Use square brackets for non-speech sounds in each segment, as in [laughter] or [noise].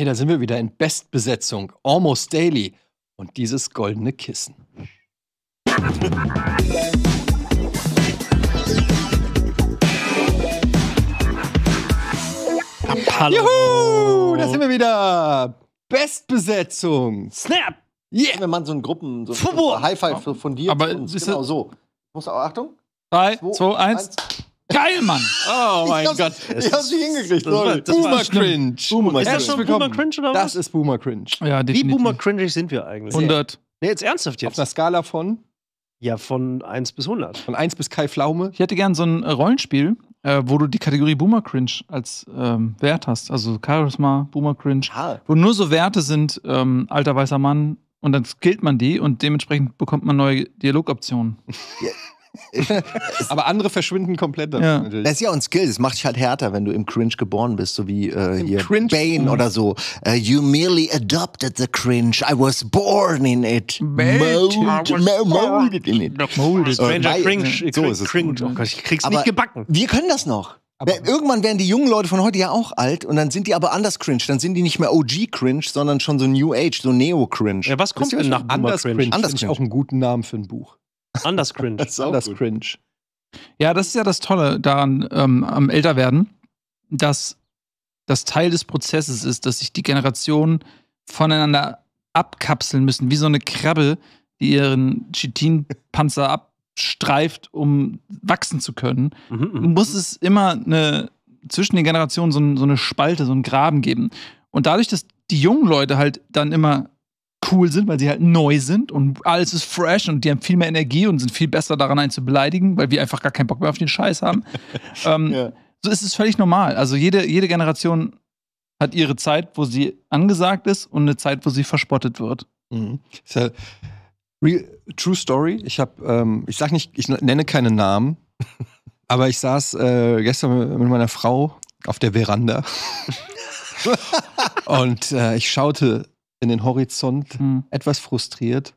Hey, da sind wir wieder in Bestbesetzung, Almost Daily und dieses goldene Kissen. Hallo. Juhu, da sind wir wieder. Bestbesetzung. Snap. Yeah. Wenn man so einen Gruppen, so ein High-Five von dir aber uns, genau so. Muss auch Achtung. 3, 2, eins. Geil, Mann. Oh mein ich Gott. Ich hab's nicht hingekriegt. Das war, das Boomer Cringe. Boomer Ist das schon Boomer Cringe oder was? Das ist Boomer Cringe. Ja, Wie Boomer Cringe sind wir eigentlich? 100. Nee, jetzt ernsthaft jetzt. Auf einer Skala von? Ja, von 1 bis 100. Von 1 bis Kai Flaume. Ich hätte gern so ein äh, Rollenspiel, äh, wo du die Kategorie Boomer Cringe als ähm, Wert hast. Also Charisma, Boomer Cringe. Ah. Wo nur so Werte sind, ähm, alter weißer Mann. Und dann skillt man die und dementsprechend bekommt man neue Dialogoptionen. Aber andere verschwinden komplett davon. Ja. Natürlich. Das ist ja auch ein Skill, das macht dich halt härter, wenn du im Cringe geboren bist, so wie äh, hier Cringe Bane oh. oder so. Uh, you merely adopted the cringe. I was born in it. Mold, molded, molded in it. Molded. Äh, Stranger äh, Cringe. So ist es. Cringe. Oh Gott, ich krieg's Aber nicht gebacken. Wir können das noch. Aber irgendwann werden die jungen Leute von heute ja auch alt und dann sind die aber anders cringe. Dann sind die nicht mehr OG cringe, sondern schon so New Age, so Neo cringe. Ja, was kommt denn nach anders cringe? Anders cringe. Anders cringe. auch einen guten Namen für ein Buch. Anders [laughs] cringe. das ist anders gut. cringe. Ja, das ist ja das Tolle daran ähm, am Älterwerden, dass das Teil des Prozesses ist, dass sich die Generationen voneinander abkapseln müssen, wie so eine Krabbe, die ihren Chitinpanzer [laughs] abstreift, um wachsen zu können. Mhm, mhm, mhm, muss es immer eine, zwischen den Generationen so, so eine Spalte, so einen Graben geben. Und dadurch, dass die jungen Leute halt dann immer cool sind, weil sie halt neu sind und alles ist fresh und die haben viel mehr Energie und sind viel besser daran, einen zu beleidigen, weil wir einfach gar keinen Bock mehr auf den Scheiß haben. [laughs] ähm, ja. So ist es völlig normal. Also jede, jede Generation hat ihre Zeit, wo sie angesagt ist und eine Zeit, wo sie verspottet wird. Mhm. Ja real, true Story. Ich habe, ähm, ich sag nicht, ich nenne keine Namen, [laughs] aber ich saß äh, gestern mit meiner Frau auf der Veranda [laughs] und äh, ich schaute in den Horizont, mhm. etwas frustriert.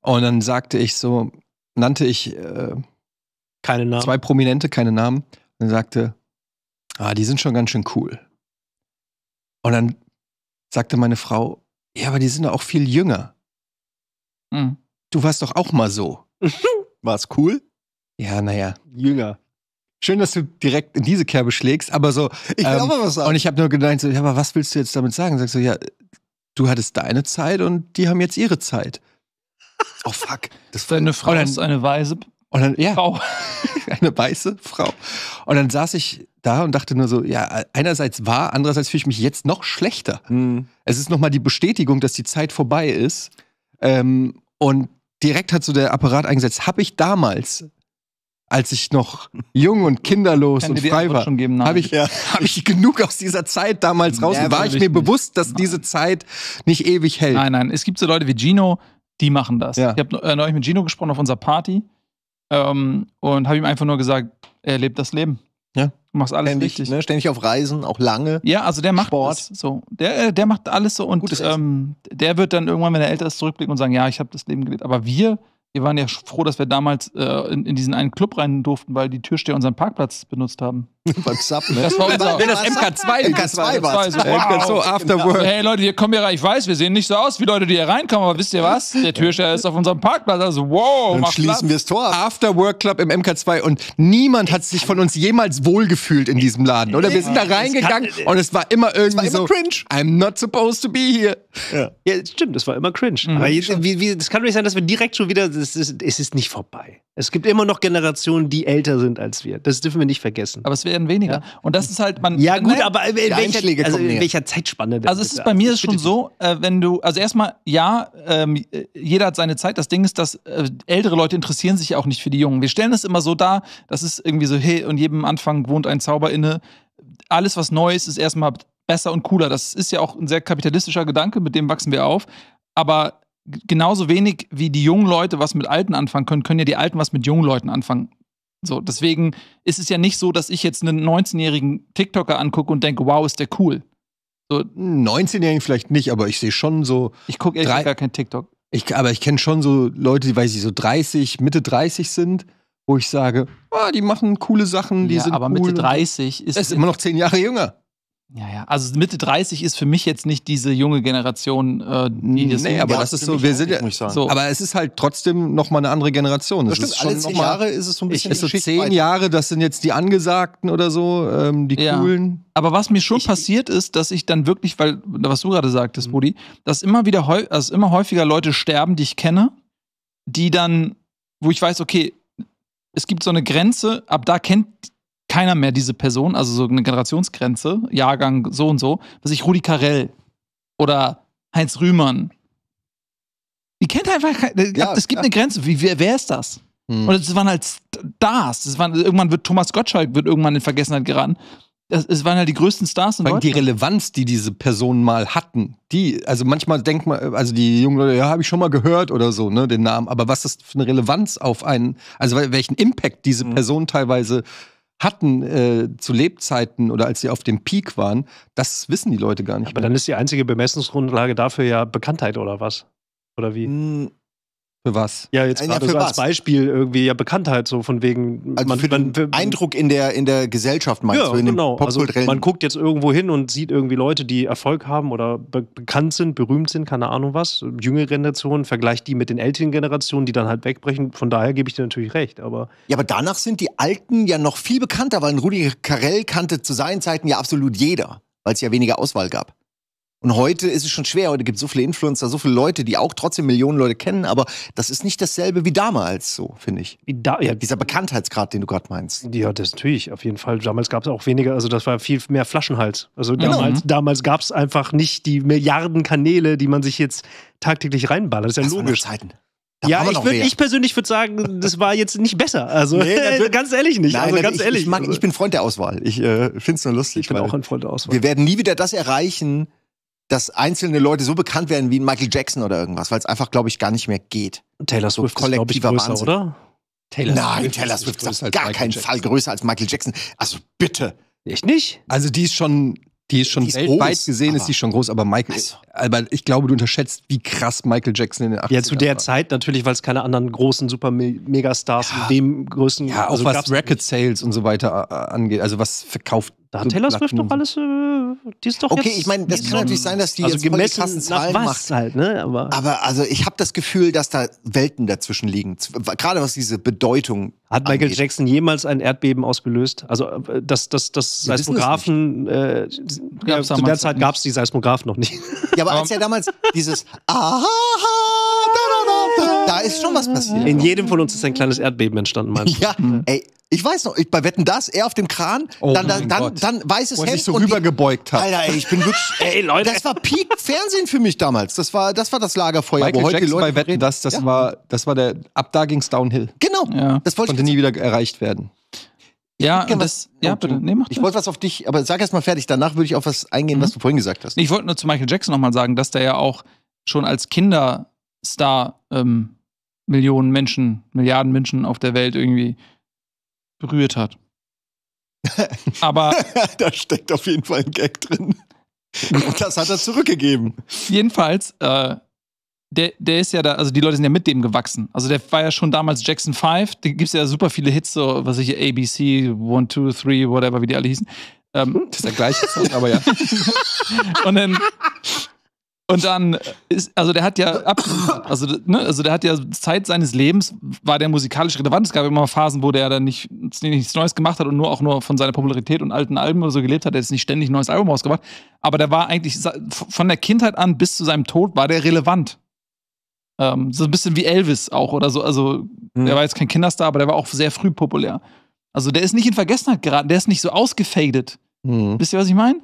Und dann sagte ich so, nannte ich äh, keine Namen. zwei Prominente, keine Namen, und dann sagte, ah, die sind schon ganz schön cool. Und dann sagte meine Frau, ja, aber die sind doch auch viel jünger. Mhm. Du warst doch auch mal so. [laughs] War es cool? Ja, naja. Jünger. Schön, dass du direkt in diese Kerbe schlägst, aber so. Ich ähm, glaube was sagen. Und ich habe nur gedacht, so, ja, aber was willst du jetzt damit sagen? Sagst du, ja, du hattest deine Zeit und die haben jetzt ihre Zeit. [laughs] Oh fuck. Das eine Frau dann, ist eine weise und dann, ja, Frau. [laughs] eine weiße Frau. Und dann saß ich da und dachte nur so, ja, einerseits war, andererseits fühle ich mich jetzt noch schlechter. Mhm. Es ist nochmal die Bestätigung, dass die Zeit vorbei ist. Ähm, und direkt hat so der Apparat eingesetzt, habe ich damals als ich noch jung und kinderlos und frei war, habe ich, ja. hab ich genug aus dieser Zeit damals raus ja, war ich mir nicht. bewusst, dass nein. diese Zeit nicht ewig hält. Nein, nein, es gibt so Leute wie Gino, die machen das. Ja. Ich habe äh, neulich mit Gino gesprochen auf unserer Party ähm, und habe ihm einfach nur gesagt, er lebt das Leben. Ja. Du machst alles ständig, richtig. Ne? Ständig auf Reisen, auch lange. Ja, also der macht Sport. so. Der, äh, der macht alles so und ähm, der wird dann irgendwann, wenn er älter ist, zurückblicken und sagen, ja, ich habe das Leben gelebt. Aber wir wir waren ja froh, dass wir damals äh, in, in, diesen einen Club rein durften, weil die Türsteher unseren Parkplatz benutzt haben. [laughs] Beim Sub, ne? Das war unser, nee, das MK2. MK2, MK2 war so, wow. so After genau. Work. Hey Leute, hier kommen hier rein. Ich weiß, wir sehen nicht so aus wie Leute, die hier reinkommen, aber wisst ihr was? Der Türsteher ist auf unserem Parkplatz. Also, wow. Dann schließen wir das Tor ab. After Work Club im MK2 und niemand hat sich von uns jemals wohlgefühlt in diesem Laden, oder? Wir sind da reingegangen und es war immer irgendwie es war immer so. cringe. I'm not supposed to be here. Ja, ja stimmt, es war immer cringe. Mhm. Aber jetzt, wie, wie, das kann doch nicht sein, dass wir direkt schon wieder. Es ist, es ist nicht vorbei. Es gibt immer noch Generationen, die älter sind als wir. Das dürfen wir nicht vergessen. Aber es wäre eher weniger. Ja. Und das ist halt, man. Ja, gut, ne? aber äh, in, welcher, also in welcher, Zeitspanne? Also, es ist bei mir ist also, schon so, äh, wenn du, also erstmal, ja, ähm, jeder hat seine Zeit. Das Ding ist, dass äh, ältere Leute interessieren sich auch nicht für die Jungen. Wir stellen es immer so dar, das ist irgendwie so, hey, und jedem Anfang wohnt ein Zauber inne. Alles, was neu ist, ist erstmal besser und cooler. Das ist ja auch ein sehr kapitalistischer Gedanke, mit dem wachsen wir auf. Aber genauso wenig wie die jungen Leute was mit Alten anfangen können, können ja die Alten was mit jungen Leuten anfangen. So, deswegen ist es ja nicht so, dass ich jetzt einen 19-jährigen TikToker angucke und denke, wow, ist der cool. So, 19-jährigen vielleicht nicht, aber ich sehe schon so. Ich gucke ehrlich gar kein TikTok. Ich, aber ich kenne schon so Leute, die, weiß ich, so 30, Mitte 30 sind, wo ich sage, ah, die machen coole Sachen, die ja, sind aber cool. Mitte 30 ist. Er ist immer noch 10 Jahre jünger. Ja, ja. Also Mitte 30 ist für mich jetzt nicht diese junge Generation, äh, die das Nee, aber das ist so, wir sind ja, nicht, so. aber es ist halt trotzdem nochmal eine andere Generation. Das, das stimmt, ist alle zehn Jahre ist es so ein bisschen ich, so zehn Jahre, das sind jetzt die Angesagten oder so, ähm, die ja. coolen. Aber was mir schon ich, passiert ist, dass ich dann wirklich, weil, was du gerade sagtest, mhm. Budi, dass immer wieder, also immer häufiger Leute sterben, die ich kenne, die dann, wo ich weiß, okay, es gibt so eine Grenze, ab da kennt keiner mehr diese Person, also so eine Generationsgrenze, Jahrgang so und so, was ich Rudi Carell oder Heinz Rühmann. Die kennt einfach, äh, es ja, gibt ja. eine Grenze. Wie, wer, wer ist das? Hm. Und es waren halt Stars. Das waren, irgendwann wird Thomas Gottschalk wird irgendwann in Vergessenheit geraten. Es waren halt die größten Stars in Weil Deutschland. Die Relevanz, die diese Personen mal hatten, die, also manchmal denkt man, also die jungen Leute, ja, habe ich schon mal gehört oder so, ne, den Namen. Aber was das für eine Relevanz auf einen, also welchen Impact diese hm. Person teilweise hatten äh, zu Lebzeiten oder als sie auf dem Peak waren, das wissen die Leute gar nicht. Aber mehr. dann ist die einzige Bemessungsgrundlage dafür ja Bekanntheit oder was? Oder wie? Hm, für was? Ja, jetzt äh, gerade ja, so was? als Beispiel irgendwie ja Bekanntheit so von wegen also man, für den man, Eindruck in der in der Gesellschaft meinst ja, du in genau. dem also man guckt jetzt irgendwo hin und sieht irgendwie Leute, die Erfolg haben oder be bekannt sind, berühmt sind, keine Ahnung was, jüngere Generationen vergleicht die mit den älteren Generationen, die dann halt wegbrechen. Von daher gebe ich dir natürlich recht, aber ja, aber danach sind die Alten ja noch viel bekannter, weil ein Rudi Carell kannte zu seinen Zeiten ja absolut jeder, weil es ja weniger Auswahl gab. Und heute ist es schon schwer. Heute gibt es so viele Influencer, so viele Leute, die auch trotzdem Millionen Leute kennen. Aber das ist nicht dasselbe wie damals, so finde ich. Wie da, ja, Dieser Bekanntheitsgrad, den du gerade meinst. Ja, das natürlich, auf jeden Fall. Damals gab es auch weniger, also das war viel mehr Flaschenhals. Also damals, genau. damals mhm. gab es einfach nicht die Milliarden Kanäle, die man sich jetzt tagtäglich reinballert. Das ist ja das logisch. Zeiten. Da ja, ich, würd, ich persönlich würde sagen, [laughs] das war jetzt nicht besser. Also nee, [laughs] ganz ehrlich nicht. Nein, also, ganz ich, ehrlich. Ich, mag, ich, bin Freund der Auswahl. Ich äh, finde es nur lustig. Ich bin auch ein Freund der Auswahl. Wir werden nie wieder das erreichen, dass einzelne Leute so bekannt werden wie Michael Jackson oder irgendwas, weil es einfach, glaube ich, gar nicht mehr geht. Taylor Swift so kollektiver ist, ich, größer, Wahnsinn. oder? Taylor Nein, Swift Taylor Swift ist auf gar keinen Fall größer als Michael Jackson. Also bitte. Echt nicht? Also die ist schon, die ist schon die ist weltweit groß, gesehen, ist die schon groß, aber Michael, also. aber ich glaube, du unterschätzt, wie krass Michael Jackson in den 80ern Ja, zu der war. Zeit natürlich, weil es keine anderen großen Super-Megastars ja. in dem größten... Ja, auch also was Record Sales und so weiter äh, angeht, also was verkauft da hat Taylor Swift doch alles, äh, die ist doch Okay, jetzt, ich meine, das kann so natürlich sein, dass die also jetzt gemessen voll die Zahlen macht. Halt, ne? aber, aber also ich habe das Gefühl, dass da Welten dazwischen liegen. Gerade was diese Bedeutung Hat Michael angeht. Jackson jemals ein Erdbeben ausgelöst? Also äh, das, das, das Wir Seismographen, äh, zu der Zeit gab es die Seismographen noch nicht. Ja, aber als ja damals dieses Aha, da, da, da, da, da ist schon was passiert. In jedem von uns ist ein kleines Erdbeben entstanden, meinst du? Ja, hm. ey, ich weiß noch, ich, bei Wetten das, er auf dem Kran, oh dann, dann, dann, dann, weißes Wo Hemd. Sich so und rübergebeugt hat. Alter, ey, ich bin wirklich, [laughs] ey, Leute. Das war Peak Fernsehen für mich damals. Das war, das war das Lagerfeuer. Michael wo heute Jackson Leute bei Wetten das, das ja. war, das war der, ab da ging's downhill. Genau. Ja. Das wollte Konnte nie wieder erreicht werden. Ja, das, was, ja, oh, bitte. Nee, mach ich wollte was auf dich, aber sag erst mal fertig. Danach würde ich auf was eingehen, mhm. was du vorhin gesagt hast. Ich wollte nur zu Michael Jackson nochmal sagen, dass der ja auch schon als Kinderstar ähm, Millionen Menschen, Milliarden Menschen auf der Welt irgendwie berührt hat. [laughs] Aber. da steckt auf jeden Fall ein Gag drin. das hat er zurückgegeben. Jedenfalls, äh, der, der ist ja da, also die Leute sind ja mit dem gewachsen. Also der war ja schon damals Jackson 5, da gibt es ja super viele Hits, so was ich, ABC, 1, 2, 3, whatever, wie die alle hießen. Ähm, das ist der gleiche Song, aber ja. [laughs] und dann und dann äh, ist, also der hat ja ab, Also, ne, also der hat ja Zeit seines Lebens, war der musikalisch relevant. Es gab immer Phasen, wo der dann nicht, nichts Neues gemacht hat und nur auch nur von seiner Popularität und alten Alben oder so gelebt hat. Er hat jetzt nicht ständig ein neues Album rausgebracht. Aber der war eigentlich von der Kindheit an bis zu seinem Tod war der relevant. Ähm, so ein bisschen wie Elvis auch oder so. Also, mhm. der war jetzt kein Kinderstar, aber der war auch sehr früh populär. Also, der ist nicht in Vergessenheit geraten, der ist nicht so ausgefadet. Mhm. Wisst ihr, was ich meine?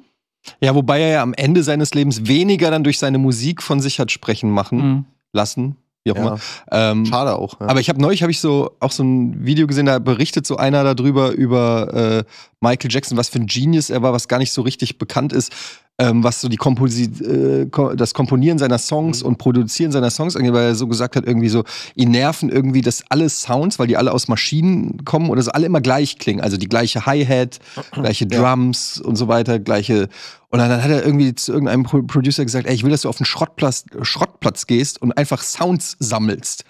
Ja, wobei er ja am Ende seines Lebens weniger dann durch seine Musik von sich hat sprechen machen mhm. lassen. Wie auch ja. immer. Ähm, Schade auch. Ja. Aber ich habe neulich habe ich so auch so ein Video gesehen, da berichtet so einer darüber über äh, Michael Jackson, was für ein Genius er war, was gar nicht so richtig bekannt ist ähm, was so die Komposi äh, das Komponieren seiner Songs mhm. und Produzieren seiner Songs angeht, weil er so gesagt hat, irgendwie so, ihn nerven irgendwie, dass alle Sounds, weil die alle aus Maschinen kommen oder so, alle immer gleich klingen. Also die gleiche Hi-Hat, gleiche Drums ja. und so weiter, gleiche und dann hat er irgendwie zu irgendeinem Producer gesagt, ey, ich will, dass du auf den Schrottplatz, Schrottplatz gehst und einfach Sounds sammelst.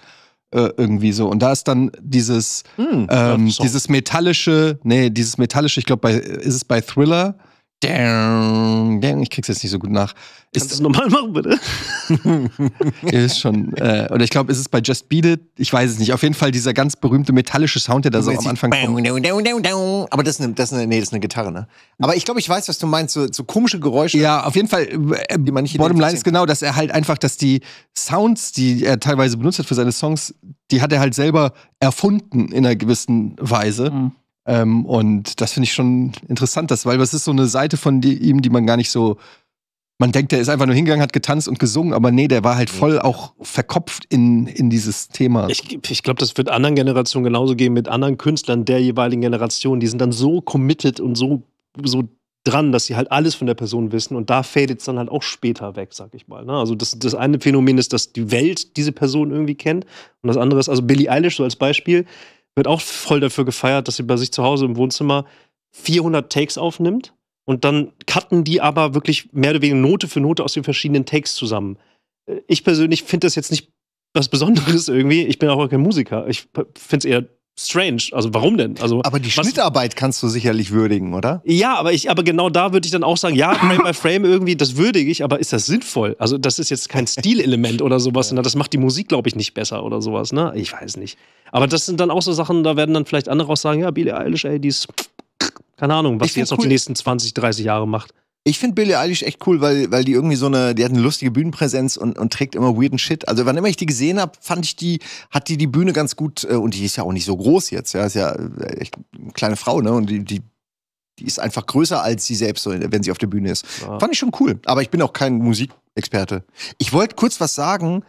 Äh, irgendwie so. Und da ist dann dieses, mm, ähm, dieses metallische, nee, dieses metallische, ich glaube, ist es bei Thriller, ich krieg's jetzt nicht so gut nach. Ist, Kannst du es machen, bitte? [laughs] ist schon. Äh, oder ich glaube, ist es bei Just Beat It? Ich weiß es nicht. Auf jeden Fall dieser ganz berühmte metallische Sound, der da so am Anfang kommt. Aber das ist, eine, das, ist nee, das ist eine Gitarre, ne? Aber ich glaube, ich weiß, was du meinst. So, so komische Geräusche. Ja, auf jeden Fall. Äh, die man nicht bottom line ist genau, dass er halt einfach, dass die Sounds, die er teilweise benutzt hat für seine Songs, die hat er halt selber erfunden in einer gewissen Weise. Mhm. Ähm, und das finde ich schon interessant, das, weil das ist so eine Seite von die, ihm, die man gar nicht so. Man denkt, der ist einfach nur hingegangen, hat getanzt und gesungen, aber nee, der war halt voll auch verkopft in, in dieses Thema. Ich, ich glaube, das wird anderen Generationen genauso gehen mit anderen Künstlern der jeweiligen Generation. Die sind dann so committed und so, so dran, dass sie halt alles von der Person wissen und da fadet es dann halt auch später weg, sag ich mal. Ne? Also das, das eine Phänomen ist, dass die Welt diese Person irgendwie kennt und das andere ist, also Billie Eilish so als Beispiel, wird auch voll dafür gefeiert, dass sie bei sich zu Hause im Wohnzimmer 400 Takes aufnimmt und dann cutten die aber wirklich mehr oder weniger Note für Note aus den verschiedenen Takes zusammen. Äh, ich persönlich finde das jetzt nicht was Besonderes irgendwie. Ich bin auch kein Musiker. Ich finde es eher strange. Also warum denn? Also, aber die Schnittarbeit kannst du sicherlich würdigen, oder? Ja, aber ich, aber genau da würde ich dann auch sagen, ja, Frame by Frame irgendwie, das würdige ich, aber ist das sinnvoll? Also das ist jetzt kein Stilelement oder sowas. Ja. das macht die Musik, glaube ich, nicht besser oder sowas. Ne? Ich weiß nicht. Aber das sind dann auch so Sachen, da werden dann vielleicht andere auch sagen, ja, Billie Eilish, ey, die ist, keine Ahnung, was sie jetzt cool. noch die nächsten 20, 30 Jahre macht. Ich finde Billie Eilish echt cool, weil, weil die irgendwie so eine, die hat eine lustige Bühnenpräsenz und, und trägt immer weirden Shit. Also wann immer ich die gesehen habe, fand ich die, hat die die Bühne ganz gut äh, und die ist ja auch nicht so groß jetzt, ja, ist ja äh, echt eine kleine Frau, ne? Und die, die, die ist einfach größer als sie selbst, wenn sie auf der Bühne ist. Ja. Fand ich schon cool, aber ich bin auch kein Musikexperte. Ich wollte kurz was sagen,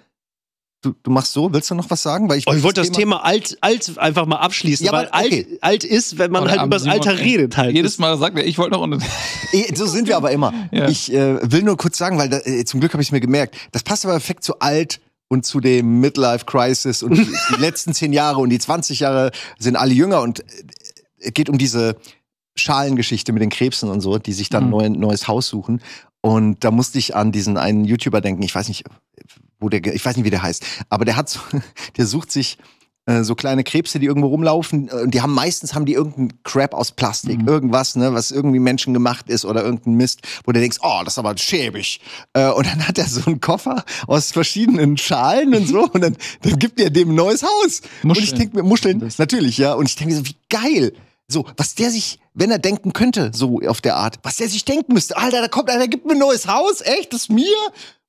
Du, du, machst so, willst du noch was sagen? Weil ich, oh, ich wollte das, Thema, Thema, alt, alt einfach mal abschließen, ja, weil okay. alt, alt ist, wenn man und halt über das Alter redet halt. Jedes Mal sagt er, ich wollte noch. Und [laughs] eh, so sind wir aber immer. [laughs] Ja. Ich äh, will nur kurz sagen, weil da, äh, zum Glück habe ich mir gemerkt. Das passt aber perfekt zu alt und zu dem Midlife Crisis und die [laughs] letzten zehn Jahre und die 20 Jahre sind alle jünger und es äh, geht um diese Schalengeschichte mit den Krebsen und so, die sich dann mhm. neu, neues Haus suchen. Und da musste ich an diesen einen YouTuber denken, ich weiß nicht, wo der, ich weiß nicht, wie der heißt, aber der hat so, [laughs] der sucht sich äh, so kleine Krebse, die irgendwo rumlaufen äh, und die haben meistens haben die irgendeinen Crap aus Plastik, mhm. irgendwas, ne, was irgendwie Menschen gemacht ist oder irgendein Mist, wo du denkst, oh, das ist aber schäbig. Äh, und dann hat er so einen Koffer aus verschiedenen Schalen und so [laughs] und dann, dann gibt er dem ein neues Haus. Muscheln. Und ich denke mir, Muscheln, natürlich, ja. Und ich denke mir so, wie geil. So, was der sich, wenn er denken könnte, so auf der Art, was der sich denken müsste. Alter, da kommt einer, gibt mir ein neues Haus, echt, das ist mir?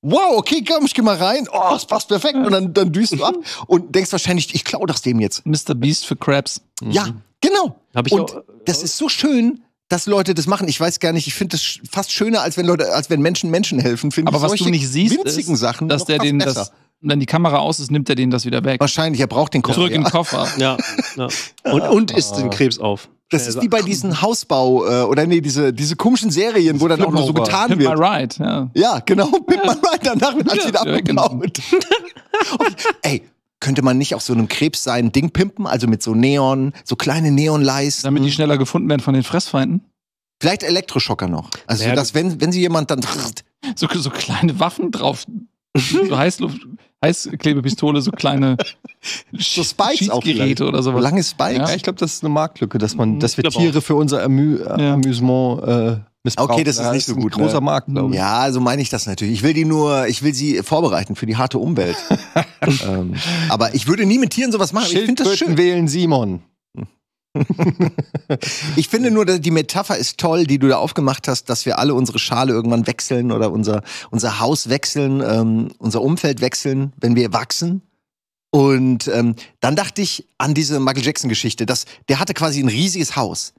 Wow, okay, komm, ich geh mal rein. Oh, das passt perfekt. Und dann, dann düst du ab und denkst wahrscheinlich, ich klau das dem jetzt. Mr. Beast für Crabs. Mhm. Ja, genau. Hab ich und auch, äh, das ist so schön, dass Leute das machen. Ich weiß gar nicht, ich finde das fast schöner, als wenn Leute, als wenn Menschen Menschen helfen. finde ich. Aber was du nicht siehst, winzigen ist, Sachen dass der den besser. das und dann die Kamera aus ist, nimmt er den das wieder weg. Wahrscheinlich, er braucht den Koffer. Zurück ja. im Koffer. [laughs] Ja. ja. Und, und ah. isst den Krebs auf. Das ist wie bei diesen Hausbau äh, oder nee, diese, diese komischen Serien, wo dann auch nur so getan Pimp wird. My Ride, ja. ja, genau, Pimp ja. My Ride, danach wird alles wieder genau. abgebaut. [laughs] Ey, könnte man nicht auf so einem Krebs sein Ding pimpen, also mit so Neon, so kleine Neonleisten. Damit die schneller gefunden werden von den Fressfeinden? Vielleicht Elektroschocker noch. Also, ja, dass, wenn, wenn sie jemand dann. [laughs] So, so kleine Waffen drauf so Heißluft, Heißklebepistole, so kleine so Spikes auch Geräte oder sowas. Lange Spikes. Ja. ich glaube, das ist eine Marktlücke, dass man, mhm. dass wir Tiere auch. für unser Amü äh, ja. Amüsement äh, missbrauchen. Okay, das ist nicht so gut. Ein großer ne? Markt, glaube ich. Ja, so meine ich das natürlich. Ich will die nur, ich will sie vorbereiten für die harte Umwelt. [laughs] ähm, aber ich würde nie mit Tieren sowas machen. Ich finde das schön. wählen Simon. [laughs] ich finde nur, die Metapher ist toll, die du da aufgemacht hast, dass wir alle unsere Schale irgendwann wechseln oder unser, unser Haus wechseln, ähm, unser Umfeld wechseln, wenn wir wachsen. Und ähm, dann dachte ich an diese Michael Jackson-Geschichte, dass der hatte quasi ein riesiges Haus.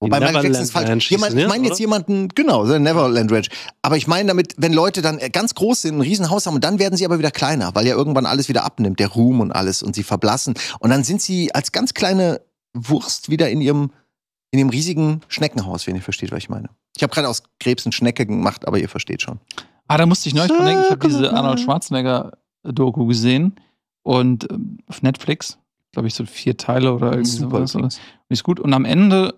Wobei Michael Jackson ist falsch. Jemand, ne, ich meine jetzt oder? jemanden, genau, The Neverland Ranch. Aber ich meine damit, wenn Leute dann äh, ganz groß sind, ein Riesenhaus haben und dann werden sie aber wieder kleiner, weil ja irgendwann alles wieder abnimmt, der Ruhm und alles und sie verblassen. Und dann sind sie als ganz kleine Wurst wieder in ihrem, in ihrem riesigen Schneckenhaus, wenn ihr versteht, was ich meine. Ich habe gerade aus Krebs eine Schnecke gemacht, aber ihr versteht schon. Ah, da musste ich neulich dran denken. Ich habe diese Arnold Schwarzenegger-Doku gesehen und ähm, auf Netflix, glaube ich, so vier Teile oder irgendwie sowas. Oder. Ist gut. Und am Ende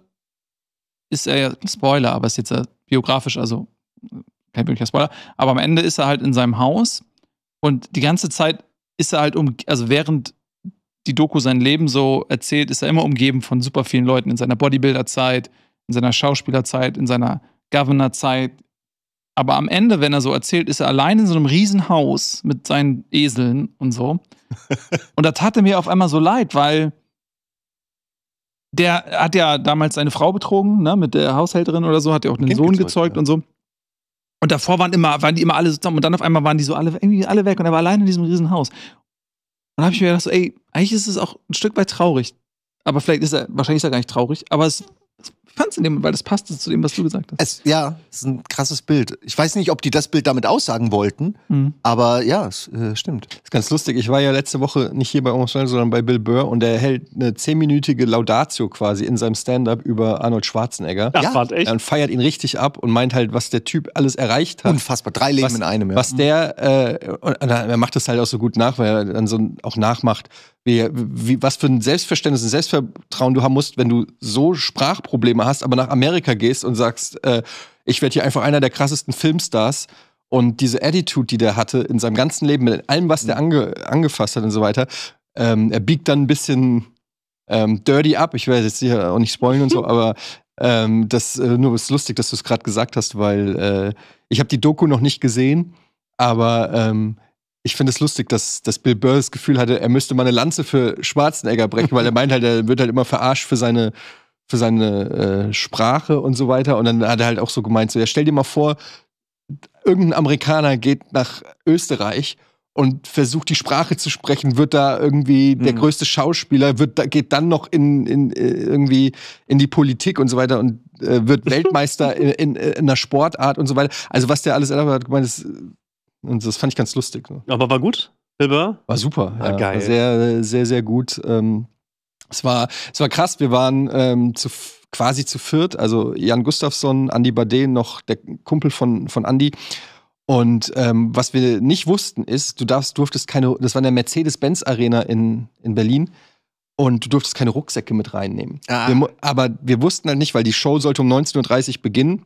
ist er ja, Spoiler, aber ist jetzt biografisch, also äh, kein wirklicher Spoiler, aber am Ende ist er halt in seinem Haus und die ganze Zeit ist er halt um, also während die Doku sein Leben so erzählt, ist er immer umgeben von super vielen Leuten in seiner Bodybuilder-Zeit, in seiner Schauspielerzeit, in seiner Governor-Zeit. Aber am Ende, wenn er so erzählt, ist er allein in so einem Riesenhaus mit seinen Eseln und so. [laughs] und das hatte mir auf einmal so leid, weil der hat ja damals seine Frau betrogen, ne, mit der Haushälterin oder so, hat ja auch einen kind Sohn gezeugt, ja. und so. Und davor waren immer, waren die immer alle zusammen und dann auf einmal waren die so alle, irgendwie alle weg und er war allein in diesem Riesenhaus dann habe ich mir gedacht, so, ey, eigentlich ist es auch ein Stück weit traurig. Aber vielleicht ist er, wahrscheinlich ist er gar nicht traurig, aber es fand in dem, weil das passte zu dem, was du gesagt hast. Es, ja, es ist ein krasses Bild. Ich weiß nicht, ob die das Bild damit aussagen wollten, mhm. aber ja, es äh, stimmt. Das ist ganz lustig. Ich war ja letzte Woche nicht hier bei Orange sondern bei Bill Burr und er hält eine zehnminütige Laudatio quasi in seinem Stand-up über Arnold Schwarzenegger. Ach, ja, echt? Und feiert ihn richtig ab und meint halt, was der Typ alles erreicht hat. Unfassbar, drei Leben was, in einem. Ja. Was der, äh, und er macht das halt auch so gut nach, weil er dann so auch nachmacht, wie, wie, was für ein Selbstverständnis und Selbstvertrauen du haben musst, wenn du so Sprachprobleme hast, aber nach Amerika gehst und sagst, äh, ich werde hier einfach einer der krassesten Filmstars. Und diese Attitude, die der hatte in seinem ganzen Leben, mit allem, was der mhm. ange, angefasst hat und so weiter, ähm, er biegt dann ein bisschen ähm, dirty ab. Ich werde jetzt sicher auch nicht spoilen und so, [laughs] aber ähm, das äh, nur ist lustig, dass du es gerade gesagt hast, weil äh, ich habe die Doku noch nicht gesehen, aber ähm, ich finde es lustig, dass, dass Bill Burr das Gefühl hatte, er müsste mal eine Lanze für Schwarzenegger brechen, weil er [laughs] meint halt, er wird halt immer verarscht für seine, für seine äh, Sprache und so weiter. Und dann hat er halt auch so gemeint, so, ja, stell dir mal vor, irgendein Amerikaner geht nach Österreich und versucht die Sprache zu sprechen, wird da irgendwie mhm. der größte Schauspieler, wird da, geht dann noch in, in, äh, irgendwie in die Politik und so weiter und äh, wird [laughs] Weltmeister in, in, in, einer Sportart und so weiter. Also was der alles erlaubt hat, gemeint ist und das fand ich ganz lustig. Aber war gut, Bill War super. Ah, war ja. geil. War sehr, sehr, sehr gut. Ähm, es, war, es war krass. Wir waren ähm, zu, quasi zu viert. Also Jan Gustafsson, Andy Bade, noch der Kumpel von, von Andy. Und ähm, was wir nicht wussten ist, du darfst, durftest keine, das war in der Mercedes-Benz-Arena in, in Berlin und du durftest keine Rucksäcke mit reinnehmen. Ah. Wir, aber wir wussten halt nicht, weil die Show sollte um 19.30 Uhr beginnen.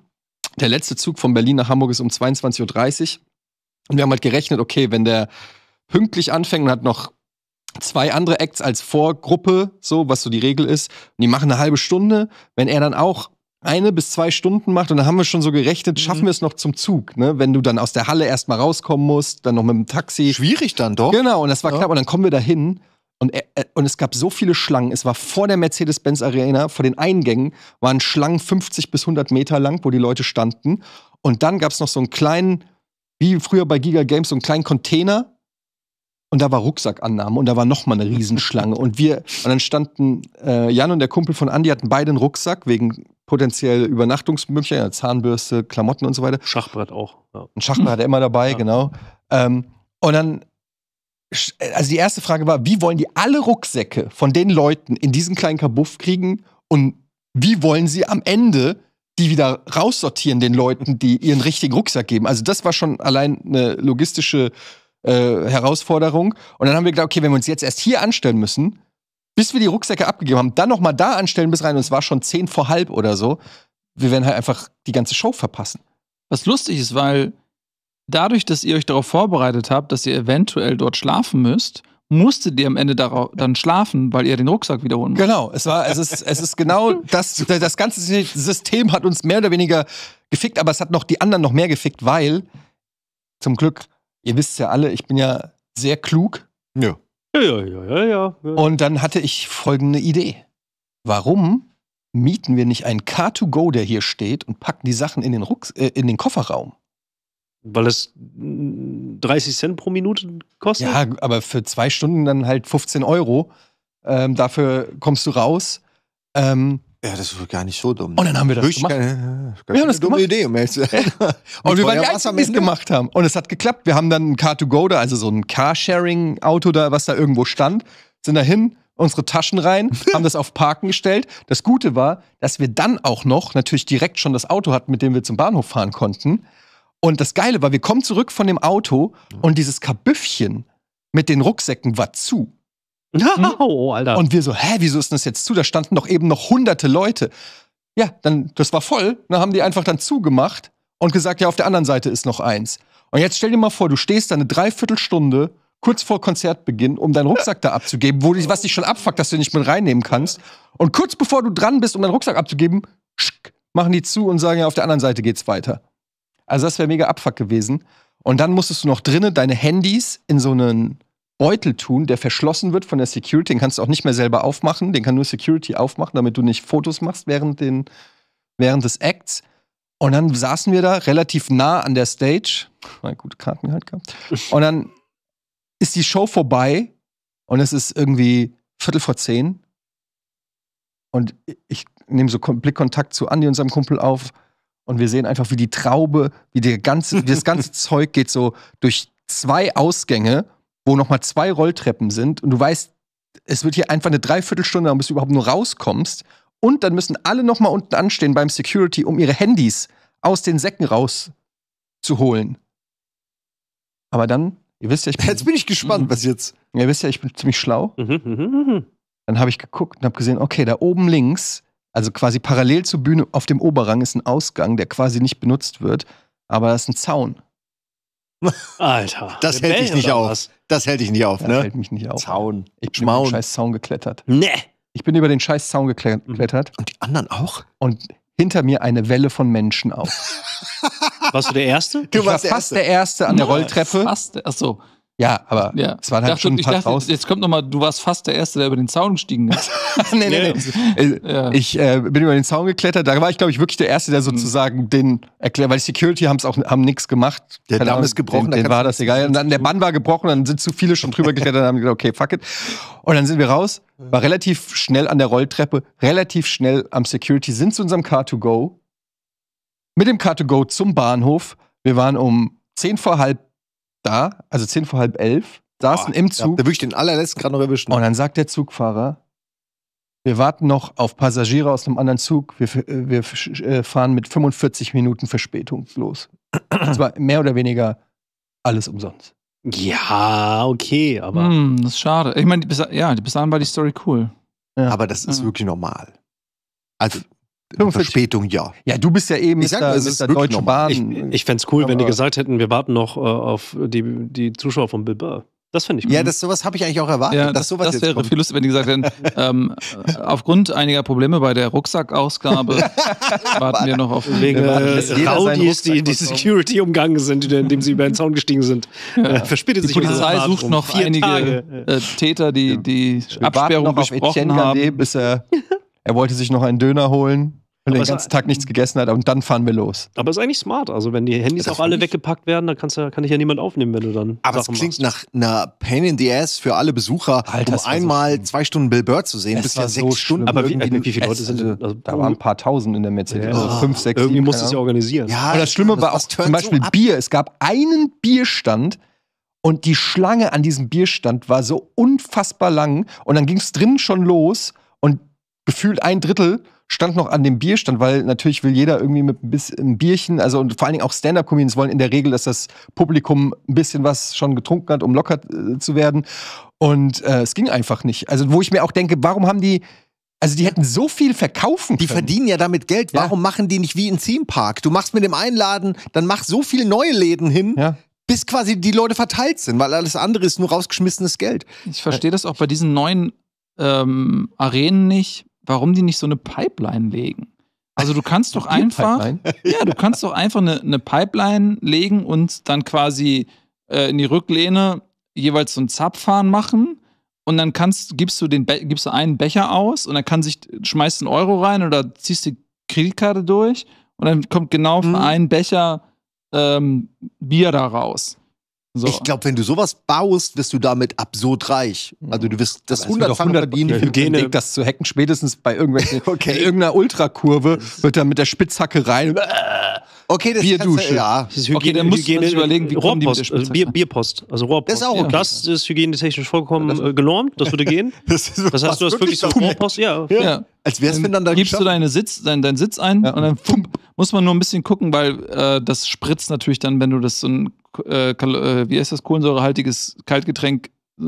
Der letzte Zug von Berlin nach Hamburg ist um 22.30 Uhr. Und wir haben halt gerechnet, okay, wenn der pünktlich anfängt und hat noch zwei andere Acts als Vorgruppe, so, was so die Regel ist, und die machen eine halbe Stunde, wenn er dann auch eine bis zwei Stunden macht und dann haben wir schon so gerechnet, schaffen mhm. wir es noch zum Zug, ne? Wenn du dann aus der Halle erstmal rauskommen musst, dann noch mit dem Taxi. Schwierig dann doch. Genau, und das war ja. knapp und dann kommen wir dahin und, äh, äh, und es gab so viele Schlangen. Es war vor der Mercedes-Benz Arena, vor den Eingängen waren Schlangen 50 bis 100 Meter lang, wo die Leute standen und dann gab es noch so einen kleinen wie früher bei Giga Games so einen kleinen Container und da war Rucksackannahme und da war nochmal eine Riesenschlange. Und wir, und dann standen äh, Jan und der Kumpel von Andi hatten beide einen Rucksack wegen potenziell Übernachtungsmöglichkeiten, Zahnbürste, Klamotten und so weiter. Schachbrett auch. Ja. Ein Schachbrett hat er immer dabei, ja. genau. Ähm, und dann, also die erste Frage war, wie wollen die alle Rucksäcke von den Leuten in diesen kleinen Kabuff kriegen und wie wollen sie am Ende die wieder raussortieren den Leuten, die ihren richtigen Rucksack geben. Also das war schon allein eine logistische äh, Herausforderung. Und dann haben wir gedacht, okay, wenn wir uns jetzt erst hier anstellen müssen, bis wir die Rucksäcke abgegeben haben, dann nochmal da anstellen bis rein, und es war schon zehn vor halb oder so, wir werden halt einfach die ganze Show verpassen. Was lustig ist, weil dadurch, dass ihr euch darauf vorbereitet habt, dass ihr eventuell dort schlafen müsst, musste ihr am Ende darauf dann schlafen, weil ihr den Rucksack wiederholen musst. Genau, es war, es ist, es ist genau das, das ganze System hat uns mehr oder weniger gefickt, aber es hat noch die anderen noch mehr gefickt, weil zum Glück, ihr wisst ja alle, ich bin ja sehr klug. Ja. Ja, ja, ja, ja, ja. Und dann hatte ich folgende Idee. Warum mieten wir nicht einen Car2Go, der hier steht, und packen die Sachen in den, Rucks äh, in den Kofferraum? Weil es 30 mm, Cent pro Minute kostet? Ja, aber für zwei Stunden dann halt 15 Euro. Ähm, dafür kommst du raus. Ähm, ja, das ist gar nicht so dumm. Und dann haben wir das Richtig gemacht. Keine, wir haben das dumme gemacht. Idee, um ehrlich zu sein. [laughs] Und wir waren die Einzigen, die es gemacht haben. Und es hat geklappt. Wir haben dann ein Car2Go da, also so ein Carsharing-Auto da, was da irgendwo stand, sind da hin, unsere Taschen rein, [laughs] haben das auf Parken gestellt. Das Gute war, dass wir dann auch noch natürlich direkt schon das Auto hatten, mit dem wir zum Bahnhof fahren konnten. Und das Geile war, wir kommen zurück von dem Auto und dieses Kabüffchen mit den Rucksäcken war zu. Mhm. Oh, Alter. Und wir so, hä, wieso ist das jetzt zu? Da standen doch eben noch hunderte Leute. Ja, dann, das war voll. Dann haben die einfach dann zugemacht und gesagt, ja, auf der anderen Seite ist noch eins. Und jetzt stell dir mal vor, du stehst da eine Dreiviertelstunde kurz vor Konzertbeginn, um deinen Rucksack da abzugeben, wo was dich schon abfuckt, dass du nicht mit reinnehmen kannst. Und kurz bevor du dran bist, um deinen Rucksack abzugeben, machen die zu und sagen, ja, auf der anderen Seite geht's weiter. Also das wäre mega Abfuck gewesen. Und dann musstest du noch drinnen deine Handys in so einen Beutel tun, der verschlossen wird von der Security. Den kannst du auch nicht mehr selber aufmachen. Den kann nur Security aufmachen, damit du nicht Fotos machst während, den, während des Acts. Und dann saßen wir da relativ nah an der Stage. Mal gute Karten halt gehabt. Und dann ist die Show vorbei und es ist irgendwie Viertel vor zehn. Und ich nehme so Blickkontakt zu Andy und seinem Kumpel auf. Und wir sehen einfach, wie die Traube, wie, die ganze, wie das ganze [laughs] Zeug geht so durch zwei Ausgänge, wo nochmal zwei Rolltreppen sind. Und du weißt, es wird hier einfach eine Dreiviertelstunde, bis du überhaupt nur rauskommst. Und dann müssen alle nochmal unten anstehen beim Security, um ihre Handys aus den Säcken rauszuholen. Aber dann, ihr wisst ja, ich bin, Jetzt bin ich gespannt, mhm. was jetzt. Ihr wisst ja, ich bin ziemlich schlau. Mhm, mh, mh, mh. Dann habe ich geguckt und habe gesehen, okay, da oben links also quasi parallel zur Bühne auf dem Oberrang ist ein Ausgang, der quasi nicht benutzt wird, aber das ist ein Zaun. Alter. [laughs] Das hält dich nicht auf. Was? Das hält dich nicht auf, ne? Das hält mich nicht auf. Zaun. Ich bin Schmaun. über den scheiß Zaun geklettert. Nee. Ich bin über den scheiß Zaun mhm. geklettert. Und die anderen auch? Und hinter mir eine Welle von Menschen auf. warst du der Erste? Du ich warst war der fast Erste. der Erste an der Rolltreppe. Fast, achso. Ja, aber ja. es waren halt dachte, schon ein paar ich dachte, draußen. Jetzt kommt nochmal, du warst fast der Erste, der über den Zaun gestiegen ist. [laughs] nee, nee, nee. Äh, ja. Ich äh, bin über den Zaun geklettert. Da war ich, glaube ich, wirklich der Erste, der mhm. sozusagen mhm. den erklärt, weil die Security haben es auch, haben nichts gemacht. Der Damm ist gebrochen. Den, war das egal. Und dann der Mann war gebrochen, dann sind zu viele schon drüber [laughs] geklettert und haben gesagt, okay, fuck it. Und dann sind wir raus, war relativ schnell an der Rolltreppe, relativ schnell am Security, sind zu unserem car to go mit dem car to go zum Bahnhof. Wir waren um 10 vor halb da, also zehn vor halb elf, saßen Boah, im Zug. Da wirklich den allerletzten gerade noch erwischen. Und dann sagt der Zugfahrer, wir warten noch auf Passagiere aus einem anderen Zug. Wir, äh, wir äh, fahren mit 45 Minuten Verspätung los. Das [clears throat] war mehr oder weniger alles umsonst. Ja, okay, aber. Hm, das ist schade. Ich meine, ja, bis dahin war die Story cool. Ja. Aber das ist ja. wirklich normal. Also, Verspätung, ja. Ja, du bist ja eben ich Mr. Sag, Mr. Deutsche Bahn. Ich, ich fände es cool, wenn die gesagt hätten, wir warten noch äh, auf die, die Zuschauer von Bilbao. Das finde ich cool. Ja, das, sowas habe ich eigentlich auch erwartet. Ja, das, das wäre viel lustig, wenn die gesagt hätten, ähm, äh, aufgrund einiger Probleme bei der Rucksackausgabe [laughs] warten wir noch auf die äh, äh Raudis, die in die Security umgangen sind, indem sie über den Zaun gestiegen sind. Ja. Verspätet äh, die sich Polizei sucht noch einige Tage. Täter, die ja. Absperrung besprochen haben. Gandhi, bis er er wollte sich noch einen Döner holen, weil er den ganzen Tag nichts gegessen hat und dann fahren wir los. Aber ist eigentlich smart. Also wenn die Handys das auch alle weggepackt werden, dann kannst ja, kann ich ja niemand aufnehmen, wenn du dann. Aber es klingt machst. nach einer Pain in the Ass für alle Besucher, Alter, um einmal so zwei Stunden Bill Bird zu sehen. Das ist ja sechs so Stunden. Aber wie, wie viele Leute sind denn? Also, da waren ein paar Tausend in der Mercedes. Ja. Also fünf, sechs, Irgendwie musst du es ja organisieren. Ja, und das Schlimme das war auch zum Beispiel so Bier. Es gab einen Bierstand, und die Schlange an diesem Bierstand war so unfassbar lang. Und dann ging es drinnen schon los gefühlt ein Drittel stand noch an dem Bierstand, weil natürlich will jeder irgendwie mit ein bisschen Bierchen, also und vor allen Dingen auch Stand-Up-Comedians wollen in der Regel, dass das Publikum ein bisschen was schon getrunken hat, um locker äh, zu werden. Und äh, es ging einfach nicht. Also, wo ich mir auch denke, warum haben die. Also die hätten so viel verkaufen können. Die verdienen ja damit Geld. Warum ja. machen die nicht wie in Theme Park? Du machst mit dem Einladen, dann mach so viele neue Läden hin, ja bis quasi die Leute verteilt sind, weil alles andere ist nur rausgeschmissenes Geld. Ich verstehe das auch bei diesen neuen ähm, Arenen nicht, warum die nicht so eine Pipeline legen. Also du kannst doch [laughs] einfach, Pipeline? [laughs] ja, du kannst doch einfach eine, eine Pipeline legen und dann quasi äh, in die Rücklehne jeweils so ein Zapfahren machen und dann kannst, gibst du den, Be gibst du einen Becher aus und dann kann sich, schmeißt einen Euro rein oder ziehst die Kreditkarte durch und dann kommt genau für mhm. einen Becher ähm, Bier da raus. So. Ich glaube, wenn du sowas baust, wirst du damit absurd reich. Also du wirst das 100-fach verdienen. Ich bin das zu hacken. Spätestens bei irgendwelchen, [laughs] okay. in irgendeiner Ultrakurve wird dann mit der Spitzhacke rein. Äh, okay, das Bierdusche. Ja. Das ist Hygiene, okay, dann muss man sich überlegen, wie kommen die mit der also Spitzhacke? Bier, Bierpost, also Rohrpost. Das ist, auch okay. das ist hygienetechnisch vollkommen äh, genormt, das würde gehen. [laughs] das, das heißt, du hast wirklich so Rohrpost, ja. ja. ja. Als wär's, wenn dann da Gibst du deine Sitz, dein, deinen Sitz ein ja. und dann pump, muss man nur ein bisschen gucken, weil äh, das spritzt natürlich dann, wenn du das so ein äh, äh, wie heißt das, kohlensäurehaltiges Kaltgetränk äh,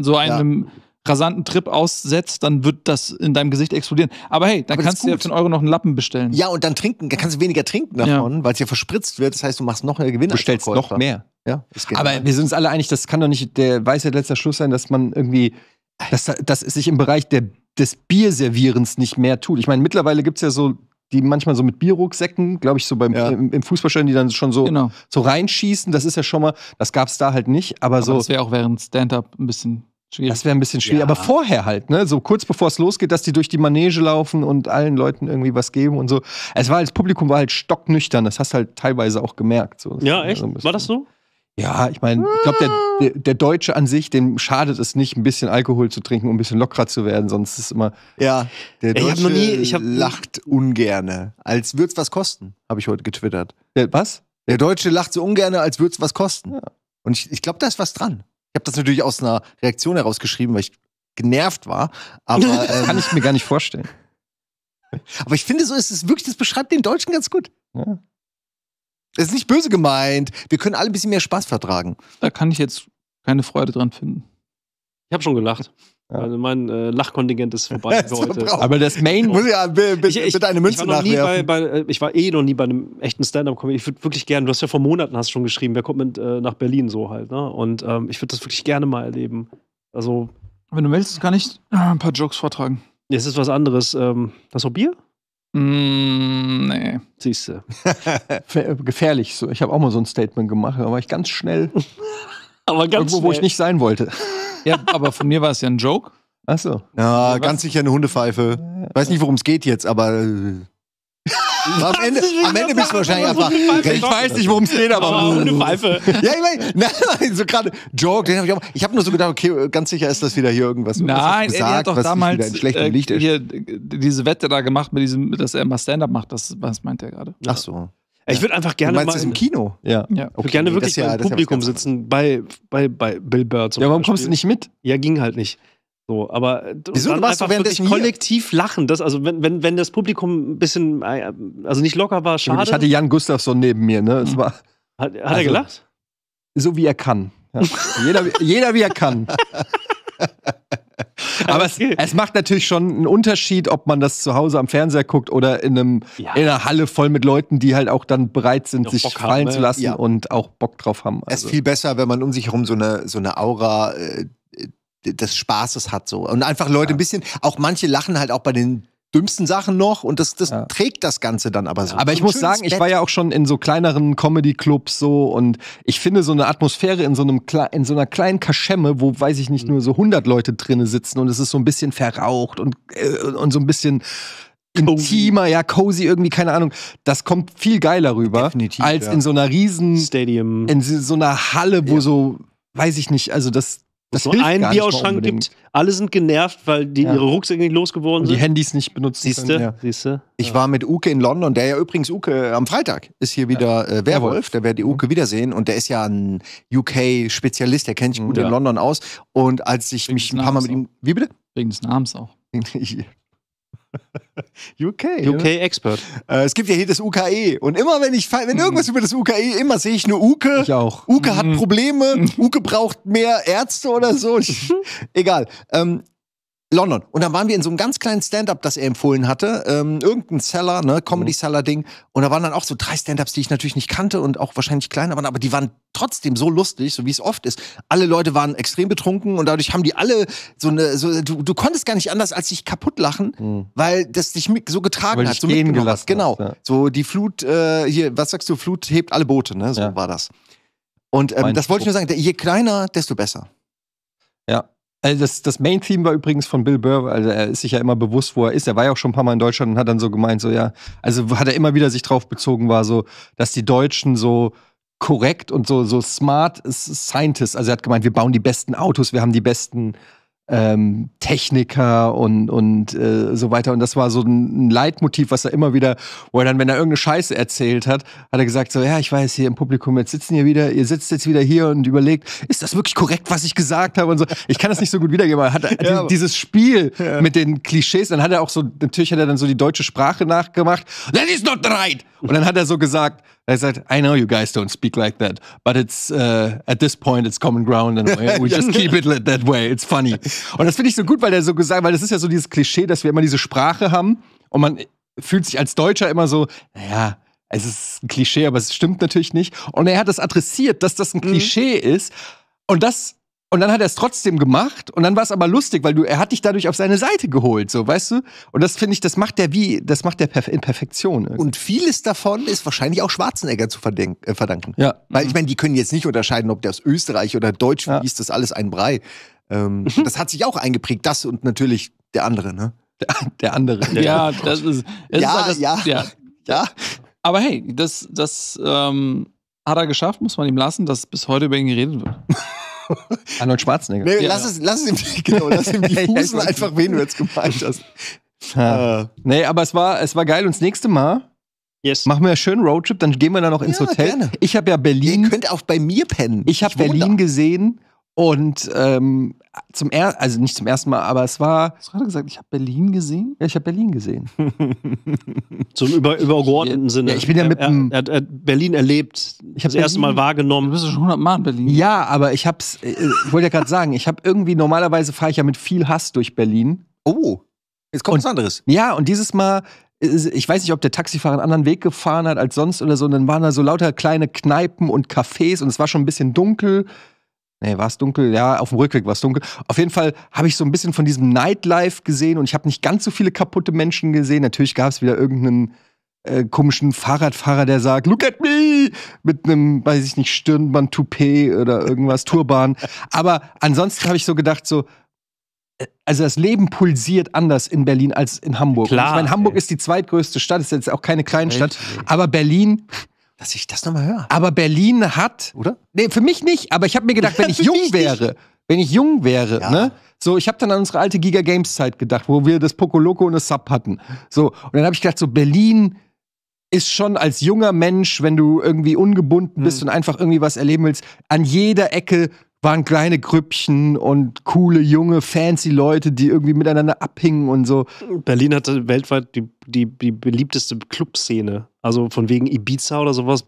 so einem ja. rasanten Trip aussetzt, dann wird das in deinem Gesicht explodieren. Aber hey, dann Aber kannst du dir für einen Euro noch einen Lappen bestellen. Ja, und dann trinken, dann kannst du weniger trinken davon, ja. weil es ja verspritzt wird. Das heißt, du machst noch mehr Gewinn. Du bestellst noch mehr. Ja, Aber wir sind uns alle einig, das kann doch nicht der weiße letzter Schluss sein, dass man irgendwie, dass, dass es sich im Bereich der, des Bierservierens nicht mehr tut. Ich meine, mittlerweile gibt es ja so die manchmal so mit Bierrucksäcken, glaube ich, so beim ja. im, im Fußballstadion, die dann schon so, genau. so reinschießen. Das ist ja schon mal, das gab es da halt nicht. Aber, aber so. Das wäre auch während Stand-up ein bisschen schwierig. Das wäre ein bisschen schwierig. Ja. Aber vorher halt, ne? So kurz bevor es losgeht, dass die durch die Manege laufen und allen Leuten irgendwie was geben und so. Es war, das Publikum war halt stocknüchtern. Das hast halt teilweise auch gemerkt. So. Ja, echt? So war das so? Ja, ich meine, ich glaube, der, der, Deutsche an sich, dem schadet es nicht, ein bisschen Alkohol zu trinken, um ein bisschen lockerer zu werden. Sonst ist immer. Ja, der Deutsche ich noch nie, ich hab, lacht ungern. Als würde es was kosten, habe ich heute getwittert. Der, was? Der Deutsche lacht so ungern, als würde es was kosten. Ja. Und ich, ich glaube, da ist was dran. Ich habe das natürlich aus einer Reaktion herausgeschrieben, weil ich genervt war. Aber [laughs] ähm, kann ich mir gar nicht vorstellen. Aber ich finde, so ist es wirklich, das beschreibt den Deutschen ganz gut. Ja. Das ist nicht böse gemeint. Wir können alle ein bisschen mehr Spaß vertragen. Da kann ich jetzt keine Freude dran finden. Ich habe schon gelacht. Ja. Also mein äh, Lachkontingent ist vorbei [laughs] für heute. Aber das Main muss ja bitte, ich, eine Münze ich war bei, bei, äh, ich war eh noch nie bei einem echten Stand-up-Comedy. Ich würde wirklich gerne. Du hast ja vor Monaten hast schon geschrieben, wer kommt mit äh, nach Berlin so halt. Ne? Und ähm, ich würde das wirklich gerne mal erleben. Also wenn du willst, kann ich äh, ein paar Jokes vortragen. Es ist was anderes. Ähm, das Bier? Mm, nee. Siehst du. [laughs] Gefährlich. So. Ich habe auch mal so ein Statement gemacht, da war ich ganz schnell. [laughs] aber ganz irgendwo, wo ich nicht sein wollte. ja, aber von mir war es ja ein Joke. Ach so. Ja, also ganz sicher eine Hundepfeife. Weiß nicht, worum es geht jetzt, aber. Äh, am Ende, am Ende bist du wahrscheinlich einfach. Ich weiß nicht, worum es geht, aber. Oh, eine Pfeife. ja, ich meine, [laughs] nein, so gerade Joke, den habe ich auch. Ich habe nur so gedacht, okay, ganz sicher ist das wieder hier irgendwas. Nein, gesagt, er hat doch damals äh, Hier, diese Wette da gemacht, mit diesem, dass er mal Stand-up macht. Das, was meint er gerade? Ach so. Ich würde einfach gerne du meinst mal. Das im Kino? Ja. ja. Okay, gerne wirklich ja, im Publikum sitzen, bei, bei, bei Bill Bird. Ja, warum Beispiel. kommst du nicht mit? Ja, ging halt nicht. So, aber äh, Wieso, dann du warst einfach wirklich kollektiv hier? lachen. Das, also wenn, wenn, wenn das Publikum ein bisschen, äh, also nicht locker war, schade. Ich hatte Jan Gustafsson neben mir, ne? Es mhm. war, hat, hat also, er gelacht? So wie er kann. Ja. jeder, jeder wie er kann. [laughs] Aber es, es, macht natürlich schon einen Unterschied, ob man das zu Hause am Fernseher guckt oder in, einem, ja. in einer Halle voll mit Leuten, die halt auch dann bereit sind, sich Bock fallen ne? zu lassen ja. und auch Bock drauf haben. Also. Es ist also viel besser, wenn man um sich herum so eine, so eine Aura äh, des Spaßes hat so. Und einfach Leute ja. ein bisschen, auch manche lachen halt auch bei den dümmsten Sachen noch und das, das ja. trägt das Ganze dann aber so. Aber ich muss sagen, Bett. ich war ja auch schon in so kleineren Comedy-Clubs so und ich finde so eine Atmosphäre in so, einem, in so einer kleinen Kaschemme, wo, weiß ich nicht, mhm. nur so 100 Leute drinne sitzen und es ist so ein bisschen verraucht und, äh, und so ein bisschen intimer, ja, cozy irgendwie, keine Ahnung. Das kommt viel geiler rüber, Definitiv, als ja. in so einer riesen Stadium. In so einer Halle, wo ja. so, weiß ich nicht, also das, das es nur einen Bierausschrank gibt. Alle sind genervt, weil die ja. ihre Rucksäcke nicht losgeworden sind. Die Handys nicht benutzt Siehste? Ja. Ich ja. war mit Uke in London, der ja übrigens Uke äh, am Freitag ist hier wieder äh, Werwolf, da werdet die mhm. Uke mhm. wiedersehen und der ist ja ein UK-Spezialist, der kennt sich mhm. gut in London aus und als ich Wegen mich ein paar Mal mit ihm. Wie bitte? Wegen des Namens auch. [laughs] UK. UK ja. Expert. Äh, es gibt ja hier das UKE. Und immer wenn ich wenn irgendwas mm. über das UKE, immer sehe ich nur Uke. Ich auch. Uke mm. hat mhm. Probleme, Uke braucht mehr Ärzte oder so. Ich, [laughs] egal. Ähm, London. Und dann waren wir in so einem ganz kleinen Stand-up, das er empfohlen hatte. Ähm, irgendein Seller, ne, Comedy-Seller-Ding. Mhm. Und da waren dann auch so drei Stand-ups, die ich natürlich nicht kannte und auch wahrscheinlich kleiner waren, aber die waren trotzdem so lustig, so wie es oft ist. Alle Leute waren extrem betrunken und dadurch haben die alle so eine, so, du, du konntest gar nicht anders als dich kaputt lachen, mhm. weil das dich mit, so getragen weil hat, so mitgenommen hat. Genau. Ja. So die Flut, äh, hier, was sagst du, Flut hebt alle Boote, ne? So ja. war das. Und ähm, das wollte ich nur sagen, je kleiner, desto besser. Ja, also das, das Main-Theme war übrigens von Bill Burr, also er ist sich ja immer bewusst, wo er ist. Er war ja auch schon ein paar Mal in Deutschland und hat dann so gemeint, so ja, also hat er immer wieder sich drauf bezogen, war so, dass die Deutschen so korrekt und so, so smart Scientists, also er hat gemeint, wir bauen die besten Autos, wir haben die besten ähm, Techniker und, und äh, so weiter. Und das war so ein Leitmotiv, was er immer wieder, wo er dann, wenn er irgendeine Scheiße erzählt hat, hat er gesagt, so, ja, ich weiß, hier im Publikum, jetzt sitzen hier wieder, ihr sitzt jetzt wieder hier und überlegt, ist das wirklich korrekt, was ich gesagt habe und so. Ich kann das nicht so gut wiedergeben, aber hat er, [laughs] ja, dieses Spiel [laughs] ja. mit den Klischees, dann hat er auch so, natürlich hat er dann so die deutsche Sprache nachgemacht, that is not right! Und dann hat er so gesagt, I said, I know you guys don't speak like that, but it's uh, at this point it's common ground and we just [laughs] keep it that way. It's funny. Und das finde ich so gut, weil der so gesagt, weil das ist ja so dieses Klischee, dass wir immer diese Sprache haben und man fühlt sich als Deutscher immer so, naja, es ist ein Klischee, aber es stimmt natürlich nicht. Und er hat das adressiert, dass das ein mhm. Klischee mhm. ist. Und das und dann hat er es trotzdem gemacht und dann war es aber lustig, weil du, er hat dich dadurch auf seine Seite geholt, so, weißt du? Und das finde ich, das macht der wie, das macht der in Perfektion. Irgendwie. Und vieles davon ist wahrscheinlich auch Schwarzenegger zu äh, verdanken. Ja. Weil ich mhm. meine, die können jetzt nicht unterscheiden, ob der aus Österreich oder Deutsch fließt, ja. Ist das alles ein Brei. Ähm, mhm. Das hat sich auch eingeprägt, das und natürlich der andere, ne? Der, [laughs] der andere. Der ja, das ist, das ja, ist halt das, ja, ja, ja. Aber hey, das, das ähm, hat er geschafft, muss man ihm lassen, dass bis heute über ihn geredet wird. [laughs] [laughs] Arnold Schwarzenegger. Nee, ja, lass, ja. Es, lass es ihm, [laughs] genau, lass ihm diffusen [laughs] einfach, wen du jetzt gemeint hast. Ja. Äh. Nee, aber es war, es war geil. Und das nächste Mal yes. machen wir einen schönen Roadtrip, dann gehen wir dann noch ins ja, Hotel. Gerne. Ich habe ja Berlin. Ihr könnt auch bei mir pennen. Ich habe Berlin da. gesehen und ähm, zum ersten, also nicht zum ersten Mal, aber es war. Hast du gerade gesagt, ich habe Berlin gesehen? Ja, ich habe Berlin gesehen. [laughs] zum über, übergeordneten Sinne. Ja, ich bin ja mit er, er, er Berlin erlebt, ich habe das erste Mal wahrgenommen. Du bist schon 100 Mal in Berlin. Ja, aber ich hab's, äh, äh, ich wollte ja gerade sagen, ich habe irgendwie, normalerweise fahre ich ja mit viel Hass durch Berlin. Oh, jetzt kommt und, was anderes. Ja, und dieses Mal äh, ich weiß nicht, ob der Taxifahrer einen anderen Weg gefahren hat als sonst oder so. Und dann waren da so lauter kleine Kneipen und Cafés und es war schon ein bisschen dunkel. Nee, war es dunkel? Ja, auf dem Rückweg war es dunkel. Auf jeden Fall habe ich so ein bisschen von diesem Nightlife gesehen und ich habe nicht ganz so viele kaputte Menschen gesehen. Natürlich gab es wieder irgendeinen äh, komischen Fahrradfahrer, der sagt, look at me! Mit einem, weiß ich nicht, Stirnband, Toupet oder irgendwas, Turban. Aber ansonsten habe ich so gedacht, so, äh, also das Leben pulsiert anders in Berlin als in Hamburg. Klar, ich meine, Hamburg ey. ist die zweitgrößte Stadt, ist jetzt auch keine kleine Stadt, Echt? aber Berlin dass ich das nochmal höre. Aber Berlin hat, oder? Nee, für mich nicht, aber ich habe mir gedacht, wenn [laughs] ich jung wäre, nicht. wenn ich jung wäre, ja. ne? So, ich habe dann an unsere alte Giga Games Zeit gedacht, wo wir das Poco Loco und das Sub hatten. So, und dann habe ich gedacht, so Berlin ist schon als junger Mensch, wenn du irgendwie ungebunden hm. bist hm. und einfach irgendwie was erleben willst, an jeder Ecke waren kleine Grüppchen und coole, junge, fancy Leute, die irgendwie miteinander abhingen und so. Berlin hatte weltweit die, die, die beliebteste Clubszene. Also von wegen Ibiza oder sowas.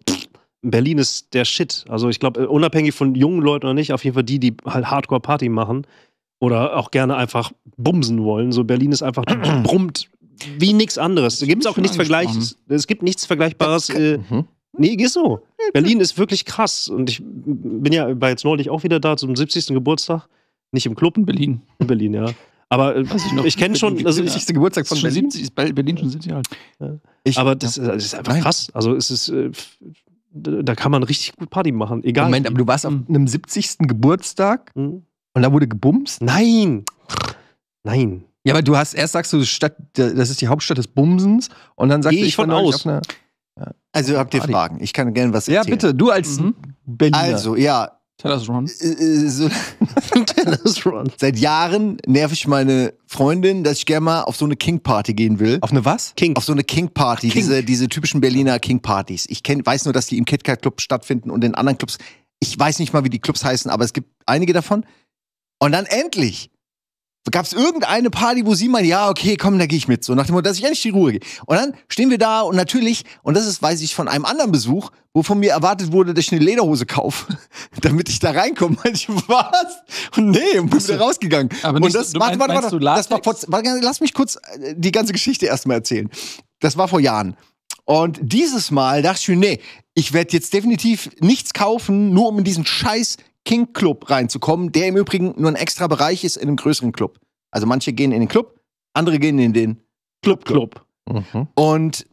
Berlin ist der Shit. Also ich glaube, unabhängig von jungen Leuten oder nicht, auf jeden Fall die, die halt Hardcore-Party machen oder auch gerne einfach bumsen wollen. So Berlin ist einfach brummt wie nichts anderes. Da gibt es auch nichts Vergleichbares. Es gibt nichts Vergleichbares äh, äh mhm. Nee, ist so. Berlin ist wirklich krass. Und ich bin ja war jetzt neulich auch wieder da zum 70. Geburtstag. Nicht im Club. In Berlin. In Berlin, ja. Aber äh, Weiß ich, ich kenne schon. Also, 70. Geburtstag von Berlin. 70, ist Berlin schon 70 Jahre alt. Ich, aber das, das, ist einfach krass. Also es ist. Äh, da kann man richtig gut Party machen. Egal. Moment, aber du warst am mhm. einem 70. Geburtstag mhm. und da wurde gebumst? Nein! Nein. Ja, aber du hast erst sagst du, Stadt, das ist die Hauptstadt des Bumsens und dann sagst du, ich, ich von aus. Also habt ihr Fragen? Ich kann gerne was erzählen. Ja, bitte, du als mhm. Berliner. Also, ja. Tell us, Ron. Äh, äh, so, [laughs] Tell us, Ron. Seit Jahren nerv ich meine Freundin, dass ich gerne mal auf so eine King-Party gehen will. Auf eine was? King. Auf so eine King-Party, King. diese, diese typischen Berliner King-Partys. Ich kenn, weiß nur, dass die im KitKat-Club stattfinden und in anderen Clubs. Ich weiß nicht mal, wie die Clubs heißen, aber es gibt einige davon. Und dann endlich gab es irgendeine Party, wo sie meinte, ja, okay, komm, da gehe ich mit. So nach dem Motto, dass ich endlich die Ruhe gehe. Und dann stehen wir da und natürlich, und das ist, weiß ich, von einem anderen Besuch, wo von mir erwartet wurde, dass ich eine Lederhose kaufe, [laughs] damit ich da reinkomme. Und [laughs] ich, was? Und nee, und bin wieder rausgegangen. Aber nicht, und das, warte, warte, warte, das war vor, warte, lass mich kurz äh, die ganze Geschichte erstmal erzählen. Das war vor Jahren. Und dieses Mal dachte ich mir, nee, ich werde jetzt definitiv nichts kaufen, nur um in diesen scheiß King Club reinzukommen, der im Übrigen nur ein extra Bereich ist in einem größeren Club. Also manche gehen in den Club, andere gehen in den Club Club. Mhm. Und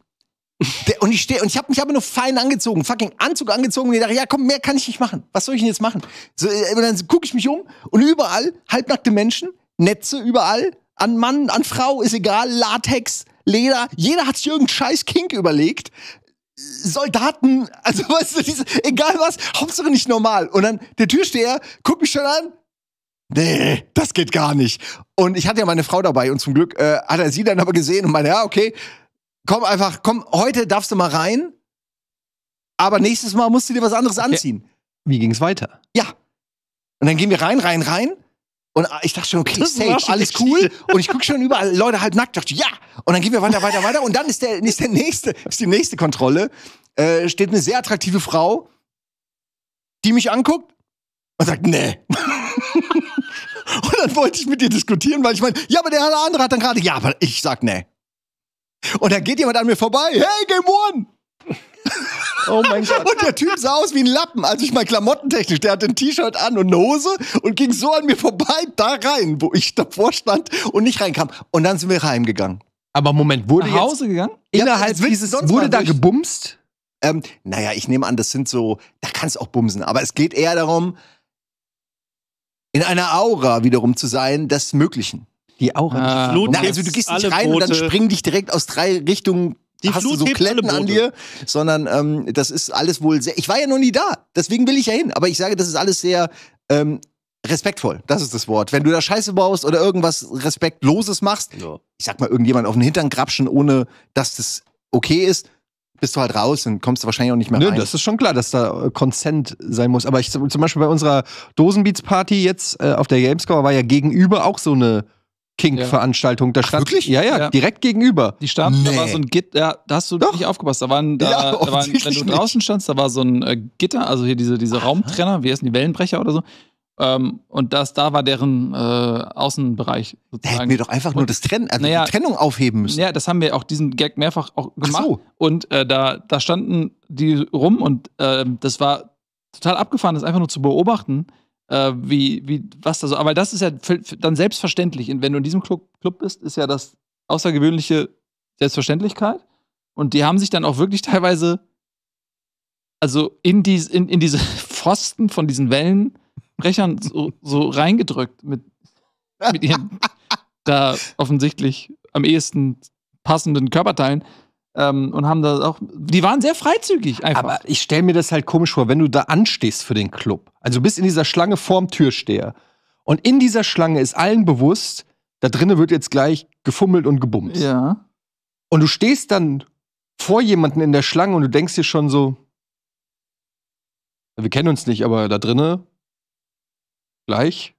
der, und ich stehe und ich habe mich aber nur fein angezogen, fucking Anzug angezogen. Und ich dachte, ja komm, mehr kann ich nicht machen. Was soll ich denn jetzt machen? So, und äh, dann gucke ich mich um und überall halbnackte Menschen, Netze überall, an Mann, an Frau, ist egal, Latex, Leder. Jeder hat sich irgendeinen scheiß Kink überlegt, Soldaten, also [laughs] weißt du, diese, egal was, Hauptsache nicht normal. Und dann der Türsteher guckt mich schon an. Nee, das geht gar nicht. Und ich hatte ja meine Frau dabei und zum Glück äh, hat er sie dann aber gesehen und meinte, ja, okay, komm einfach, komm, heute darfst du mal rein, aber nächstes Mal musst du dir was anderes anziehen. Ja. Wie ging's weiter? Ja. Und dann gehen wir rein, rein, rein. Und ah, ich dachte schon, okay, das safe, alles cool. Und ich gucke schon überall Leute halb nackt, dachte, ja. Und dann gehen wir weiter, weiter, weiter. Und dann ist, der, ist, der nächste, ist die nächste Kontrolle. Äh, steht eine sehr attraktive Frau, die mich anguckt und sagt, nee. [laughs] und dann wollte ich mit dir diskutieren, weil ich meine, ja, aber der andere hat dann gerade, ja, aber ich sag nee. Und dann geht jemand an mir vorbei, hey, Game One! [laughs] Oh mein Gott. Und der Typ sah aus wie ein Lappen. Also ich meine, klamottentechnisch, der hatte ein T-Shirt an und eine Hose und ging so an mir vorbei, da rein, wo ich davor stand und nicht reinkam. Und dann sind wir heimgegangen. Aber Moment, wurde Nach Hause jetzt, gegangen? Innerhalb ja, dieses, wurde da gebumst? Ähm, naja, ich nehme an, das sind so, da kannst auch bumsen. Aber es geht eher darum, in einer Aura wiederum zu sein, des Möglichen. Die Aura. Ah, Nein, also du gehst nicht rein Boote. und dann springen dich direkt aus drei Richtungen die hast Flut du so Kletten an dir, sondern ähm, das ist alles wohl sehr. Ich war ja noch nie da, deswegen will ich ja hin. Aber ich sage, das ist alles sehr ähm, respektvoll. Das ist das Wort. Wenn du da Scheiße baust oder irgendwas Respektloses machst, ja. ich sag mal, irgendjemand auf den Hintern grapschen, ohne dass das okay ist, bist du halt raus und kommst du wahrscheinlich auch nicht mehr rein. Nö, Das ist schon klar, dass da Konsent äh, sein muss. Aber ich zum Beispiel bei unserer Dosenbeats-Party jetzt äh, auf der Gamescore war ja gegenüber auch so eine Kink-Veranstaltung. Da stand, Ach, wirklich? Ja, ja, ja, direkt gegenüber. Die standen, nee. da war so ein Gitter, ja, da hast du Doch. nicht aufgepasst. Da waren, da, ja, da waren, wenn du draußen standst, da war so ein äh, Gitter, also hier diese, diese Raumtrenner, wie heißen die, Wellenbrecher oder so. Ähm, und das, da war deren äh, Außenbereich. Sozusagen. Da hätten wir doch einfach und, nur das Trennen, also naja, die Trennung aufheben müssen. Ja, das haben wir auch diesen Gag mehrfach auch gemacht. Ach So. Und äh, da, da standen die rum und äh, das war total abgefahren, das einfach nur zu beobachten äh, wie, wie, was da so. Aber das ist ja dann selbstverständlich. wenn du in diesem Club, Club bist, ist ja das außergewöhnliche Selbstverständlichkeit. Und die haben sich dann auch wirklich [laughs] teilweise, also in, die, in, in diese Pfosten von diesen Wellenbrechern so, so reingedrückt mit, mit ihren [laughs] da offensichtlich am ehesten passenden Körperteilen ähm, und haben da auch, die waren sehr freizügig einfach. Aber ich stelle mir das halt komisch vor, wenn du da anstehst für den Club. Also du bist in dieser Schlange vorm Türsteher. Und in dieser Schlange ist allen bewusst, da drinnen wird jetzt gleich gefummelt und gebumst. Ja. Und du stehst dann vor jemanden in der Schlange und du denkst dir schon so, wir kennen uns nicht, aber da drinnen gleich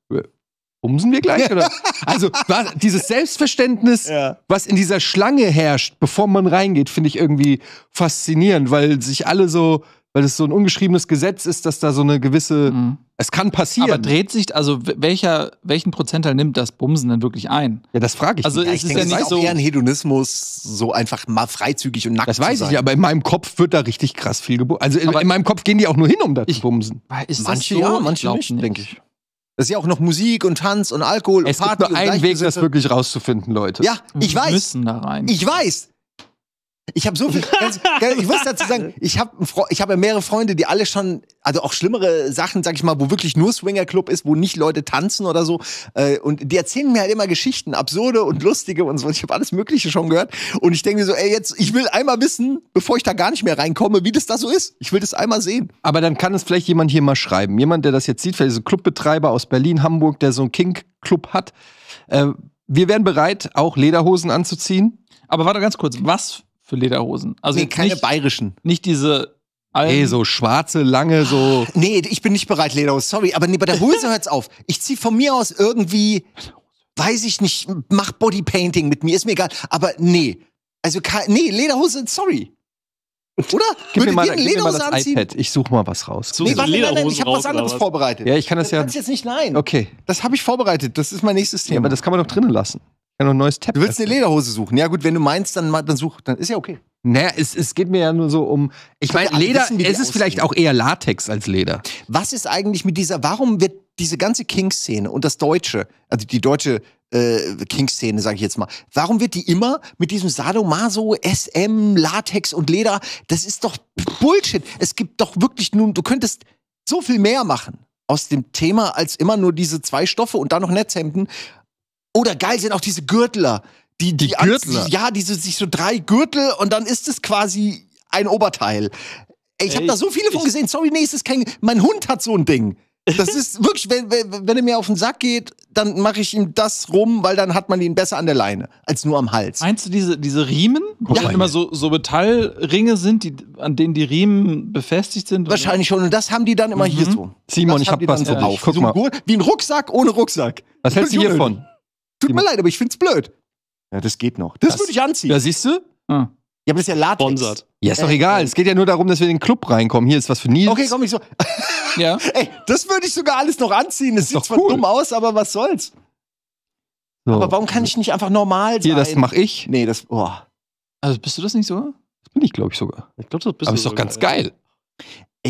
Bumsen wir gleich? Oder? [laughs] also dieses Selbstverständnis, ja. was in dieser Schlange herrscht, bevor man reingeht, finde ich irgendwie faszinierend, weil sich alle so, weil es so ein ungeschriebenes Gesetz ist, dass da so eine gewisse, mhm. es kann passieren. Aber dreht sich, also welcher, welchen Prozentteil nimmt das Bumsen denn wirklich ein? Ja, das frage ich. Also ja, ich denke, es ja ist so eher ein Hedonismus, so einfach mal freizügig und nackt Das weiß ich, aber in meinem Kopf wird da richtig krass viel geboten. Also in, in, meinem Kopf gehen die auch nur hin, um da ich, zu bumsen. Ist manche so? ja, manche glaub, nicht, denke ich. Das ist ja auch noch Musik und Tanz und Alkohol es und Party. Es gibt nur einen Weg, das wirklich rauszufinden, Leute. Ja, ich Wir weiß. Müssen da rein. Ich weiß. Ich habe so viel. Ganz, ganz, ich muss dazu sagen, ich habe ich hab mehrere Freunde, die alle schon, also auch schlimmere Sachen, sag ich mal, wo wirklich nur Swinger Club ist, wo nicht Leute tanzen oder so. Äh, und die erzählen mir halt immer Geschichten, absurde und lustige und so. Ich habe alles Mögliche schon gehört. Und ich denke mir so, ey, jetzt, ich will einmal wissen, bevor ich da gar nicht mehr reinkomme, wie das da so ist. Ich will das einmal sehen. Aber dann kann es vielleicht jemand hier mal schreiben. Jemand, der das jetzt sieht, vielleicht so ein Clubbetreiber aus Berlin, Hamburg, der so einen Kink-Club hat. Äh, wir wären bereit, auch Lederhosen anzuziehen. Aber warte ganz kurz, was für Lederhosen. Also nee, keine nicht, bayerischen. Nicht diese alten. Ey, so schwarze, lange, so. Ah. Nee, ich bin nicht bereit, Lederhosen, sorry. Aber nee, bei der Hose [laughs] hört's auf. Ich zieh von mir aus irgendwie, weiß ich nicht, mach Bodypainting mit mir, ist mir egal. Aber nee. Also, nee, Lederhose, sorry. Oder? Gib Würde mir mal, gib mir mal das anziehen? iPad. Ich suche mal was raus. nee, warte, nein, nein, ich habe was anderes was? vorbereitet. Ja, ich kann das, ja. Das jetzt nicht nein. Okay. Das habe ich vorbereitet. Das ist mein nächstes Thema. Ja, aber das kann man doch drinnen lassen noch ein neues Tab. Du willst eine Lederhose suchen. Ja, gut, wenn du meinst, dann, dann such, dann ist ja okay. Naja, es, es geht mir ja nur so um. Ich, ich meine, Leder, wissen, es ist aussehen. vielleicht auch eher Latex als Leder. Was ist eigentlich mit dieser, warum wird diese ganze King-Szene und das Deutsche, also die deutsche äh, King-Szene, sage ich jetzt mal, warum wird die immer mit diesem Sadomaso, SM, Latex und Leder? Das ist doch Bullshit. Es gibt doch wirklich nun, du könntest so viel mehr machen aus dem Thema als immer nur diese zwei Stoffe und dann noch Netzhemden. Oder geil sind auch diese Gürtler. Die, die, die Gürtler? ja, diese sich so drei Gürtel und dann ist es quasi ein Oberteil. Ey, ich habe da so viele von gesehen. Sorry, nee, es ist kein. Mein Hund hat so ein Ding. Das ist [laughs] wirklich, wenn, wenn, er mir auf den Sack geht, dann mache ich ihm das rum, weil dann hat man ihn besser an der Leine als nur am Hals. Meinst du diese, diese Riemen, wo ja. immer so, so Metallringe sind, die, an denen die Riemen befestigt sind? Wahrscheinlich oder? schon. Und das haben die dann immer mhm. hier so. Simon, das ich hab was für dich. Guck so mal. Wie ein Rucksack ohne Rucksack. Was hältst du [laughs] hiervon? Tut mir leid, aber ich find's blöd. Ja, das geht noch. Das, das würde ich anziehen. Ja, siehst du? Ah. Ja, aber das ist ja Latex. Sponsert. Ja, ist doch äh, egal. Äh. Es geht ja nur darum, dass wir in den Club reinkommen. Hier ist was für Nils. Okay, komm ich so. [laughs] ja. Ey, das würde ich sogar alles noch anziehen. Das, das sieht zwar cool. dumm aus, aber was soll's? So. Aber warum kann ich nicht einfach normal sein? Hier, das mache ich. Nee, das. Boah. Also bist du das nicht so? Das bin ich, glaube ich, sogar. Ich glaube, das bist aber du. Aber ist doch ganz geil.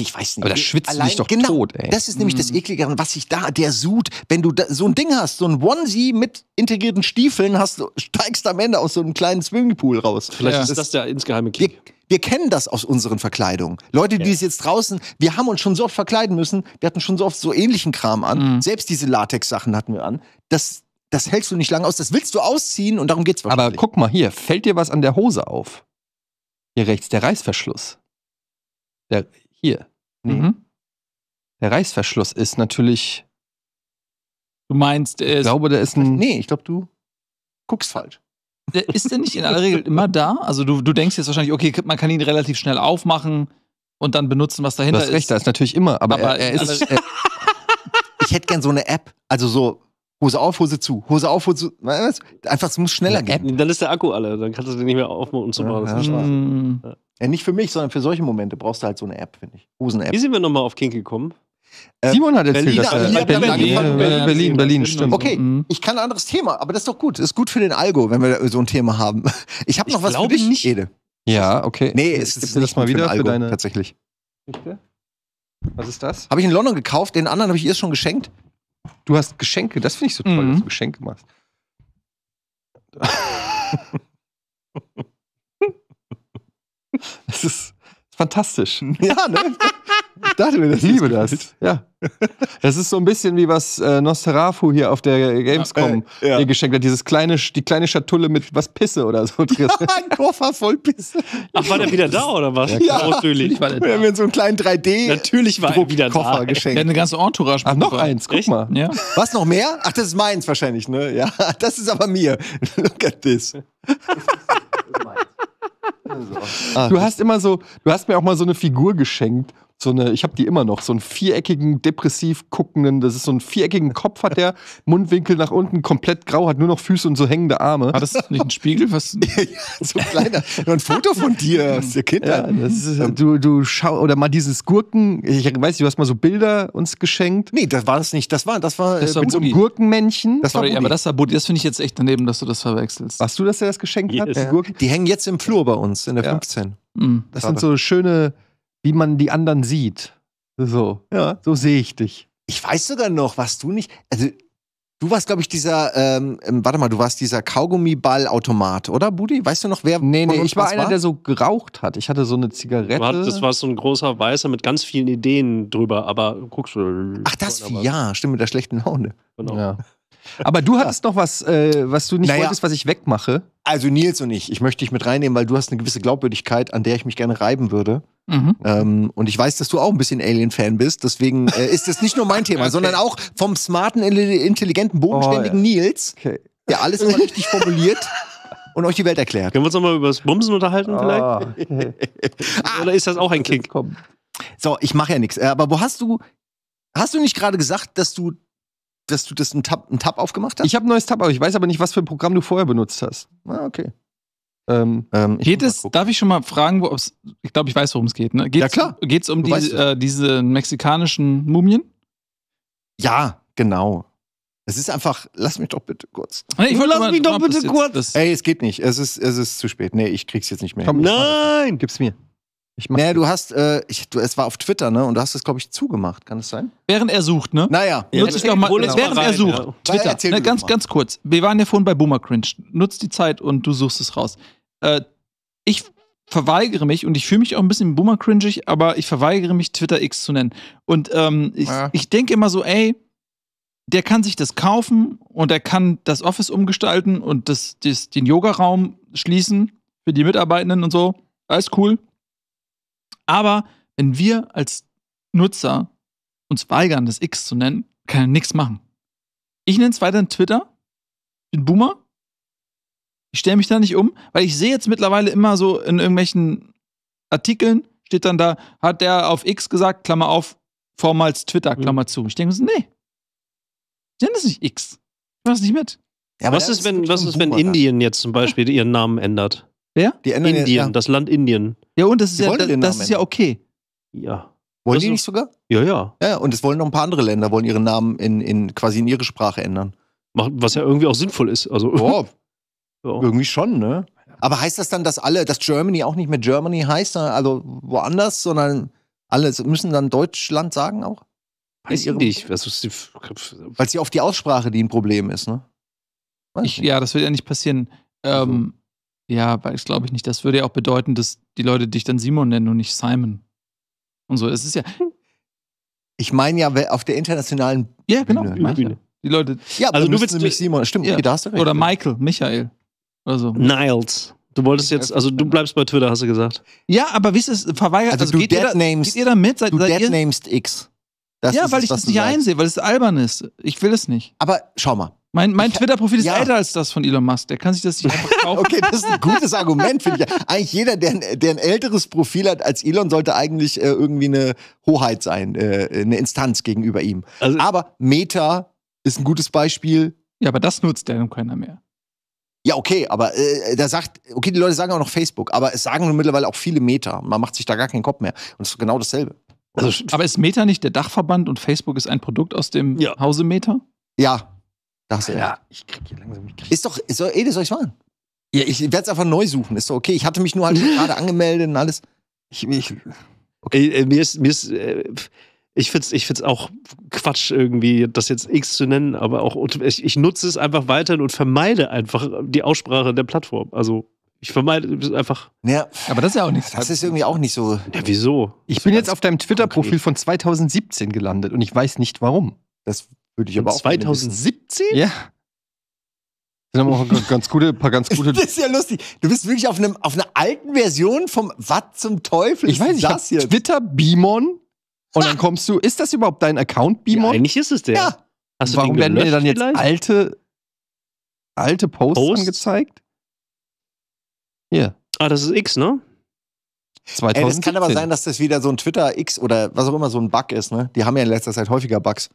Ich weiß nicht. Aber da schwitzt allein, dich doch genau, tot, ey. Das ist nämlich mm. das mhm. Ekligere, was sich da, der Sud, wenn du da, so ein Ding hast, so ein Onesie mit integrierten Stiefeln hast, du steigst am Ende aus so einem kleinen Swimmingpool raus. Vielleicht ja. ist das der insgeheime Klick. Wir, wir, kennen das aus unseren Verkleidungen. Leute, die ja. es jetzt draußen, wir haben uns schon so oft verkleiden müssen, wir hatten schon so oft so ähnlichen Kram an. Mm. Selbst diese Latex-Sachen hatten wir an. Das, das hältst du nicht lange aus, das willst du ausziehen und darum geht's wahrscheinlich. Aber guck mal hier, fällt dir was an der Hose auf? Hier rechts, der Reißverschluss. Der, hier. Nee. Mhm. Der Reißverschluss ist natürlich. Du meinst, ich glaube, der ist ein. Nee, ich glaube, du guckst falsch. Der ist der nicht in aller Regel immer da? Also du, du denkst jetzt wahrscheinlich, okay, man kann ihn relativ schnell aufmachen und dann benutzen, was dahinter ist. Du hast recht, da ist natürlich immer, aber, aber er, er ist. [laughs] Er, ich hätte gern so eine App, also so Hose auf, Hose zu, Hose auf, Hose zu. Einfach, es muss schneller gehen. Dann ist der Akku alle, dann kannst du den nicht mehr aufmachen und zumachen. Ja, ja, mm. Ja, äh, nicht für mich, sondern für solche Momente brauchst du halt so eine App, finde ich. Hosen-App. Wie sind wir nochmal auf Kink gekommen? Äh, Simon hat erzählt, Berlin, dass er Berlin, Berlin, Berlin, Berlin, Berlin, Berlin, stimmt. Okay, mhm. ich kann ein anderes Thema, aber das ist doch gut. Das ist gut für den Algo, wenn wir so ein Thema haben. [laughs] Ich habe noch ich was für dich, nicht. Ede. Ja, okay. Nee, es Gibst ist dir das mal wieder für, Algo, für deine tatsächlich. Was ist das? Habe ich in London gekauft, den anderen habe ich erst schon geschenkt. Du hast Geschenke, das finde ich so toll, mhm. dass du Geschenke machst. [laughs] Das [laughs] ist fantastisch. Ja, ne? Ich dachte mir, das ich liebe das. Ja. Das ist so ein bisschen wie was äh, Nosferatu hier auf der Gamescom ja, äh, ja. geschenkt hat. Dieses kleine, die kleine Schatulle mit was Pisse oder so [laughs] drin. Ja, ein Koffer voll Pisse. Ach, war der wieder da oder was? Ja, ja natürlich. War der da. Wir haben so einen kleinen 3D natürlich war Druck wieder Koffer da. geschenkt. Der hat eine ganze Entourage. Ach, noch eins, guck Echt? mal. Ja. Was noch mehr? Ach, das ist meins wahrscheinlich, ne? Ja, [laughs] das ist aber mir. Look at this. das ist meins. Du hast immer so, du hast mir auch mal so eine Figur geschenkt so eine, ich habe die immer noch, so einen viereckigen, depressiv guckenden, das ist so einen viereckigen Kopf hat der, [laughs] Mundwinkel nach unten, komplett grau, hat nur noch Füße und so hängende Arme. Hattest das nicht ein Spiegel? Was? [laughs] ja, so ein kleiner, nur ein Foto von dir aus [laughs] der Kindheit. Ja, ist, du, du schau, oder mal dieses Gurken, ich weiß nicht, du hast mal so Bilder uns geschenkt. Nee, das war es nicht, das war, das war, das war äh, mit so einem Gurkenmännchen. Das Sorry, war aber das war das finde ich jetzt echt daneben, dass du das verwechselst. Warst du, dass er das geschenkt yes. hat? Ja. Die hängen jetzt im Flur bei uns, in der ja. 15. Mhm. Das, das sind so schöne, wie man die anderen sieht. So, ja. so sehe ich dich. Ich weiß sogar noch, was du nicht. Also, du warst, glaube ich, dieser, ähm, ähm, warte mal, du warst dieser Kaugummiball-Automat, oder, Budi? Weißt du noch, wer. Nee, nee, ich war einer, war? der so geraucht hat. Ich hatte so eine Zigarette. Hat, das war so ein großer Weißer mit ganz vielen Ideen drüber, aber guckst du. Äh, Ach, das, ja, stimmt, mit der schlechten Laune. Genau. Ja. Aber du hattest noch was, äh, was du nicht naja, wolltest, was ich wegmache. Also Nils und ich, ich möchte dich mit reinnehmen, weil du hast eine gewisse Glaubwürdigkeit, an der ich mich gerne reiben würde. Mhm. Ähm, und ich weiß, dass du auch ein bisschen Alien-Fan bist, deswegen äh, ist das nicht nur mein [laughs] Thema, okay. sondern auch vom smarten, intelligenten, bodenständigen oh, ja. Nils, okay. der alles immer richtig formuliert und euch die Welt erklärt. Können wir uns nochmal über das Bumsen unterhalten oh, vielleicht? Okay. [laughs] Ah. Oder ist das auch ein Kink? So, ich mache ja nichts. Äh, aber wo hast du, hast du nicht gerade gesagt, dass du dass du das einen Tab, einen Tab aufgemacht hast? Ich habe ein neues Tab, aber ich weiß aber nicht, was für ein Programm du vorher benutzt hast. Ah, okay. Ähm, ähm, geht es, darf ich schon mal fragen, wo ich glaube, ich weiß, worum es geht. Ne? Geht's, ja, klar. Geht es um die, äh, diese mexikanischen Mumien? Ja, genau. Es ist einfach, lass mich doch bitte kurz. Hey, ich lass mal, mich doch bitte kurz. Ey, es geht nicht. Es ist, es ist zu spät. Nee, ich krieg's jetzt nicht mehr. Komm, nein! Gib's mir. Ich naja, du hast, äh, ich, du, es war auf Twitter, ne? Und du hast es, glaube ich, zugemacht, kann es sein? Während er sucht, ne? Naja. Ja, Nutze ich doch mal, genau. während er sucht. Ja. Twitter, Na, ne, ganz, ganz kurz. Wir waren ja vorhin bei Boomer Cringe. Nutzt die Zeit und du suchst es raus. Äh, ich verweigere mich, und ich fühle mich auch ein bisschen Boomer cringig, aber ich verweigere mich, Twitter X zu nennen. Und ähm, ich, ja. ich denke immer so, ey, der kann sich das kaufen und er kann das Office umgestalten und das, das, den Yoga-Raum schließen für die Mitarbeitenden und so. Alles cool, aber wenn wir als Nutzer uns weigern, das X zu nennen, kann er nichts machen. Ich nenne es weiterhin Twitter, bin Boomer. Ich stelle mich da nicht um, weil ich sehe jetzt mittlerweile immer so in irgendwelchen Artikeln, steht dann da, hat der auf X gesagt, Klammer auf, vormals Twitter, mhm. Klammer mhm. zu. Ich denke mir so, nee. Ich nenne das nicht X. Ich mache das nicht mit. Ja, was ist, wenn, was ist, wenn Indien jetzt zum Beispiel ihren Namen ändert? Wer? Die ändern Indien, ja. das Land Indien. Ja, und das ist, ja, das, das ist ja okay. Ja. Wollen das die nicht sogar? Ja, ja. Ja, und es wollen noch ein paar andere Länder, wollen ihren Namen in, in quasi in ihre Sprache ändern. Was ja irgendwie auch sinnvoll ist. Also, Boah, [laughs] ja. Irgendwie schon, ne? Aber heißt das dann, dass alle, dass Germany auch nicht mehr Germany heißt, also woanders, sondern alle müssen dann Deutschland sagen auch? Weiß ich nicht. Weil es ja oft die Aussprache, die ein Problem ist, ne? Ich, ja, das wird ja nicht passieren. Also. Ähm, ja, weil ich glaube ich nicht. Das würde ja auch bedeuten, dass die Leute dich dann Simon nennen und nicht Simon. Und so, es ist ja. [laughs] Ich meine ja auf der internationalen ja, genau, Bühne. Bühne. Die Leute. Ja, also du willst nämlich Simon. Stimmt, ja. okay, da hast du recht. Oder Michael, Michael. Oder so. Niles. Du wolltest jetzt, also du bleibst bei Twitter, hast du gesagt. Ja, aber wie ist es verweigert? Also, also du geht, ihr da, geht ihr da mit? Seid, du seid deadnamest X. Das ja, weil das, ich das nicht einsehe, weil es albern ist. Ich will es nicht. Aber schau mal, mein, mein Twitter-Profil ist ja. älter als das von Elon Musk. Der kann sich das nicht [laughs] einfach kaufen. okay, das ist ein gutes Argument, finde ich. Eigentlich jeder, der, der, ein älteres Profil hat als Elon, sollte eigentlich äh, irgendwie eine Hoheit sein, äh, eine Instanz gegenüber ihm. Also, aber Meta ist ein gutes Beispiel. Ja, aber das nutzt der nun keiner mehr. Ja, okay, aber äh, da sagt, okay, die Leute sagen auch noch Facebook, aber es sagen nun mittlerweile auch viele Meta. Man macht sich da gar keinen Kopf mehr. Und es ist genau dasselbe. Also, aber ist Meta nicht der Dachverband und Facebook ist ein Produkt aus dem ja. Hause Meta? Ja, Dachte ja, ich krieg hier langsam. Krieg ist doch, ist doch, Ede, soll ich machen? Ja, ich werde es einfach neu suchen. Ist doch okay. Ich hatte mich nur halt [laughs] gerade angemeldet und alles. Ich, ich okay. Ey, äh, mir ist, mir ist, äh, ich finde es ich find's auch Quatsch, irgendwie das jetzt X zu nennen, aber auch ich, ich nutze es einfach weiterhin und vermeide einfach die Aussprache der Plattform. Also ich vermeide einfach. Ja, aber das ist ja auch nichts. Das ist irgendwie auch nicht so. Ja, wieso? Ich bin jetzt auf deinem Twitter-Profil von 2017 gelandet und ich weiß nicht warum. Das würde ich aber auch 2017? Ja. Das sind aber auch ganz gute, paar ganz [laughs] gute. das ist ja lustig. Du bist wirklich auf, einem, auf einer alten Version vom Was zum Teufel? Ich weiß nicht, das ich Twitter Bimon und dann kommst du, ist das überhaupt dein Account Bimon? Ja, eigentlich ist es der. Ja. Hast du Warum werden mir dann jetzt vielleicht? alte alte Posts, Posts? angezeigt? Ja. Ah, das ist X, ne? 2017. Ey, das kann aber sein, dass das wieder so ein Twitter X oder was auch immer so ein Bug ist, ne? Die haben ja in letzter Zeit häufiger Bugs.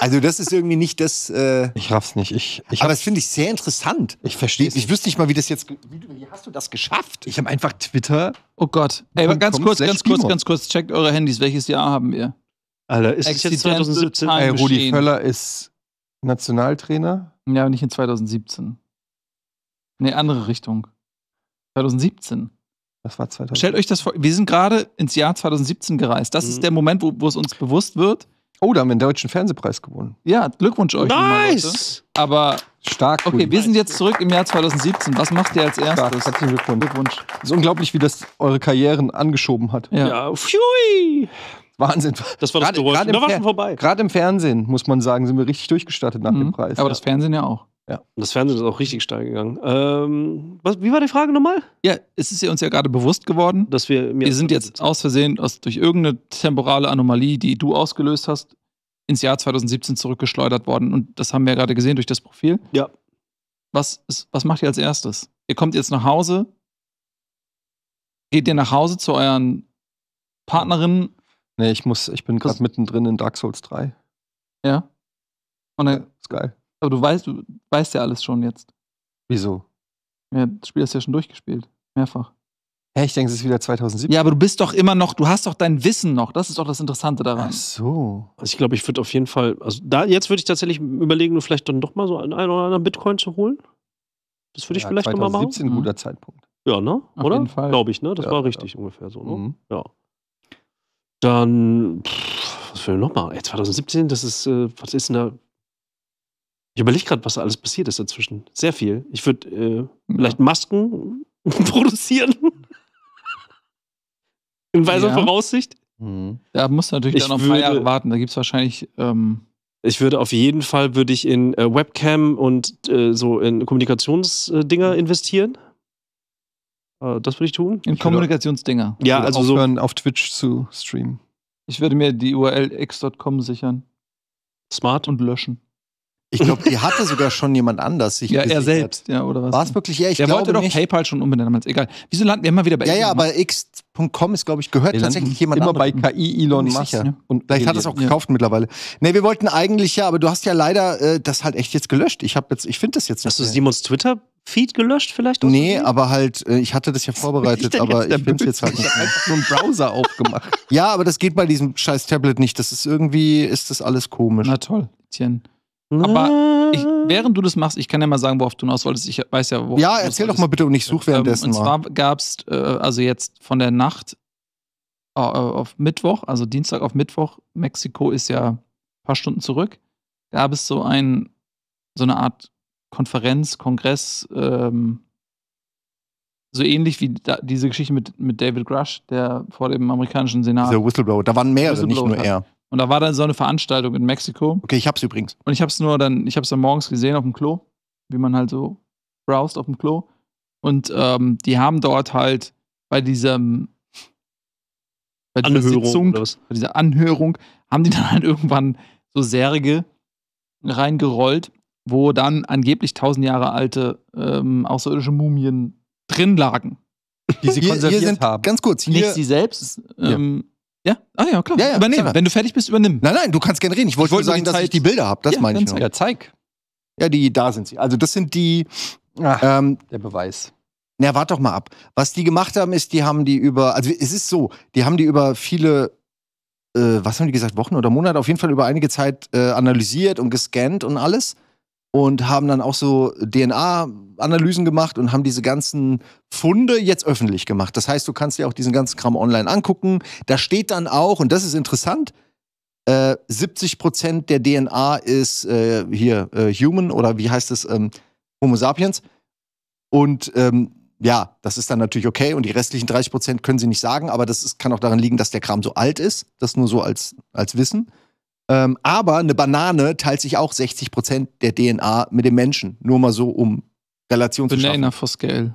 Also das ist irgendwie nicht das. Äh ich raff's nicht. Ich, ich aber das finde ich sehr interessant. Ich verstehe. Ich, ich wüsste nicht mal, wie das jetzt. Wie, hast du das geschafft? Ich habe einfach Twitter. Oh Gott. Ey, aber ganz kurz, ganz kurz, ganz kurz. Checkt eure Handys. Welches Jahr haben wir? Alter, ist es jetzt 2017? Ey, Rudi Völler ist Nationaltrainer. Ja, aber nicht in 2017. Nee, andere Richtung. 2017. Das war 2017. Stellt euch das vor, wir sind gerade ins Jahr 2017 gereist. Das mhm. ist der Moment, wo, wo es uns bewusst wird, Oh, da haben wir den deutschen Fernsehpreis gewonnen. Ja, Glückwunsch euch. Nice! Aber stark. Okay, cool. wir sind jetzt zurück im Jahr 2017. Was macht ihr als erstes? Herzlichen Glückwunsch. Glückwunsch. Es ist unglaublich, wie das eure Karrieren angeschoben hat. Ja, ja pfui! Wahnsinn. Das war das Gerade Geräusch. Grade vorbei. Gerade im Fernsehen, muss man sagen, sind wir richtig durchgestartet nach mhm. dem Preis. Aber ja. das Fernsehen ja auch. Ja. Das Fernsehen ist auch richtig steil gegangen. Ähm, was, wie war die Frage nochmal? Ja, es ist ja uns ja gerade bewusst geworden, dass wir. Wir sind jetzt aus Versehen aus, durch irgendeine temporale Anomalie, die du ausgelöst hast, ins Jahr 2017 zurückgeschleudert worden. Und das haben wir ja gerade gesehen durch das Profil. Ja. Was, ist, was macht ihr als erstes? Ihr kommt jetzt nach Hause. Geht ihr nach Hause zu euren Partnerinnen? Nee, ich muss, ich bin gerade mittendrin in Dark Souls 3. Ja. Und dann, ja, ist geil. Aber du weißt, du weißt ja alles schon jetzt. Wieso? Ja, das Spiel hast du ja schon durchgespielt. Mehrfach. Hä, ich denke, es ist wieder 2017. Ja, aber du bist doch immer noch, du hast doch dein Wissen noch. Das ist doch das Interessante daran. Ach so. Also ich glaube, ich würde auf jeden Fall, also da jetzt würde ich tatsächlich überlegen, nur vielleicht dann doch mal so einen oder anderen Bitcoin zu holen. Das würde ich ja, vielleicht nochmal machen. 2017 ein mhm. guter mhm. Zeitpunkt. Ja, ne? Auf oder? Glaube ich, ne? Das ja, war richtig ja. ungefähr so, ne? Mhm. Ja. Dann, pff, was will ich nochmal? Ey, 2017, das ist, äh, was ist denn da? Ich überlege gerade, was alles passiert ist dazwischen. Sehr viel. Ich würde äh, vielleicht Masken [laughs] produzieren. In weiser ja. Voraussicht. Mhm. Da muss natürlich ich dann noch ein paar Jahre warten. Da gibt es wahrscheinlich. Ähm ich würde auf jeden Fall würde ich in äh, Webcam und äh, so in Kommunikationsdinger mhm. investieren. Äh, das würde ich tun. In ich Kommunikationsdinger. Ja, also aufhören, so auf Twitch zu streamen. Ich würde mir die URL x.com sichern. Smart. Und löschen. Ich glaube, die hatte sogar schon jemand anders. [laughs] ja, er selbst, ja, oder was? War es wirklich? Ja, ich der glaube wollte doch nicht. PayPal schon umbenennen, egal. Wieso landen wir immer wieder bei Ja, ja, aber x.com ist, glaube ich, gehört wir tatsächlich jemand immer anderem. bei KI Elon Musk. Ne? Und Vielleicht hat es auch gekauft ja. mittlerweile. Nee, wir wollten eigentlich ja, aber du hast ja leider äh, das halt echt jetzt gelöscht. Ich habe jetzt, ich finde das jetzt nicht. Hast du Simons Twitter Feed gelöscht vielleicht? Nee, aber halt, äh, ich hatte das ja vorbereitet, aber ich bin jetzt halt nicht. Ich habe einfach nur einen Browser [laughs] aufgemacht. Ja, aber das geht bei diesem scheiß Tablet nicht. Das ist irgendwie, ist das alles komisch. Na toll, Tien. Aber ich, mhm. während du das machst, ich kann ja mal sagen, worauf du hinaus wolltest. Ich weiß ja, worauf Ja, erzähl doch mal bitte und ich suche ähm, währenddessen. Ähm, und zwar gab es, äh, also jetzt von der Nacht äh, auf Mittwoch, also Dienstag auf Mittwoch, Mexiko ist ja ein paar Stunden zurück, gab es so, ein, so eine Art Konferenz, Kongress, ähm, so ähnlich wie da, diese Geschichte mit, mit David Grush, der vor dem amerikanischen Senat. Der Whistleblower, da waren mehrere, nicht nur er. Und da war dann so eine Veranstaltung in Mexiko. Okay, ich hab's übrigens. Und ich hab's nur dann, ich hab's dann morgens gesehen auf dem Klo, wie man halt so browst auf dem Klo. Und ähm, die haben dort halt bei diesem bei dieser Anhörung, Sitzung, bei dieser Anhörung, haben die dann halt irgendwann so Särge reingerollt, wo dann angeblich tausend Jahre alte ähm, außerirdische Mumien drin lagen. Die sie konserviert hier sind, haben. Ganz kurz. Hier, Nicht sie selbst, ähm, ja? Ah ja, klar. Ja, ja, übernehmen. Klar. Wenn du fertig bist, übernimm. Nein, nein, du kannst gerne reden. Ich wollte, ich nur sagen, dass ich die Bilder habe. Das ja, meine ich nur. Ja, zeig. Ja, die, da sind sie. Also das sind die... Ach, ähm, der Beweis. Na, warte doch mal ab. Was die gemacht haben, ist, die haben die über... Also es ist so, die haben die über viele... Äh, was haben die gesagt? Wochen oder Monate? Auf jeden Fall über einige Zeit äh, analysiert und gescannt und alles und haben dann auch so DNA-Analysen gemacht und haben diese ganzen Funde jetzt öffentlich gemacht. Das heißt, du kannst dir auch diesen ganzen Kram online angucken. Da steht dann auch, und das ist interessant, äh, 70 Prozent der DNA ist äh, hier äh, Human oder wie heißt es, ähm, Homo sapiens. Und ähm, ja, das ist dann natürlich okay und die restlichen 30 Prozent können sie nicht sagen, aber das ist, kann auch daran liegen, dass der Kram so alt ist. Das nur so als, als Wissen. Ähm, aber eine Banane teilt sich auch 60 Prozent der DNA mit dem Menschen. Nur mal so, um Relation Banana zu schaffen. Banana for Scale.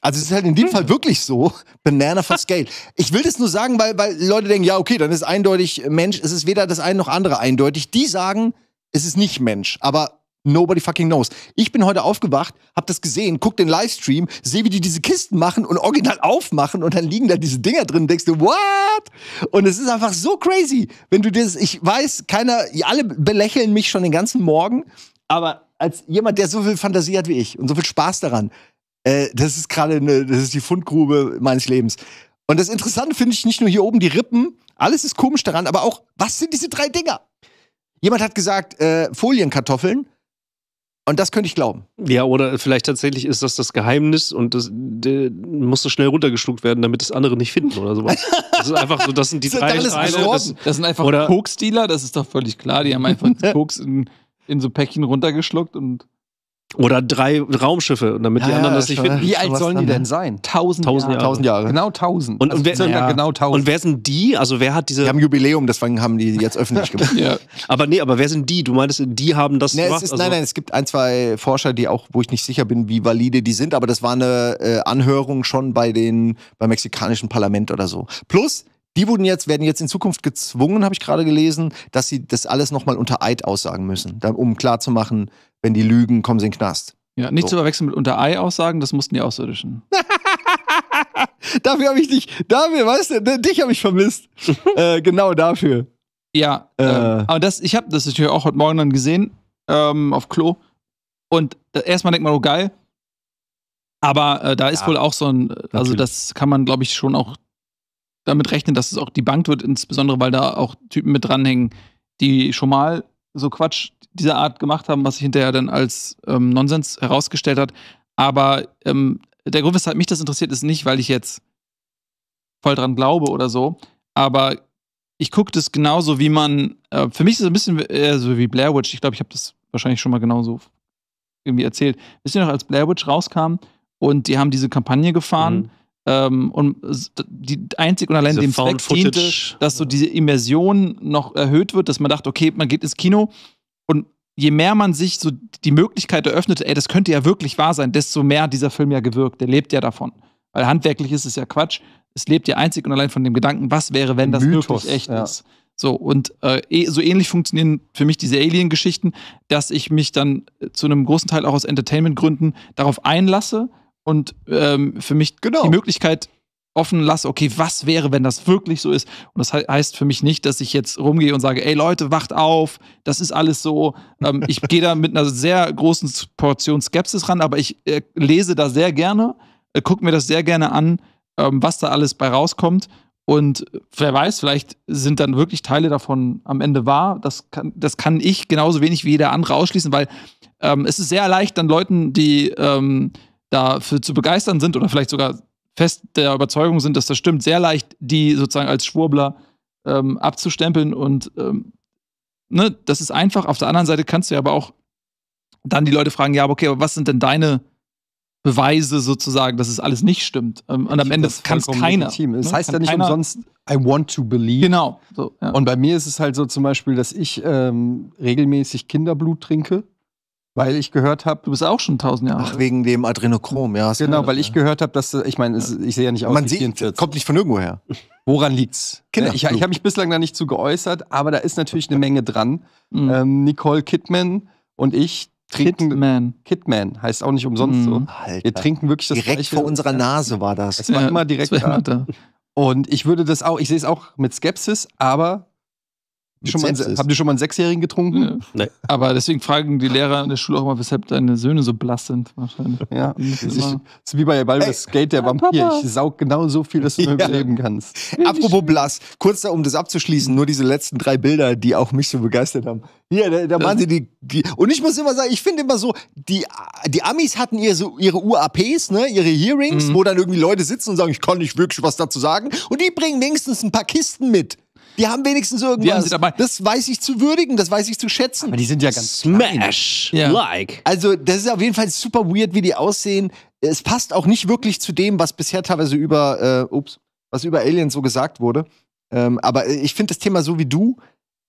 Also es ist halt in dem Fall wirklich so, [laughs] Banana for Scale. Ich will das nur sagen, weil, weil Leute denken, ja, okay, dann ist eindeutig Mensch, es ist weder das eine noch andere eindeutig. Die sagen, es ist nicht Mensch. Aber Nobody fucking knows. Ich bin heute aufgewacht, hab das gesehen, guck den Livestream, sehe, wie die diese Kisten machen und original aufmachen und dann liegen da diese Dinger drin und denkst du, what? Und es ist einfach so crazy, wenn du das, ich weiß, keiner, alle belächeln mich schon den ganzen Morgen, aber als jemand, der so viel Fantasie hat wie ich und so viel Spaß daran, äh, das ist gerade, ne, das ist die Fundgrube meines Lebens. Und das Interessante finde ich nicht nur hier oben die Rippen, alles ist komisch daran, aber auch, was sind diese drei Dinger? Jemand hat gesagt, äh, Folienkartoffeln. Und das könnte ich glauben. Ja, oder vielleicht tatsächlich ist das das Geheimnis und das musste schnell runtergeschluckt werden, damit das andere nicht finden oder sowas. Das ist einfach so, das sind die das drei Teile. Das, das, sind einfach Koks-Dealer, das ist doch völlig klar. Die haben einfach [laughs] Koks in, in so Päckchen runtergeschluckt und oder drei Raumschiffe, damit die ja, anderen das nicht finden. Wie alt sollen die denn sein? Tausend, tausend Jahre. Tausend Jahre. Genau tausend. Und, und also wer, also ja. genau tausend. Und wer sind die? Also wer hat diese. Die haben Jubiläum, deswegen haben die jetzt öffentlich gemacht. [laughs] ja. Aber nee, aber wer sind die? Du meinst, die haben das nee, gemacht. Ist, also nein, nein, es gibt ein, zwei Forscher, die auch, wo ich nicht sicher bin, wie valide die sind, aber das war eine äh, Anhörung schon bei den, beim mexikanischen Parlament oder so. Plus, die wurden jetzt, werden jetzt in Zukunft gezwungen, habe ich gerade gelesen, dass sie das alles nochmal unter Eid aussagen müssen, um klarzumachen, wenn die lügen, kommen sie in den Knast. Ja, nicht so. zu verwechseln mit Unter-Ei-Aussagen, das mussten die Außerirdischen. [laughs] dafür habe ich dich, dafür, weißt du, dich habe ich vermisst. [laughs] äh, genau dafür. Ja, äh. ähm, aber das, ich habe das natürlich auch heute Morgen dann gesehen, ähm, auf Klo. Und äh, erstmal denkt man, oh geil. Aber äh, da ist ja, wohl auch so ein, äh, also das kann man, glaube ich, schon auch damit rechnen, dass es auch die Bank wird, insbesondere weil da auch Typen mit dranhängen, die schon mal so Quatsch dieser Art gemacht haben, was sich hinterher dann als ähm, Nonsens herausgestellt hat. Aber ähm, der Grund, weshalb mich das interessiert, ist nicht, weil ich jetzt voll dran glaube oder so. Aber ich gucke das genauso, wie man. Äh, für mich ist es ein bisschen äh, so wie Blair Witch. Ich glaube, ich habe das wahrscheinlich schon mal genauso irgendwie erzählt. Wisst ihr noch, als Blair Witch rauskam und die haben diese Kampagne gefahren? Mhm ähm, und die einzig und allein Diese dem Zweck diente, dass so diese Immersion noch erhöht wird, dass man dachte, okay, man geht ins Kino und je mehr man sich so die Möglichkeit eröffnete, ey, das könnte ja wirklich wahr sein, desto mehr dieser Film ja gewirkt. Der lebt ja davon. Weil handwerklich ist es ja Quatsch. Es lebt ja einzig und allein von dem Gedanken, was wäre, wenn das Mythos, wirklich echt ja. ist. So, und äh, eh, so ähnlich funktionieren für mich diese Alien-Geschichten, dass ich mich dann äh, zu einem großen Teil auch aus Entertainment-Gründen darauf einlasse und ähm, für mich genau. die Möglichkeit offen lasse, okay, was wäre, wenn das wirklich so ist? Und das he heißt für mich nicht, dass ich jetzt rumgehe und sage, ey Leute, wacht auf, das ist alles so. Ähm, ich [laughs] gehe da mit einer sehr großen Portion Skepsis ran, aber ich äh, lese da sehr gerne, äh, gucke mir das sehr gerne an, ähm, was da alles bei rauskommt. Und wer weiß, vielleicht sind dann wirklich Teile davon am Ende wahr. Das kann, das kann ich genauso wenig wie jeder andere ausschließen, weil ähm, es ist sehr leicht, dann Leuten, die ähm, dafür zu begeistern sind oder vielleicht sogar fest der Überzeugung sind, dass das stimmt, sehr leicht die sozusagen als Schwurbler ähm, abzustempeln und ähm, ne, das ist einfach. Auf der anderen Seite kannst du ja aber auch dann die Leute fragen, ja, okay, aber was sind denn deine Beweise sozusagen, dass es alles nicht stimmt. Ähm, und am Ende kann es keiner. Legitim. Das ne? heißt kann ja nicht keiner. umsonst, I want to believe. Genau. So, ja. Und bei mir ist es halt so zum Beispiel, dass ich ähm, regelmäßig Kinderblut trinke. Weil ich gehört habe, du bist auch schon 1000 Jahre alt. Ach, wegen dem Adrenochrom, ja. Genau, weil ich gehört habe, dass, ich meine, ich sehe ja nicht aus Man wie 44. Sieht, kommt nicht von irgendwo her. [laughs] Woran liegt's? Kinder. Ich, ich habe mich bislang da nicht zu geäußert, aber da ist natürlich eine Menge dran. Mhm. Ähm, Nicole Kidman und ich trinken. Kidman. Kidman heißt auch nicht umsonst mhm. so. Alter. Wir trinken wirklich das Direkt Gleiche. vor unserer Nase war das. Es war ja, immer direkt war immer da. Und ich würde das auch, ich sehe es auch mit Skepsis, aber habt ihr schon mal einen Sechsjährigen getrunken? Ja. Nee. Aber deswegen fragen die Lehrer an der Schule auch mal, weshalb deine Söhne so blass sind. Wahrscheinlich. Ja, das ist, das ist wie bei Baldur's Skate der Vampir. Ich saug genau so viel, dass du ja. überleben kannst. Apropos blass, kurz da, um das abzuschließen, nur diese letzten drei Bilder, die auch mich so begeistert haben. Hier, da, da waren sie die, die, Und ich muss immer sagen, ich finde immer so, die, die Amis hatten ihre, so, ihre UAPs, ne, ihre Hearings, mhm. wo dann irgendwie Leute sitzen und sagen, ich kann nicht wirklich was dazu sagen. Und die bringen wenigstens ein paar Kisten mit. Die haben wenigstens irgendwas. Die dabei. Das weiß ich zu würdigen, das weiß ich zu schätzen. Aber die sind ja ganz smash ja. like. Also, das ist auf jeden Fall super weird, wie die aussehen. Es passt auch nicht wirklich zu dem, was bisher teilweise über äh, ups, was über Aliens so gesagt wurde. Ähm, aber ich finde das Thema so wie du,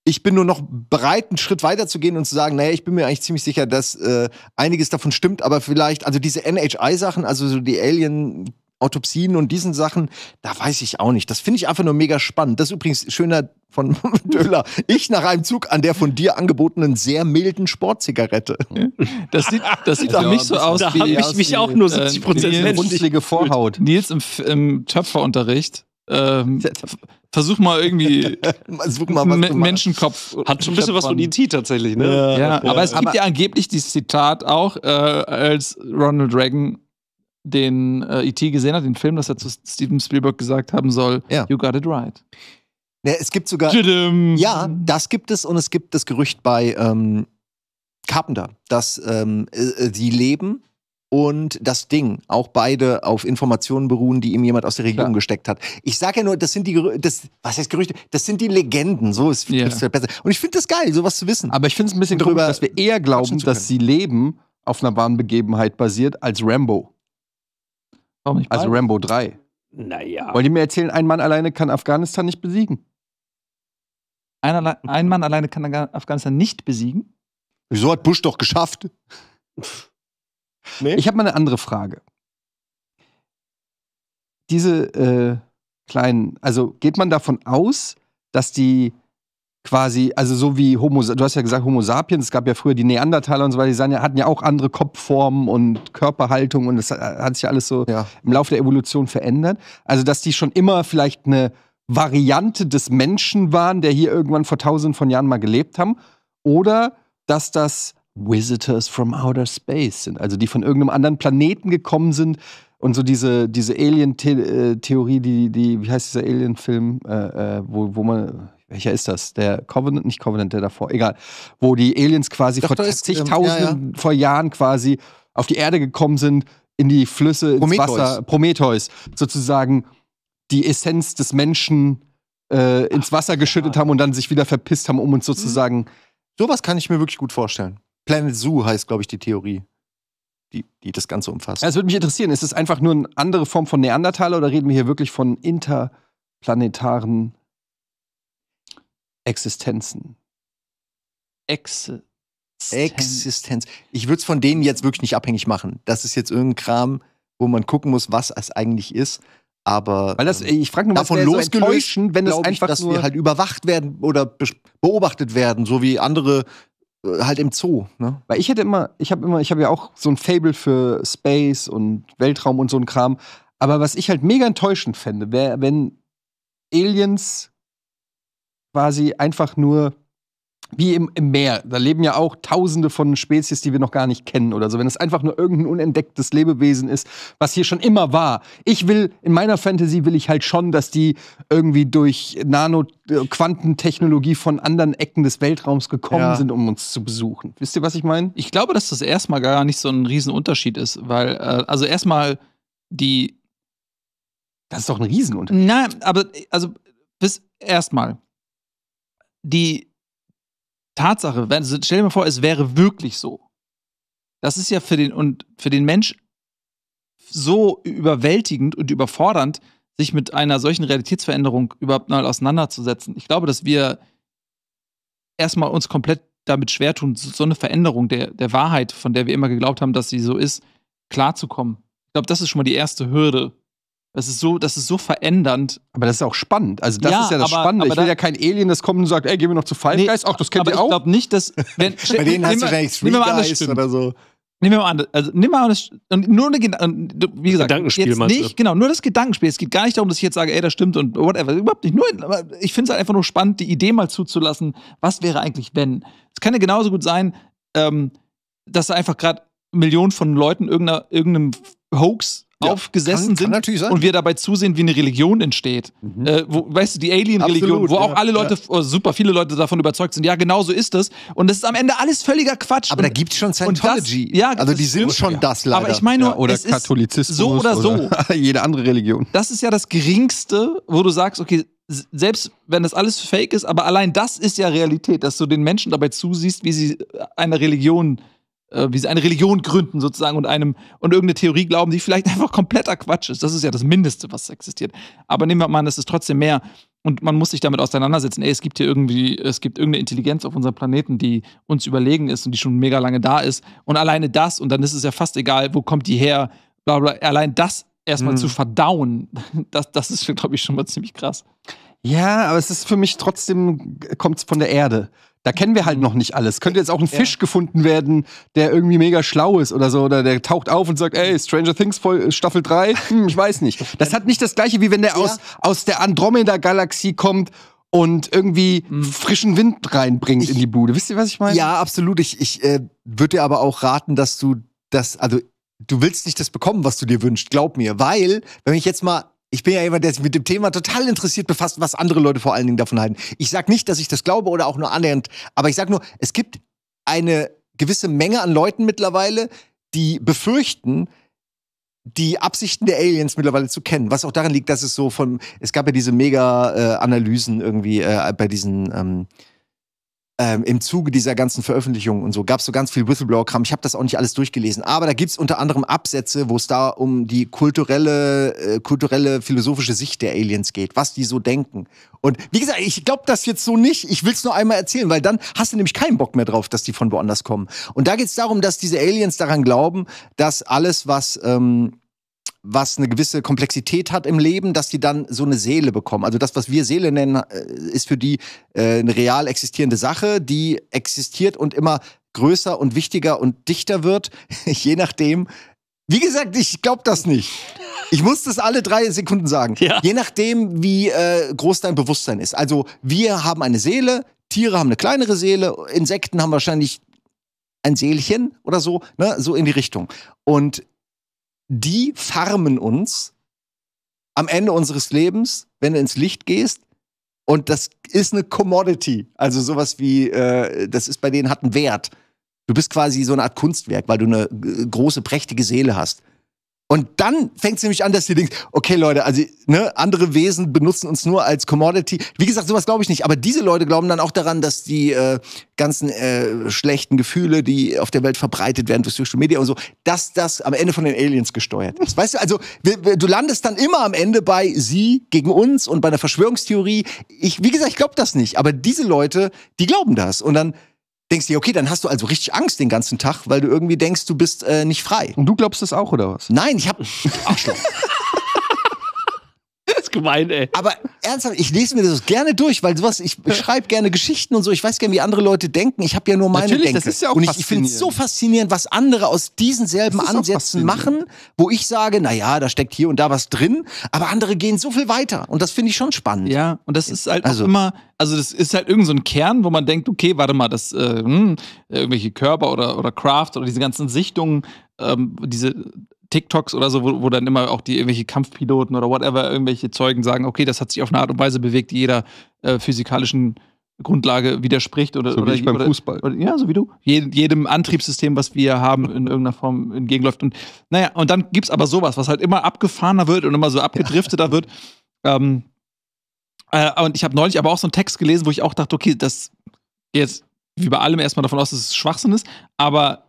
ich bin nur noch bereit, einen Schritt weiter zu gehen und zu sagen, naja, ich bin mir eigentlich ziemlich sicher, dass äh, einiges davon stimmt, aber vielleicht, also diese NHI-Sachen, also so die Alien Autopsien und diesen Sachen, da weiß ich auch nicht. Das finde ich einfach nur mega spannend. Das ist übrigens schöner von [laughs] Döller. Ich nach einem Zug an der von dir angebotenen sehr milden Sportzigarette. Das sieht, das sieht also, auch nicht so aus da wie... Da habe ich mich auch nur 70 äh, Prozent äh, Nils, Vorhaut. Nils im, im Töpferunterricht ähm, versuch mal irgendwie [laughs] mal, Me Menschenkopf. Äh, Hat schon ein bisschen was von IT e tatsächlich, ne? Ja, ja, ja. aber es gibt ja angeblich dieses Zitat auch, äh, als Ronald Reagan den äh, E.T. gesehen hat, den Film, dass er zu Steven Spielberg gesagt haben soll, ja. you got it right. Ja, es gibt sogar. Tschidum. Ja, das gibt es und es gibt das Gerücht bei ähm, Carpenter, dass ähm, äh, sie leben und das Ding auch beide auf Informationen beruhen, die ihm jemand aus der Regierung ja. gesteckt hat. Ich sage ja nur, das sind die Gerü das was heißt Gerüchte, das sind die Legenden, so ist yeah. besser. Und ich finde das geil, sowas zu wissen. Aber ich finde es ein bisschen darüber, dass wir eher glauben, dass sie leben auf einer wahren Begebenheit basiert als Rambo. Warum nicht also Rambo 3. Naja. Wollt ihr mir erzählen, ein Mann alleine kann Afghanistan nicht besiegen? Ein, ein Mann alleine kann Afghanistan nicht besiegen? Wieso hat Bush doch geschafft? nee? Ich habe mal eine andere Frage. Diese äh, kleinen, also geht man davon aus, dass die quasi, also so wie Homo, du hast ja gesagt Homo sapiens, es gab ja früher die Neandertaler und so weiter, die sahen, hatten ja auch andere Kopfformen und Körperhaltung und das hat sich ja alles so ja. im Laufe der Evolution verändert. Also dass die schon immer vielleicht eine Variante des Menschen waren, der hier irgendwann vor tausenden von Jahren mal gelebt haben, oder dass das Visitors from Outer Space sind, also die von irgendeinem anderen Planeten gekommen sind, und so diese, diese Alien-Theorie, äh, die, die, wie heißt dieser Alien-Film, äh, äh wo, wo man welcher ist das? Der Covenant, nicht Covenant, der davor, egal. Wo die Aliens quasi Doch, vor ähm, zigtausenden, ähm, ja, vor Jahren quasi auf die Erde gekommen sind, in die Flüsse, Prometheus. ins Wasser, Prometheus, sozusagen die Essenz des Menschen äh, ins Wasser Ach, geschüttet haben und dann sich wieder verpisst haben, um uns mhm. sozusagen. Mhm. Sowas kann ich mir wirklich gut vorstellen. Planet Zoo heißt, glaube ich, die Theorie. Die, die, das Ganze umfasst. Es also, würde mich interessieren, ist es einfach nur eine andere Form von Neandertaler oder reden wir hier wirklich von interplanetaren Existenzen. Exe Existenz. Ich würde es von denen jetzt wirklich nicht abhängig machen. Das ist jetzt irgendein Kram, wo man gucken muss, was es eigentlich ist. Aber Weil das, ähm, ich frage nur, davon was so wenn es einfach ich, dass wir halt überwacht werden oder beobachtet werden, so wie andere äh, halt im Zoo. Ne? Weil ich hätte immer, ich habe immer, ich habe ja auch so ein Fable für Space und Weltraum und so ein Kram. Aber was ich halt mega enttäuschend fände, wäre, wenn Aliens quasi einfach nur wie im, im, Meer. Da leben ja auch Tausende von Spezies, die wir noch gar nicht kennen oder so. Wenn es einfach nur irgendein unentdecktes Lebewesen ist, was hier schon immer war. Ich will, in meiner Fantasy will ich halt schon, dass die irgendwie durch Nano-Quantentechnologie äh, von anderen Ecken des Weltraums gekommen ja. sind, um uns zu besuchen. Wisst ihr, was ich meine? Ich glaube, dass das erstmal gar nicht so ein Riesenunterschied ist, weil, äh, also erstmal die. Das ist doch ein Riesenunterschied. Nein, aber, also, bis erstmal die Tatsache, wenn, also stell dir mal vor, es wäre wirklich so. Das ist ja für den und für den Mensch so überwältigend und überfordernd, sich mit einer solchen Realitätsveränderung überhaupt mal auseinanderzusetzen. Ich glaube, dass wir erstmal uns komplett damit schwer tun, so eine Veränderung der, der Wahrheit, von der wir immer geglaubt haben, dass sie so ist, klarzukommen. Ich glaube, das ist schon mal die erste Hürde, das ist so, das ist so verändernd. Aber das ist auch spannend. Also das ja, ist ja das aber, Spannende. Aber ich will ja kein Alien, das kommt und sagt, ey, gehen wir noch zu Five nee, Guys. Ach, das kennt aber ihr auch. ich glaube nicht, dass wenn, [laughs] bei denen hast du wahrscheinlich Three Guys oder so. Nehmen wir mal an, also nimm mal an, und nur eine, wie gesagt, Gedankenspiel jetzt nicht, genau, nur das Gedankenspiel. Es geht gar nicht darum, dass ich jetzt sage, ey, das stimmt und whatever. Überhaupt nicht. Nur, ich finde es halt einfach nur spannend, die Idee mal zuzulassen. Was wäre eigentlich, wenn? Es kann ja genauso gut sein, ähm, dass einfach gerade Millionen von Leuten irgendeinem Hoax ja, aufgesessen kann, kann sind und wir dabei zusehen, wie eine Religion entsteht. Mhm. Äh, wo, weißt du, die Alien-Religion, wo ja, auch alle Leute, ja. Oh, super viele Leute davon überzeugt sind, ja, genau so ist das. Und das ist am Ende alles völliger Quatsch. Aber und, da gibt es schon Scientology. Das, ja, also die sind schon das leider. Aber ich meine nur, oder Katholizismus. so oder so. Oder [laughs] jede andere Religion. Das ist ja das Geringste, wo du sagst, okay, selbst wenn das alles fake ist, aber allein das ist ja Realität, dass du den Menschen dabei zusiehst, wie sie äh, einer Religion äh, wie sie eine Religion gründen sozusagen und einem und irgendeine Theorie glauben, die vielleicht [laughs] einfach kompletter Quatsch ist. Das ist ja das Mindeste, was existiert. Aber nehmen wir mal an, es ist trotzdem mehr und man muss sich damit auseinandersetzen. Ey, es gibt hier irgendwie, es gibt irgendeine Intelligenz auf unserem Planeten, die uns überlegen ist und die schon mega lange da ist. Und alleine das, und dann ist es ja fast egal, wo kommt die her, bla bla, allein das erstmal mhm. zu verdauen, [laughs] das, das ist, glaube ich, schon mal ziemlich krass. Ja, aber es ist für mich trotzdem, kommt es von der Erde. Da kennen wir halt mhm. noch nicht alles. Könnte jetzt auch ein Fisch ja. gefunden werden, der irgendwie mega schlau ist oder so, oder der taucht auf und sagt, ey, Stranger Things Staffel 3, hm, ich weiß nicht. [laughs] Das hat nicht das gleiche, wie wenn der ja. aus, aus der Andromeda-Galaxie kommt und irgendwie mhm. frischen Wind reinbringt ich, in die Bude. Wisst ihr, was ich meine? Ja, absolut. Ich, ich äh, würde dir aber auch raten, dass du das, also du willst nicht das bekommen, was du dir wünschst, glaub mir. Weil, wenn ich jetzt mal ich bin ja jemand, der sich mit dem Thema total interessiert befasst, was andere Leute vor allen Dingen davon halten. Ich sage nicht, dass ich das glaube oder auch nur annähernd, aber ich sage nur, es gibt eine gewisse Menge an Leuten mittlerweile, die befürchten, die Absichten der Aliens mittlerweile zu kennen. Was auch daran liegt, dass es so von, es gab ja diese mega äh, Analysen irgendwie äh, bei diesen ähm, ähm, im Zuge dieser ganzen Veröffentlichungen und so gab es so ganz viel Whistleblower-Kram. Ich habe das auch nicht alles durchgelesen, aber da gibt es unter anderem Absätze, wo es da um die kulturelle, äh, kulturelle, philosophische Sicht der Aliens geht, was die so denken. Und wie gesagt, ich glaube das jetzt so nicht. Ich will es nur einmal erzählen, weil dann hast du nämlich keinen Bock mehr drauf, dass die von woanders kommen. Und da geht es darum, dass diese Aliens daran glauben, dass alles, was ähm, was eine gewisse Komplexität hat im Leben, dass die dann so eine Seele bekommen. Also das, was wir Seele nennen, äh, ist für die äh, eine real existierende Sache, die existiert und immer größer und wichtiger und dichter wird, [laughs] je nachdem. Wie gesagt, ich glaube das nicht. Ich muss das alle drei Sekunden sagen. Ja. Je nachdem, wie äh, groß dein Bewusstsein ist. Also wir haben eine Seele, Tiere haben eine kleinere Seele, Insekten haben wahrscheinlich ein Seelchen oder so, ne? so in die Richtung. Und die farmen uns am Ende unseres Lebens, wenn du ins Licht gehst. Und das ist eine Commodity. Also sowas wie, äh, das ist bei denen hat einen Wert. Du bist quasi so eine Art Kunstwerk, weil du eine äh, große, prächtige Seele hast. Und dann fängt es nämlich an, dass du denkst, okay Leute, also ne, andere Wesen benutzen uns nur als Commodity. Wie gesagt, sowas glaube ich nicht. Aber diese Leute glauben dann auch daran, dass die äh, ganzen äh, schlechten Gefühle, die auf der Welt verbreitet werden durch Social Media und so, dass das am Ende von den Aliens gesteuert ist. Weißt du, also wir, wir, du landest dann immer am Ende bei sie gegen uns und bei einer Verschwörungstheorie. Ich, wie gesagt, ich glaube das nicht. Aber diese Leute, die glauben das. Und dann denkst du dir, okay, dann hast du also richtig Angst den ganzen Tag, weil du irgendwie denkst, du bist äh, nicht frei. Und du glaubst das auch, oder was? Nein, ich hab. [laughs] Arschloch ist gemein, ey. Aber ernsthaft, ich lese mir das gerne durch, weil sowas, ich schreibe gerne Geschichten und so. Ich weiß gerne, wie andere Leute denken. Ich habe ja nur meine Natürlich, Denke. Das ist ja auch und ich, ich finde es so faszinierend, was andere aus diesen selben Ansätzen machen, wo ich sage, naja, da steckt hier und da was drin, aber andere gehen so viel weiter. Und das finde ich schon spannend. Ja, und das ist halt also, immer, also das ist halt irgend so ein Kern, wo man denkt, okay, warte mal, das äh, mh, hm, irgendwelche Körper oder, oder Craft oder diese ganzen Sichtungen, ähm, diese TikToks oder so, wo, wo, dann immer auch die irgendwelche Kampfpiloten oder whatever, irgendwelche Zeugen sagen, okay, das hat sich auf eine Art und Weise bewegt, die jeder äh, physikalischen Grundlage widerspricht oder, so oder, beim oder, Fußball. Oder, ja, so wie du. Jedem, jedem Antriebssystem, was wir haben, in irgendeiner Form entgegenläuft. Und naja, und dann gibt es aber sowas, was halt immer abgefahrener wird und immer so abgedrifteter ja. wird. Ähm, äh, und ich habe neulich aber auch so einen Text gelesen, wo ich auch dachte, okay, das jetzt wie bei allem erstmal davon aus, dass es Schwachsinn ist, aber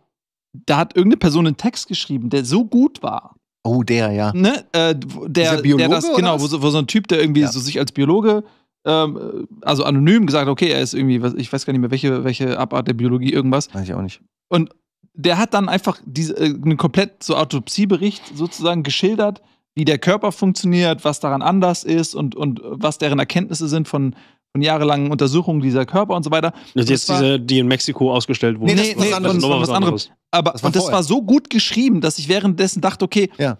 da hat irgendeine Person einen Text geschrieben, der so gut war. Oh, der, ja. Ne? Äh, der, Biologe, der das, genau, wo so, wo so, ein Typ, der irgendwie ja. so sich als Biologe, ähm, also anonym gesagt, okay, er ist irgendwie, ich weiß gar nicht mehr, welche, welche Abart der Biologie, irgendwas. Weiß ich auch nicht. Und der hat dann einfach diese, äh, einen komplett so Autopsiebericht sozusagen geschildert, wie der Körper funktioniert, was daran anders ist und, und was deren Erkenntnisse sind von, von jahrelangen Untersuchungen dieser Körper und so weiter. Das ist jetzt diese, die in Mexiko ausgestellt wurde. Nee, nee, nee, das, nee, das, das war was, was anderes. anderes. Aber das und das war so gut geschrieben, dass ich währenddessen dachte, okay, ja.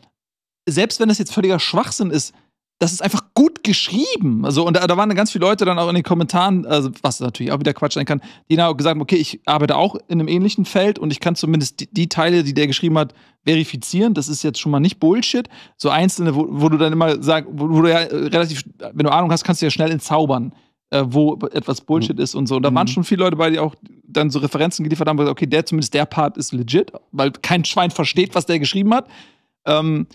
selbst wenn das jetzt völliger Schwachsinn ist, das ist einfach gut geschrieben. Also, und da, da, waren ganz viele Leute dann auch in den Kommentaren, also, was natürlich auch wieder Quatsch sein kann, die dann auch gesagt haben, okay, ich arbeite auch in einem ähnlichen Feld und ich kann zumindest die, die Teile, die der geschrieben hat, verifizieren. Das ist jetzt schon mal nicht Bullshit. So einzelne, wo, wo du dann immer sagst, wo, wo, du ja äh, relativ, wenn du Ahnung hast, kannst du ja schnell entzaubern äh, wo etwas Bullshit mhm. ist und so. Und da waren mhm. schon viele Leute bei, die auch dann so Referenzen geliefert haben, wo okay, der zumindest der Part ist legit, weil kein Schwein versteht, was der geschrieben hat. Ähm,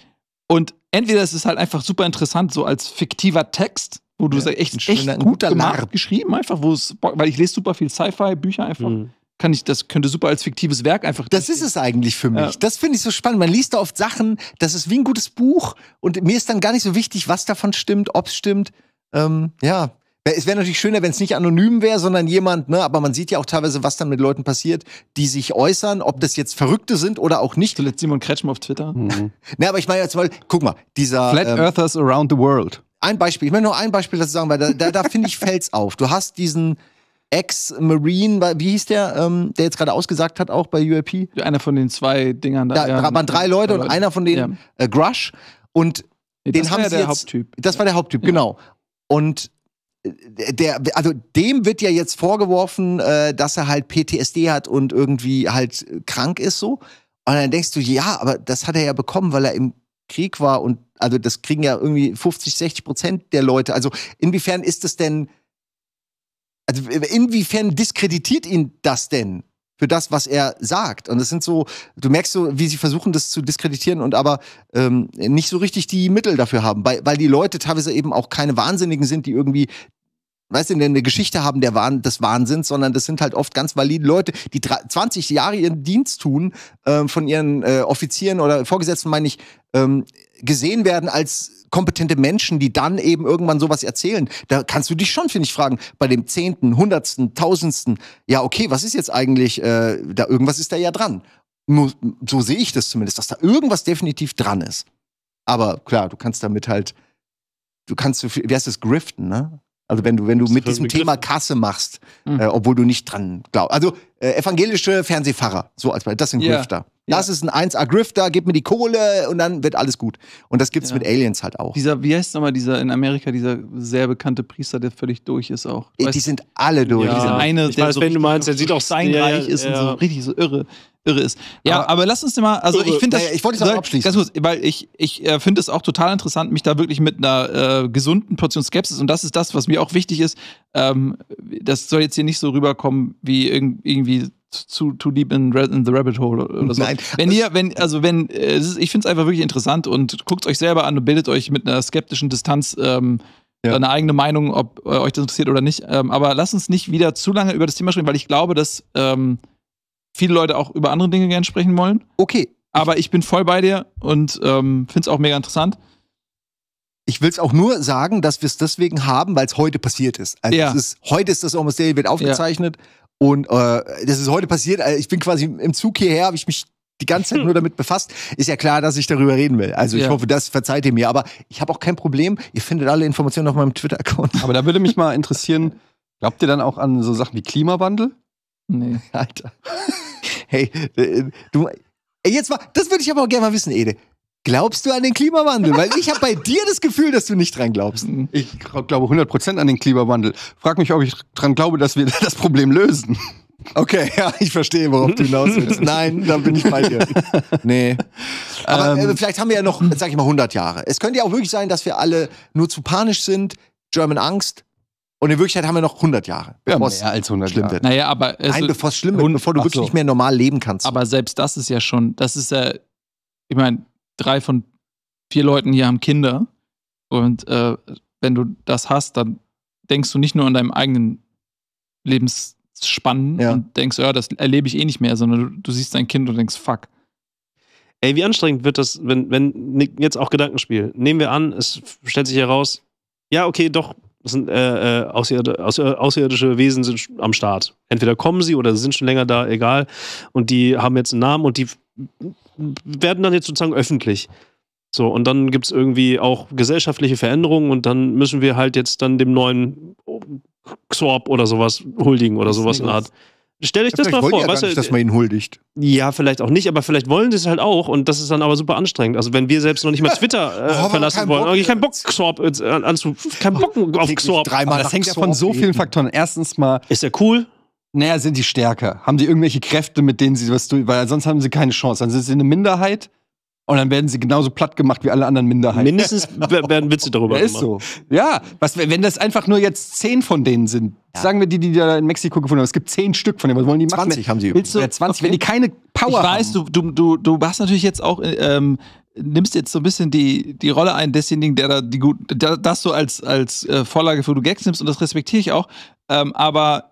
und entweder ist es halt einfach super interessant, so als fiktiver Text, wo du ja, sagst, echt, schöner, echt ein guter gemacht, geschrieben, einfach, wo es, weil ich lese super viel Sci-Fi-Bücher einfach. Mhm. Kann ich, das könnte super als fiktives Werk einfach. Das ist es eigentlich für mich. Ja. Das finde ich so spannend. Man liest da oft Sachen, das ist wie ein gutes Buch und mir ist dann gar nicht so wichtig, was davon stimmt, ob es stimmt. Ähm, ja, es wäre natürlich schöner, wenn es nicht anonym wäre, sondern jemand, ne, aber man sieht ja auch teilweise, was dann mit Leuten passiert, die sich äußern, ob das jetzt Verrückte sind oder auch nicht. Zuletzt Simon Kretschmer auf Twitter. Mhm. Ne, aber ich meine jetzt mal, guck mal, dieser. Flat ähm, Earthers around the world. Ein Beispiel, ich meine nur ein Beispiel dazu sagen, weil da, da, da finde ich [laughs] fällt's auf. Du hast diesen, Ex-Marine, wie hieß der, ähm, der jetzt gerade ausgesagt hat, auch bei UAP? Einer von den zwei Dingern da. Da ja, waren drei Leute und einer von denen, ja. äh, Grush. Und nee, den haben ja sie der jetzt, Haupttyp. Das war der Haupttyp, ja. genau. Und äh, der, also dem wird ja jetzt vorgeworfen, äh, dass er halt PTSD hat und irgendwie halt krank ist so. Und dann denkst du, ja, aber das hat er ja bekommen, weil er im Krieg war und also das kriegen ja irgendwie 50, 60 Prozent der Leute. Also inwiefern ist das denn, also inwiefern diskreditiert ihn das denn? für das, was er sagt. Und es sind so, du merkst so, wie sie versuchen, das zu diskreditieren und aber ähm, nicht so richtig die Mittel dafür haben, weil, weil die Leute teilweise eben auch keine Wahnsinnigen sind, die irgendwie weißt du, eine Geschichte haben der Wahn, des Wahnsinns, sondern das sind halt oft ganz valide Leute, die 20 Jahre ihren Dienst tun, äh, von ihren äh, Offizieren oder Vorgesetzten, meine ich, ähm, gesehen werden als kompetente Menschen, die dann eben irgendwann sowas erzählen. Da kannst du dich schon, finde ich, fragen, bei dem Zehnten, Hundertsten, Tausendsten, ja, okay, was ist jetzt eigentlich, äh, da irgendwas ist da ja dran. So sehe ich das zumindest, dass da irgendwas definitiv dran ist. Aber klar, du kannst damit halt, du kannst, wie heißt das, griften, ne? Also wenn du, wenn du mit diesem Thema Kasse machst, mhm. äh, obwohl du nicht dran glaubst. Also äh, evangelische Fernsehfahrer, so als Beispiel, das sind yeah. Grifter. Das ja. ist ein 1A Grifter, gib mir die Kohle und dann wird alles gut. Und das gibt's ja. mit Aliens halt auch. Dieser, wie heißt es nochmal, dieser in Amerika, dieser sehr bekannte Priester, der völlig durch ist auch. Äh, weißt, die sind alle durch. Ja. Dieser eine, ich der weiß, so wenn du meinst, der sieht auch steinreich ja, ist und so richtig so irre irre ist. Ja, aber, aber lass uns mal, also irre. ich finde das. Naja, ich wollte das abschließen. Ganz kurz, weil ich, ich äh, finde es auch total interessant, mich da wirklich mit einer äh, gesunden Portion Skepsis, und das ist das, was mir auch wichtig ist, ähm, das soll jetzt hier nicht so rüberkommen, wie irg irgendwie zu too deep in, in, the rabbit hole oder so. Nein. Wenn ihr, wenn, also wenn, äh, ich finde es einfach wirklich interessant und guckt euch selber an und bildet euch mit einer skeptischen Distanz ähm, ja. eine eigene Meinung, ob äh, euch das interessiert oder nicht. Ähm, aber lasst uns nicht wieder zu lange über das Thema sprechen, weil ich glaube, dass ähm, viele Leute auch über andere Dinge gerne sprechen wollen. Okay. Aber ich bin voll bei dir und ähm, finde es auch mega interessant. Ich will es auch nur sagen, dass wir es deswegen haben, weil es heute passiert ist. Also ja. ist, heute ist das Almost Daily wird aufgezeichnet ja. und äh, das ist heute passiert. Also ich bin quasi im Zug hierher, habe ich mich die ganze Zeit nur damit befasst, ist ja klar, dass ich darüber reden will. Also ich hoffe, das verzeiht ihr mir. Aber ich habe auch kein Problem. Ihr findet alle Informationen auf meinem Twitter-Account. Aber da würde mich mal interessieren, glaubt ihr dann auch an so Sachen wie Klimawandel? Nee. [laughs] Alter. Hey, äh, du, jetzt mal, das würde ich aber auch gerne mal wissen, Ede. Glaubst du an den Klimawandel? Weil ich habe bei dir das Gefühl, dass du nicht dran glaubst. Ich glaube 100% an den Klimawandel. Frag mich, ob ich dran glaube, dass wir [laughs] das Problem lösen. Okay, ja, ich verstehe, worauf du hinaus willst. Nein, dann bin ich bei dir. Nee. Aber äh, ähm, vielleicht haben wir ja noch, sag ich mal, 100 Jahre. Es könnte ja auch wirklich sein, dass wir alle nur zu panisch sind, German Angst, und in Wirklichkeit haben wir noch 100 Jahre. Ja, mehr als 100 schlimm Jahre. Wird. Naja, aber es Nein, bevor es schlimm wird, bevor du wirklich so. nicht mehr normal leben kannst. Aber selbst das ist ja schon, das ist ja, ich meine, drei von vier Leuten hier haben Kinder. Und äh, wenn du das hast, dann denkst du nicht nur an deinem eigenen Lebensspannen ja. und denkst, ja, das erlebe ich eh nicht mehr, sondern du, du siehst dein Kind und denkst, fuck. Ey, wie anstrengend wird das, wenn, wenn jetzt auch Gedankenspiel. Nehmen wir an, es stellt sich heraus, ja, okay, doch, sind äh, äh, Außerirdische, Außer, außerirdische Wesen sind am Start. Entweder kommen sie oder sind schon länger da, egal. Und die haben jetzt einen Namen und die werden dann jetzt sozusagen öffentlich. So, und dann gibt es irgendwie auch gesellschaftliche Veränderungen und dann müssen wir halt jetzt dann dem neuen Xorb oder sowas huldigen oder sowas in Art. Stell euch ja, das mal vor. Ja weißt du, nicht, dass man ihn huldigt. Ja, vielleicht auch nicht, aber vielleicht wollen sie es halt auch und das ist dann aber super anstrengend. Also wenn wir selbst noch nicht mal Twitter [laughs] äh, oh, verlassen wollen, Bock, ich keinen Bock Xorb an, äh, anzu, Bock [laughs] auf Xorb. Dreimal das hängt ja von so vielen Faktoren. Erstens mal. Ist er cool? Naja, sind die stärker? Haben die irgendwelche Kräfte, mit denen sie was tun? Weil sonst haben sie keine Chance. Dann sind sie eine Minderheit und dann werden sie genauso platt gemacht wie alle anderen Minderheiten. Mindestens werden Witze darüber gemacht. Ist so. Ja, was, wenn das einfach nur jetzt zehn von denen sind, ja. sagen wir die, die da in Mexiko gefunden haben, es gibt zehn Stück von denen, was wollen die machen? 20 haben sie übrigens. Ja, 20, okay. wenn die keine Power haben. ich weiß, haben. Du, du, du hast natürlich jetzt auch, äh, ähm, nimmst jetzt so ein bisschen die, die Rolle ein desjenigen, der da die gut, das so als, als äh, Vorlage für du Gags nimmst und das respektiere ich auch. Ähm, aber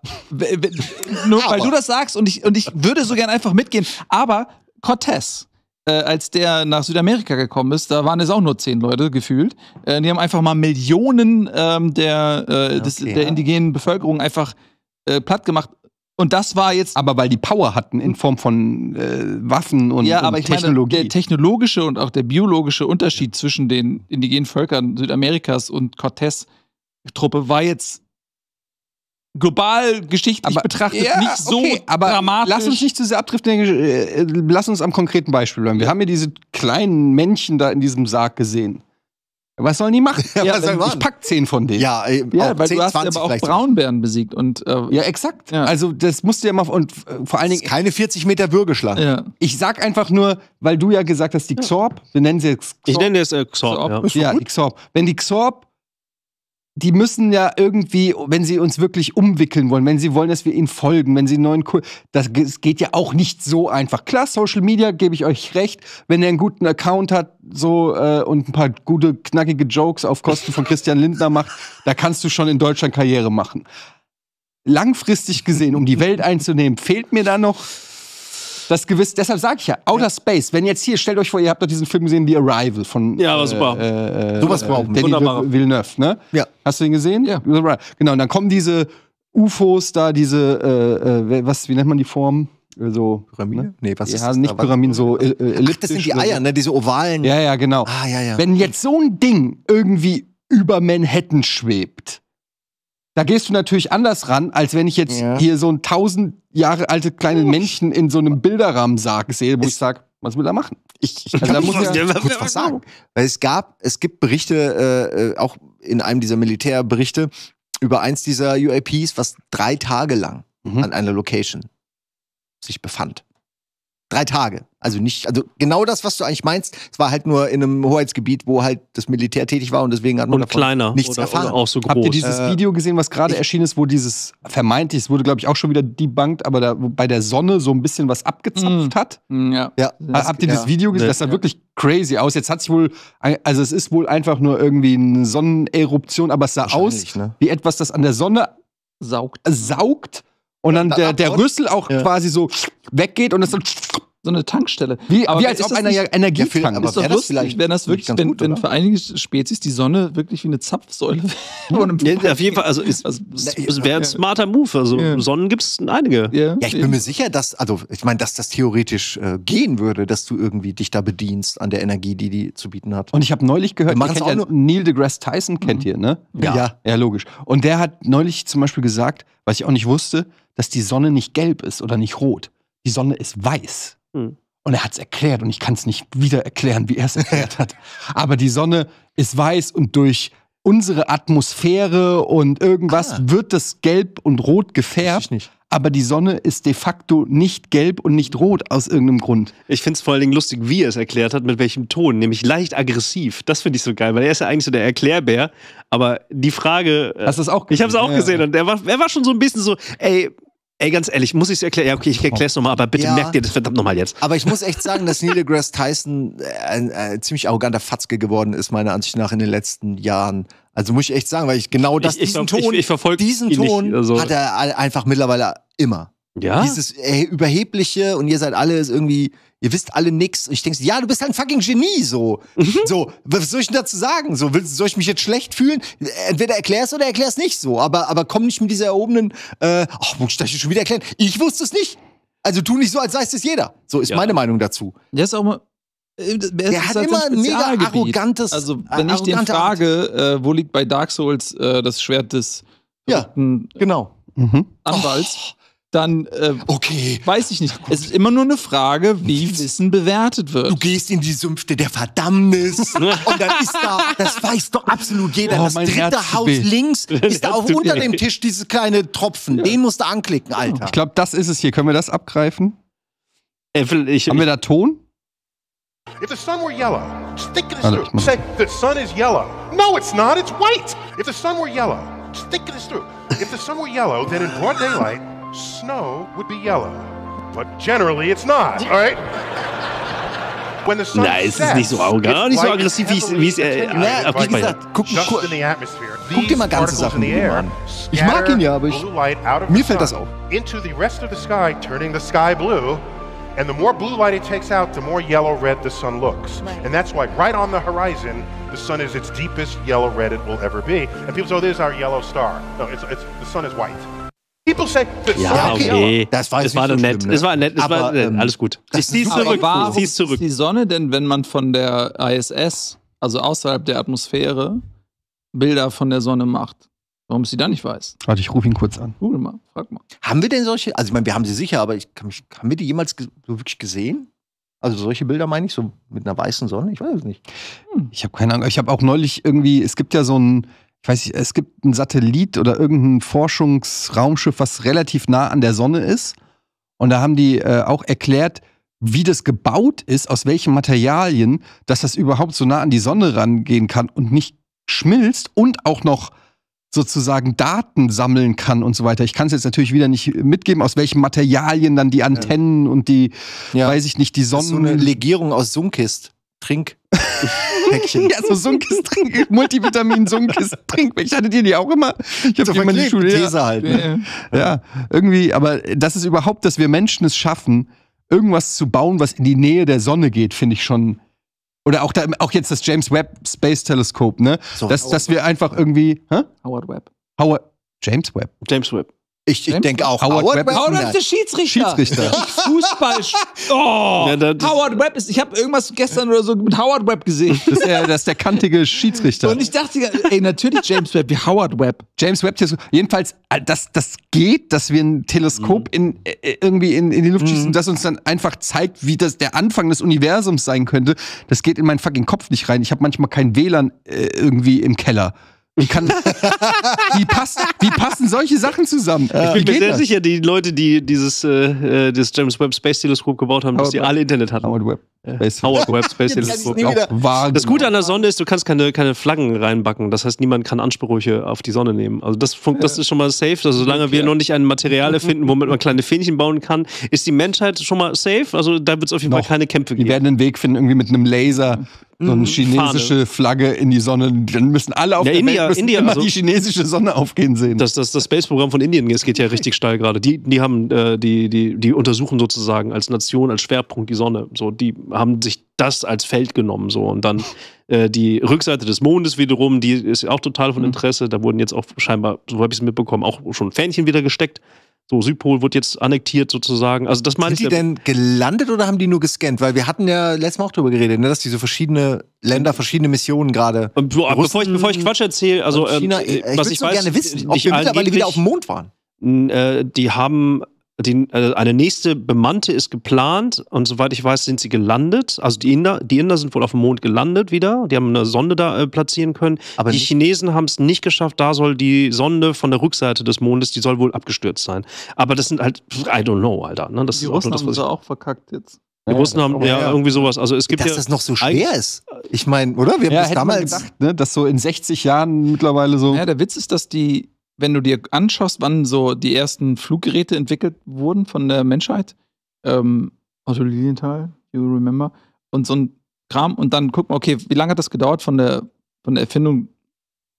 nur weil du das sagst und ich, und ich würde so gerne einfach mitgehen, aber Cortez äh, als der nach Südamerika gekommen ist, da waren es auch nur zehn Leute gefühlt. Äh, die haben einfach mal Millionen ähm, der, äh, okay, des, der ja. indigenen Bevölkerung einfach äh, platt gemacht. Und das war jetzt. Aber weil die Power hatten in Form von äh, Waffen und, ja, und aber ich Technologie. Meine, der technologische und auch der biologische Unterschied zwischen den indigenen Völkern Südamerikas und Cortés Truppe war jetzt global geschichtlich aber, betrachtet ja, nicht so okay, aber dramatisch. Lass uns nicht zu sehr abdriften, äh, lass uns am konkreten Beispiel bleiben. Wir ja. haben ja diese kleinen Männchen da in diesem Sarg gesehen. Was sollen die machen? [laughs] Ja, was ich machen? pack zehn von denen. Ja, äh, ja weil 10, du hast aber auch Braunbären besiegt und äh, ja, exakt. Ja. Also das musst du ja mal und äh, vor allen Dingen keine 40 Meter Würgeschlacht. Ja. Ich sag einfach nur, weil du ja gesagt hast, die Xorb, wir nennen sie jetzt Xorb. Ich nenne es äh, Xorb. Xorb. Ja, ja die Xorb. Wenn die Xorb die müssen ja irgendwie, wenn sie uns wirklich umwickeln wollen, wenn sie wollen, dass wir ihnen folgen, wenn sie neuen Kurs, das geht ja auch nicht so einfach. Klar, Social Media gebe ich euch recht, wenn er einen guten Account hat, so äh, und ein paar gute knackige Jokes auf Kosten von Christian Lindner macht, da kannst du schon in Deutschland Karriere machen. Langfristig gesehen, um die Welt einzunehmen, fehlt mir da noch das gewiss, deshalb sage ich ja, Outer ja. Space, wenn jetzt hier, stellt euch vor, ihr habt doch diesen Film gesehen, The Arrival von ja, aber super. Äh, äh, Sowas brauchen wir. Wunderbar. Villeneuve, ne? Ja. Hast du ihn gesehen? Ja. Genau, und dann kommen diese UFOs da, diese, äh, äh was, wie nennt man die Form? so also, Pyramide? Ne? Nee, was ja, ist das? nicht da? Pyramiden, so äh, Ach, das sind die Eier, ne? Diese ovalen. Ja, ja, genau. Ah, ja, ja. Wenn jetzt so ein Ding irgendwie über Manhattan schwebt, da gehst du natürlich anders ran, als wenn ich jetzt ja. hier so ein tausend Jahre alte kleine Männchen in so einem Bilderrahmen Bilderrahmensarg sehe, wo es ich sage, was will er machen? Ich, ich also kann da muss ich ja kurz was sagen. Weil es gab, es gibt Berichte, äh, äh, auch in einem dieser Militärberichte, über eins dieser UAPs, was drei Tage lang mhm. an einer Location sich befand drei Tage. Also nicht, also genau das, was du eigentlich meinst. Es war halt nur in einem Hoheitsgebiet, wo halt das Militär tätig war und deswegen hat man und kleiner nichts oder, erfahren. Oder auch so groß. Habt ihr dieses äh, Video gesehen, was gerade erschienen ist, wo dieses vermeintlich, es wurde glaube ich auch schon wieder debunked, aber da, bei der Sonne so ein bisschen was abgezapft mm. hat? Hm, ja. ja. Habt ihr ja. das Video gesehen? Nee. Das sah ja. wirklich crazy aus. Jetzt hat sich wohl, also es ist wohl einfach nur irgendwie eine Sonneneruption, aber es sah aus ne? wie etwas, das an der Sonne saugt. saugt und dann der, der Rüssel auch quasi so weggeht und es dann so eine Tankstelle. Wie, aber wie als ob einer ja Energie ja, tankt. Ist doch lustig, vielleicht wenn das wirklich, wenn, gut, wenn für einige Spezies die Sonne wirklich wie eine Zapfsäule wäre. [laughs] ja, auf jeden Fall, also es also, wäre ein smarter Move. Also ja. Sonnen gibt es einige. Ja, ich bin mir sicher, dass, also ich meine, dass das theoretisch äh, gehen würde, dass du irgendwie dich da bedienst an der Energie, die die zu bieten hat. Und ich habe neulich gehört, ihr kennt ja, Neil deGrasse Tyson kennt mhm. ihr, ne? Ja. ja. Ja, logisch. Und der hat neulich zum Beispiel gesagt, was ich auch nicht wusste, dass die Sonne nicht gelb ist oder nicht rot. Die Sonne ist weiß. Mhm. Und er hat es erklärt und ich kann es nicht wieder erklären, wie er es erklärt hat. Aber die Sonne ist weiß und durch unsere Atmosphäre und irgendwas ah. wird das gelb und rot gefärbt. Aber die Sonne ist de facto nicht gelb und nicht rot aus irgendeinem Grund. Ich finde es vor allen Dingen lustig, wie er es erklärt hat, mit welchem Ton, nämlich leicht aggressiv. Das finde ich so geil, weil er ist ja eigentlich so der Erklärbär. Aber die Frage. Äh, Hast du es auch gesehen? Ich habe es auch ja. gesehen und er war, er war schon so ein bisschen so, ey, Ey, ganz ehrlich, muss ich es erklären? Ja, okay, ich erkläre es nochmal, aber bitte ja, merkt ihr das verdammt nochmal jetzt. Aber ich muss echt sagen, dass Neil deGrasse Tyson äh, ein, ein, äh, ziemlich arroganter Fatzke geworden ist, meiner Ansicht nach, in den letzten Jahren. Also muss ich echt sagen, weil ich genau das, ich, ich diesen glaub, Ton, ich, ich diesen Ton nicht, also. hat er einfach mittlerweile immer. Ja? Dieses äh, Überhebliche und ihr seid alle irgendwie ihr wisst alle nix. Und ich denke, ja, du bist ein fucking Genie, so. Mhm. So, was soll ich denn dazu sagen? So, willst, soll ich mich jetzt schlecht fühlen? Entweder erklär's oder erklär's nicht, so. Aber, aber komm nicht mit dieser erhobenen, äh, ach, muss ich das schon wieder erklären? Ich wusste es nicht. Also tu nicht so, als sei es jeder. So ist ja. meine Meinung dazu. Der ist auch mal, äh, der hat halt immer ein, mega arrogantes. Also, wenn ich den frage, äh, wo liegt bei Dark Souls äh, das Schwert des ja, äh, genau. Mhm. Anwalts, oh dann äh, okay. weiß ich nicht. Es ist immer nur eine Frage, wie Wissen bewertet wird. Du gehst in die Sümpfte der Verdammnis [laughs] und dann ist da, das weiß doch absolut jeder, oh, das dritte Herz Haus B. links [laughs] ist da auch unter B. dem Tisch dieses kleine Tropfen. Ja. Den musst du anklicken, oh, Alter. Ich glaube, das ist es hier. Können wir das abgreifen? Äffel, ich, Haben wir da Ton? If the sun were yellow, just think of this Alter, through. Say, the sun is yellow. No, it's not, it's white. If the sun were yellow, just think of this through. If the sun were yellow, then in broad daylight snow would be yellow. But generally, it's not, all right? When the sun Nein, es ist nicht so, gar nicht so aggressiv, wie es äh, na, wie gesagt, guck, guck, guck dir mal ganze Sachen an. Ich mag ihn ja, aber ich, mir fällt das auf. Into the rest of the sky, turning the sky blue. And the more blue light it takes out, the more yellow-red the sun looks. Right. And that's why right on the horizon, the sun is its deepest yellow-red it will ever be. And people say, oh, there's our yellow star. No, it's, it's, the sun is white. Ja, okay. Das, das war dann so nett. ne? Es war nett. Es aber, war nett. Ähm, Alles gut. Ich zieh's zurück. Warum zieh's zurück. ist die Sonne denn, wenn man von der ISS, also außerhalb der Atmosphäre, Bilder von der Sonne macht? Warum ist sie da nicht weiß? Warte, ich rufe ihn kurz an. Google mal, frag mal. Haben wir denn solche? Also, ich meine, wir haben sie sicher, aber ich, haben wir die jemals so wirklich gesehen? Also solche Bilder meine ich, so mit einer weißen Sonne? Ich weiß es nicht. Hm. Ich habe keine Ahnung. Ich habe auch neulich irgendwie, es gibt ja so ein weiß ich, es gibt einen Satellit oder irgendein Forschungsraumschiff, was relativ nah an der Sonne ist. Und da haben die äh, auch erklärt, wie das gebaut ist, aus welchen Materialien, dass das überhaupt so nah an die Sonne rangehen kann und nicht schmilzt und auch noch sozusagen Daten sammeln kann und so weiter. Ich kann es jetzt natürlich wieder nicht mitgeben, aus welchen Materialien dann die Antennen ja. und die, ja. weiß ich nicht, die Sonne. so eine Legierung aus Sunkist. Trink. [laughs] Päckchen. ja, so Sunkis trink [laughs] Multivitamin Sunkis trink Ich hatte die, die auch immer. Ich habe so immer in die Schule. These ja. halt. Ne? Ja, ja, irgendwie, aber das ist überhaupt, dass wir Menschen es schaffen, irgendwas zu bauen, was in die Nähe der Sonne geht, finde ich schon. Oder auch, da, auch jetzt das James Webb Space Telescope, ne? So, dass, dass wir einfach irgendwie. Hä? Howard Webb. Howard. James Webb. James Webb. Ich, ich denke auch, Howard, Howard Webb, Webb ist der Schiedsrichter. Schiedsrichter. [laughs] Fußball. [laughs] Oh, ja, das, Howard Webb ist, ich habe irgendwas gestern oder so mit Howard Webb gesehen. Das ist der, das ist der kantige Schiedsrichter. Und ich dachte, ey, natürlich James Webb, wie Howard Webb. James Webb, jedenfalls, äh, das, das geht, dass wir ein Teleskop mhm. in, äh, äh, irgendwie in, in die Luft schießen, mhm. das uns dann einfach zeigt, wie das der Anfang des Universums sein könnte. Das geht in meinen fucking Kopf nicht rein. Ich habe manchmal kein WLAN äh, irgendwie im Keller. Wie kann, [laughs] wie passt, wie passen solche Sachen zusammen? Ja. Ich bin mir sehr sicher, die Leute, die dieses, äh, äh dieses James Webb Space Teleskop gebaut haben, dass die alle Internet hatten. Howard Webb. Space Das Gute an der Sonne ist, du kannst keine, keine Flaggen reinbacken. Das heißt, niemand kann Ansprüche auf die Sonne nehmen. Also das, funkt, das ist schon mal safe. Also solange okay. wir noch nicht ein Material mhm. erfinden, womit man kleine Fähnchen bauen kann, ist die Menschheit schon mal safe. Also da wird es auf jeden noch. Fall keine Kämpfe geben. Die werden einen Weg finden, irgendwie mit einem Laser so eine mhm. chinesische Fahne. Flagge in die Sonne. Dann müssen alle auf ja, der India, Welt India, immer also, die chinesische Sonne aufgehen sehen. Das, das, das Space-Programm von Indien, es geht ja richtig steil gerade. Die, die haben, äh, die, die, die untersuchen sozusagen als Nation, als Schwerpunkt die Sonne. So, die haben sich das als Feld genommen so und dann [laughs] äh, die Rückseite des Mondes wiederum, die ist auch total von mhm. Interesse. Da wurden jetzt auch scheinbar, so habe ich es mitbekommen, auch schon Fähnchen wieder gesteckt. So, Südpol wird jetzt annektiert sozusagen. Also das meine Sind ich. die denn gelandet oder haben die nur gescannt? Weil wir hatten ja letztes Mal auch darüber geredet, ne, dass diese so verschiedene Länder verschiedene Missionen gerade. Bevor ich, bevor ich Quatsch erzähle, also China, äh, ich was ich so weiß, gerne wissen, äh, ob wir mittlerweile wieder auf dem Mond waren. Äh, die haben die, also eine nächste bemannte ist geplant und soweit ich weiß, sind sie gelandet. Also die Inder, die Inder sind wohl auf dem Mond gelandet wieder. Die haben eine Sonde da äh, platzieren können. Aber die Chinesen haben es nicht geschafft. Da soll die Sonde von der Rückseite des Mondes, die soll wohl abgestürzt sein. Aber das sind halt, I don't know, Alter. Ne? Das die ist Russen auch haben sie auch verkackt jetzt. Die Russen haben ja, ja, irgendwie sowas. Also es gibt dass ja das noch so schwer ist. Ich meine, oder? Wir haben ja, das damals gedacht, ne? dass so in 60 Jahren mittlerweile so. Ja, der Witz ist, dass die wenn du dir anschaust, wann so die ersten Fluggeräte entwickelt wurden von der Menschheit, ähm, Otto Lilienthal, you remember, und so ein Kram, und dann gucken, okay, wie lange hat das gedauert von der, von der Erfindung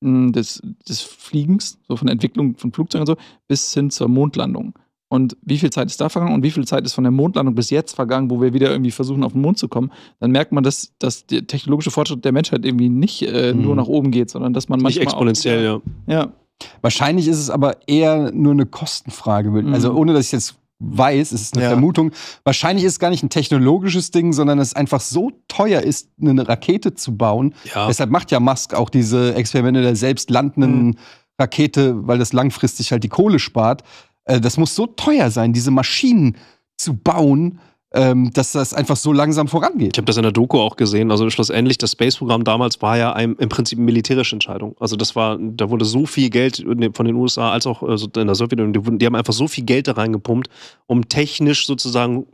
mh, hm, des, des Fliegens, so von der Entwicklung von Flugzeugen und so, bis hin zur Mondlandung. Und wie viel Zeit ist da vergangen und wie viel Zeit ist von der Mondlandung bis jetzt vergangen, wo wir wieder irgendwie versuchen, auf den Mond zu kommen, dann merkt man, dass, dass der technologische Fortschritt der Menschheit irgendwie nicht äh, mhm. nur nach oben geht, sondern dass man manchmal. Nicht exponentiell, auch, ja. Ja, Wahrscheinlich ist es aber eher nur eine Kostenfrage. Also mhm. ohne, dass ich jetzt weiß, es ist eine ja. Vermutung. Wahrscheinlich ist es gar nicht ein technologisches Ding, sondern es einfach so teuer ist, eine Rakete zu bauen. Ja. Deshalb macht ja Musk auch diese Experimente der selbst landenden mhm. Rakete, weil das langfristig halt die Kohle spart. Äh, das muss so teuer sein, diese Maschinen zu bauen, ähm, dass das einfach so langsam vorangeht. Ich habe das in der Doku auch gesehen. Also schlussendlich, das Space-Programm damals war ja ein, im Prinzip eine militärische Entscheidung. Also das war, da wurde so viel Geld von den USA als auch äh, in der Sowjetunion, die, haben einfach so viel Geld da reingepumpt, um technisch sozusagen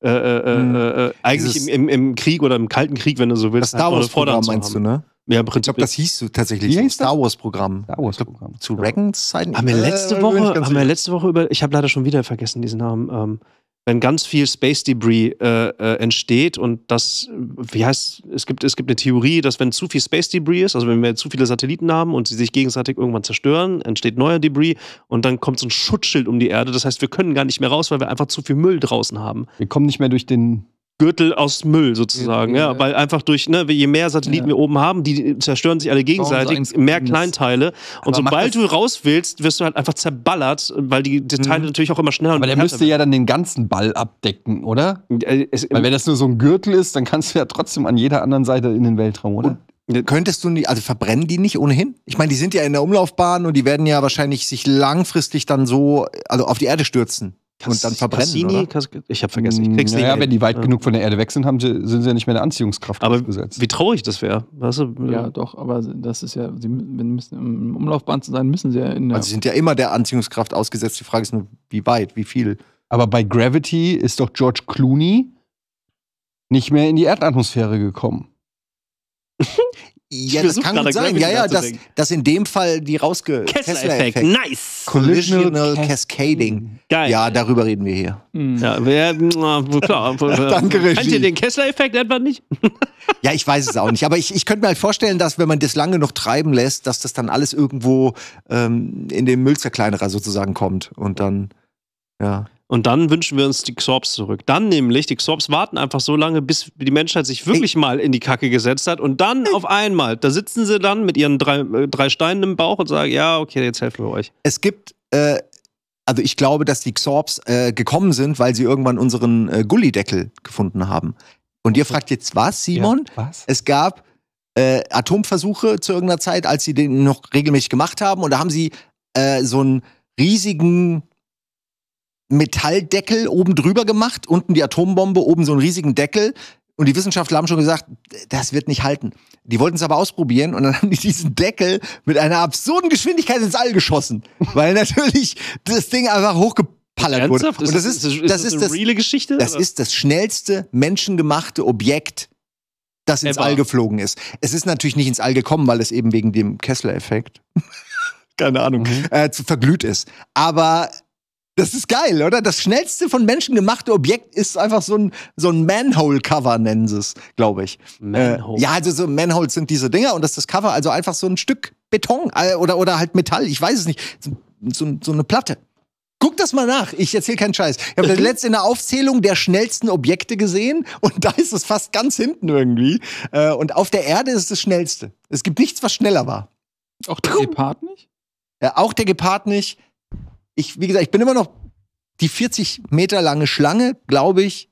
äh, äh, äh, hm. äh, äh eigentlich im, im, Krieg oder im Kalten Krieg, wenn du so willst, das Star Wars-Programm meinst du, ne? Ja, im Prinzip. Ich glaube, das hieß so tatsächlich. Wie hieß Star Wars Programm. Star Wars Programm. Zu Reagans Zeiten. Haben wir letzte Woche, haben wir letzte Woche über, ich habe leider schon wieder vergessen diesen Namen. Ähm, wenn ganz viel Space Debris äh, äh, entsteht und das, wie heißt, es gibt, es gibt eine Theorie, dass wenn zu viel Space Debris ist, also wenn wir zu viele Satelliten haben und sie sich gegenseitig irgendwann zerstören, entsteht neuer Debris und dann kommt so ein Schutzschild um die Erde. Das heißt, wir können gar nicht mehr raus, weil wir einfach zu viel Müll draußen haben. Wir kommen nicht mehr durch den Gürtel aus Müll sozusagen, ja, ja, weil einfach durch, ne, je mehr Satelliten ja. wir oben haben, die zerstören sich alle gegenseitig, so mehr Kleinteile. Aber und sobald du raus willst, wirst du halt einfach zerballert, weil die Teile mhm. natürlich auch immer schneller Weil der müsste werden. ja dann den ganzen Ball abdecken, oder? Äh, es, weil wenn das nur so ein Gürtel ist, dann kannst du ja trotzdem an jeder anderen Seite in den Weltraum, oder? Könntest du nicht, also verbrennen die nicht ohnehin? Ich meine, die sind ja in der Umlaufbahn und die werden ja wahrscheinlich sich langfristig dann so, also auf die Erde stürzen. Kass, und dann verbrennen, Cassini, Kass, ich habe vergessen, ich hm, krieg's naja, nicht. Ja, wenn die weit ja. genug von der Erde weg sind, haben sie, sind sie ja nicht mehr der Anziehungskraft aber ausgesetzt. Wie traurig das wäre. Weißt du? Äh ja, doch, aber das ist ja, sie müssen, im Umlaufband zu sein, müssen sie ja in der Also sie sind ja immer der Anziehungskraft ausgesetzt. Die Frage ist nur, wie weit, wie viel. Aber bei Gravity ist doch George Clooney nicht mehr in die Erdatmosphäre gekommen. [laughs] Ja, das kann gut sein. Ja, ja, dass, dass in dem Fall die rausge... Kessler-Effekt. Kessler nice. Collisional Cascading. Geil. Ja, darüber reden wir hier. Hm. Ja, wer, na, klar. [laughs] Danke, Regie. Kennt ihr den Kessler-Effekt etwa nicht? [laughs] ja, ich weiß es auch nicht. Aber ich, ich könnte mir halt vorstellen, dass wenn man das lange noch treiben lässt, dass das dann alles irgendwo ähm, in den Müllzerkleinerer sozusagen kommt. Und dann... Ja. Und dann wünschen wir uns die Xorps zurück. Dann nämlich, die Xorps warten einfach so lange, bis die Menschheit sich wirklich mal in die Kacke gesetzt hat. Und dann auf einmal, da sitzen sie dann mit ihren drei, äh, drei Steinen im Bauch und sagen, ja, okay, jetzt helfen wir euch. Es gibt, äh, also ich glaube, dass die Xorps äh, gekommen sind, weil sie irgendwann unseren äh, Gullideckel gefunden haben. Und ihr fragt jetzt was, Simon? Ja, was? Es gab äh, Atomversuche zu irgendeiner Zeit, als sie den noch regelmäßig gemacht haben. Und da haben sie äh, so einen riesigen Metalldeckel oben drüber gemacht, unten die Atombombe, oben so einen riesigen Deckel. Und die Wissenschaftler haben schon gesagt, das wird nicht halten. Die wollten es aber ausprobieren und dann haben die diesen Deckel mit einer absurden Geschwindigkeit ins All geschossen, [laughs] weil natürlich das Ding einfach hochgepallert wurde. Und das ist, das ist, das, ist das, Geschichte? Das ist das schnellste menschengemachte Objekt, das ins All geflogen ist. Es ist natürlich nicht ins All gekommen, weil es eben wegen dem Kessler-Effekt [laughs] keine Ahnung, mhm. äh, verglüht ist. Aber das ist geil, oder? Das schnellste von Menschen gemachte Objekt ist einfach so ein, so ein Manhole-Cover, nennen sie es, glaube ich. Äh, Manhole. Äh, ja, also so Manholes sind diese Dinger und das ist das Cover, also einfach so ein Stück Beton äh, oder, oder halt Metall, ich weiß es nicht. So, so, so eine Platte. Guck das mal nach. Ich erzähle keinen Scheiß. Ich habe das mhm. letzte in der Aufzählung der schnellsten Objekte gesehen und [laughs] da ist es fast ganz hinten irgendwie. Äh, und auf der Erde ist es das schnellste. Es gibt nichts, was schneller war. Auch der Gepard nicht? Ja, auch der Gepard nicht ich, wie gesagt, ich bin immer noch die 40 Meter lange Schlange, glaube ich,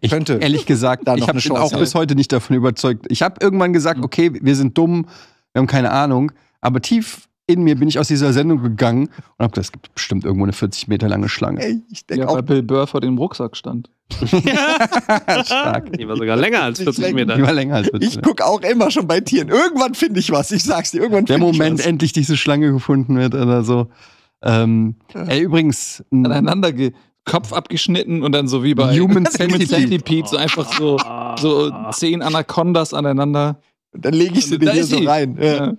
ich, könnte. Ehrlich gesagt, da noch ich hab, eine Chance, bin auch ja. bis heute nicht davon überzeugt. Ich habe irgendwann gesagt, mhm. okay, wir sind dumm, wir haben keine Ahnung. Aber tief in mir bin ich aus dieser Sendung gegangen und habe gedacht, es gibt bestimmt irgendwo eine 40 Meter lange Schlange. Ey, ich denke ja, auch. Weil Bill Burr vor dem Rucksack stand. [laughs] Stark. Die war sogar länger als 40 Meter. Die war länger als 40 Ich gucke auch immer schon bei Tieren. Irgendwann finde ich was. Ich sag's dir, irgendwann finde ich was. Der Moment, endlich diese Schlange gefunden wird oder so. Ähm, ey, übrigens. Aneinander Kopf abgeschnitten und dann so wie bei Human [laughs] Centipede, so einfach so, so zehn Anacondas aneinander. Dann lege ich sie dir hier so rein. Ja.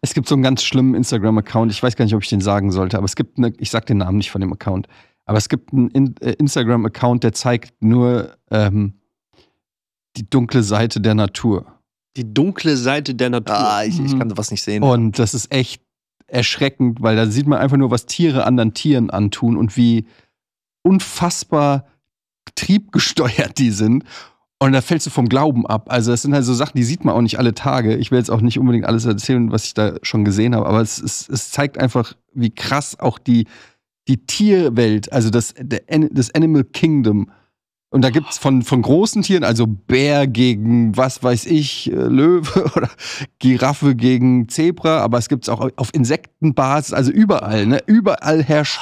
Es gibt so einen ganz schlimmen Instagram-Account. Ich weiß gar nicht, ob ich den sagen sollte, aber es gibt eine, ich sag den Namen nicht von dem Account, aber es gibt einen äh, Instagram-Account, der zeigt nur ähm, die dunkle Seite der Natur. Die dunkle Seite der Natur. Ah, ich, ich kann sowas nicht sehen. Und das ist echt erschreckend, weil da sieht man einfach nur, was Tiere anderen Tieren antun und wie unfassbar triebgesteuert die sind. Und da fällst du vom Glauben ab. Also, das sind halt so Sachen, die sieht man auch nicht alle Tage. Ich will jetzt auch nicht unbedingt alles erzählen, was ich da schon gesehen habe, aber es, es, es zeigt einfach, wie krass auch die, die Tierwelt, also das, das Animal Kingdom, und da gibt's von, von großen Tieren, also Bär gegen was weiß ich, äh, Löwe [laughs] oder Giraffe gegen Zebra, aber es gibt's auch auf Insektenbasis, also überall, ne? Überall herrscht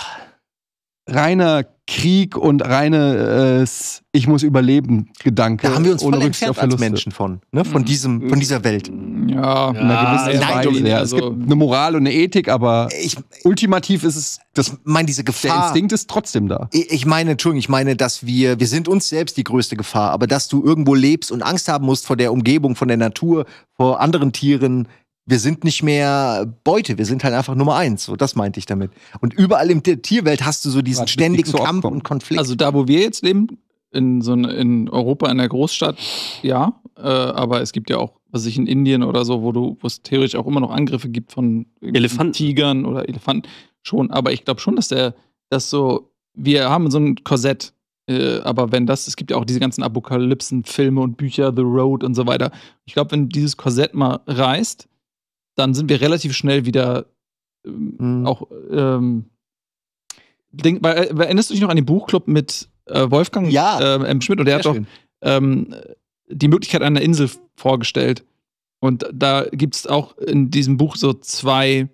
reiner Krieg und reines Ich muss überleben Gedanke. Da haben wir uns voll entfernt als Menschen von, ne? von, mhm. diesem, von dieser Welt. Ja, in einer gewissen nein, Weise. Ja, also es gibt eine Moral und eine Ethik, aber ich, ultimativ ist es, das, ich meine diese Gefahr. Der Instinkt ist trotzdem da. Ich meine, Entschuldigung, ich meine, dass wir, wir sind uns selbst die größte Gefahr, aber dass du irgendwo lebst und Angst haben musst vor der Umgebung, von der Natur, vor anderen Tieren, wir sind nicht mehr Beute, wir sind halt einfach Nummer eins. So, das meinte ich damit. Und überall in der Tierwelt hast du so diesen Warte, ständigen Kampf und Konflikt. Also da, wo wir jetzt leben, in so eine, in Europa, in der Großstadt, ja. Äh, aber es gibt ja auch, was ich in Indien oder so, wo du, wo es theoretisch auch immer noch Angriffe gibt von Elefanten. Tigern oder Elefanten schon. Aber ich glaube schon, dass der, dass so, wir haben so ein Korsett. Äh, aber wenn das, es gibt ja auch diese ganzen Apokalypsen, Filme und Bücher, The Road und so weiter. Ich glaube, wenn dieses Korsett mal reißt, dann sind wir relativ schnell wieder ähm, mhm. auch. Ähm, denk, weil, äh, erinnerst du dich noch an den Buchclub mit äh, Wolfgang ja. äh, M. Schmidt? Und der Sehr hat schön. doch ähm, die Möglichkeit einer Insel vorgestellt. Und da gibt es auch in diesem Buch so zwei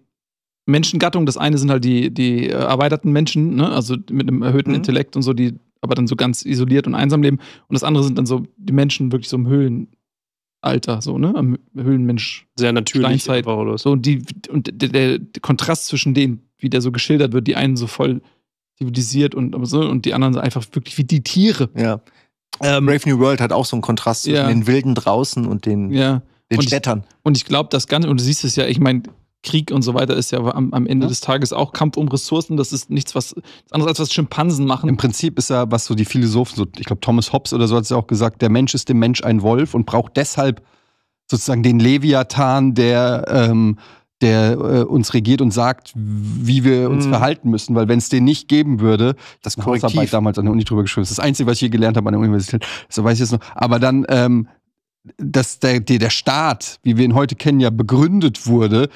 Menschengattungen. Das eine sind halt die, die äh, erweiterten Menschen, ne? also mit einem erhöhten mhm. Intellekt und so, die aber dann so ganz isoliert und einsam leben. Und das andere sind dann so die Menschen wirklich so im Höhlen, Alter, so, ne? Am Höhlenmensch. Sehr natürlich. Steinzeit. Einfach, so, und, die, und der, der, Kontrast zwischen denen, wie der so geschildert wird, die einen so voll zivilisiert und, so, und die anderen so einfach wirklich wie die Tiere. Ja. Ähm, Brave New World hat auch so einen Kontrast zwischen ja. den Wilden draußen und den, ja. den und Städtern. Ich, und ich glaube, das Ganze, und du siehst es ja, ich meine, Krieg und so weiter ist ja am, am Ende ja. des Tages auch Kampf um Ressourcen. Das ist nichts was anderes als was Schimpansen machen. Im Prinzip ist ja was so die Philosophen, so, ich glaube Thomas Hobbes oder so hat es ja auch gesagt, der Mensch ist dem Mensch ein Wolf und braucht deshalb sozusagen den Leviathan, der ähm, der äh, uns regiert und sagt, wie wir uns mm. verhalten müssen, weil wenn es den nicht geben würde, das habe ich damals an der Uni drüber geschrieben, das ist das Einzige, was ich hier gelernt habe an der Universität, so weiß ich jetzt noch. Aber dann, ähm, dass der, der Staat, wie wir ihn heute kennen, ja begründet wurde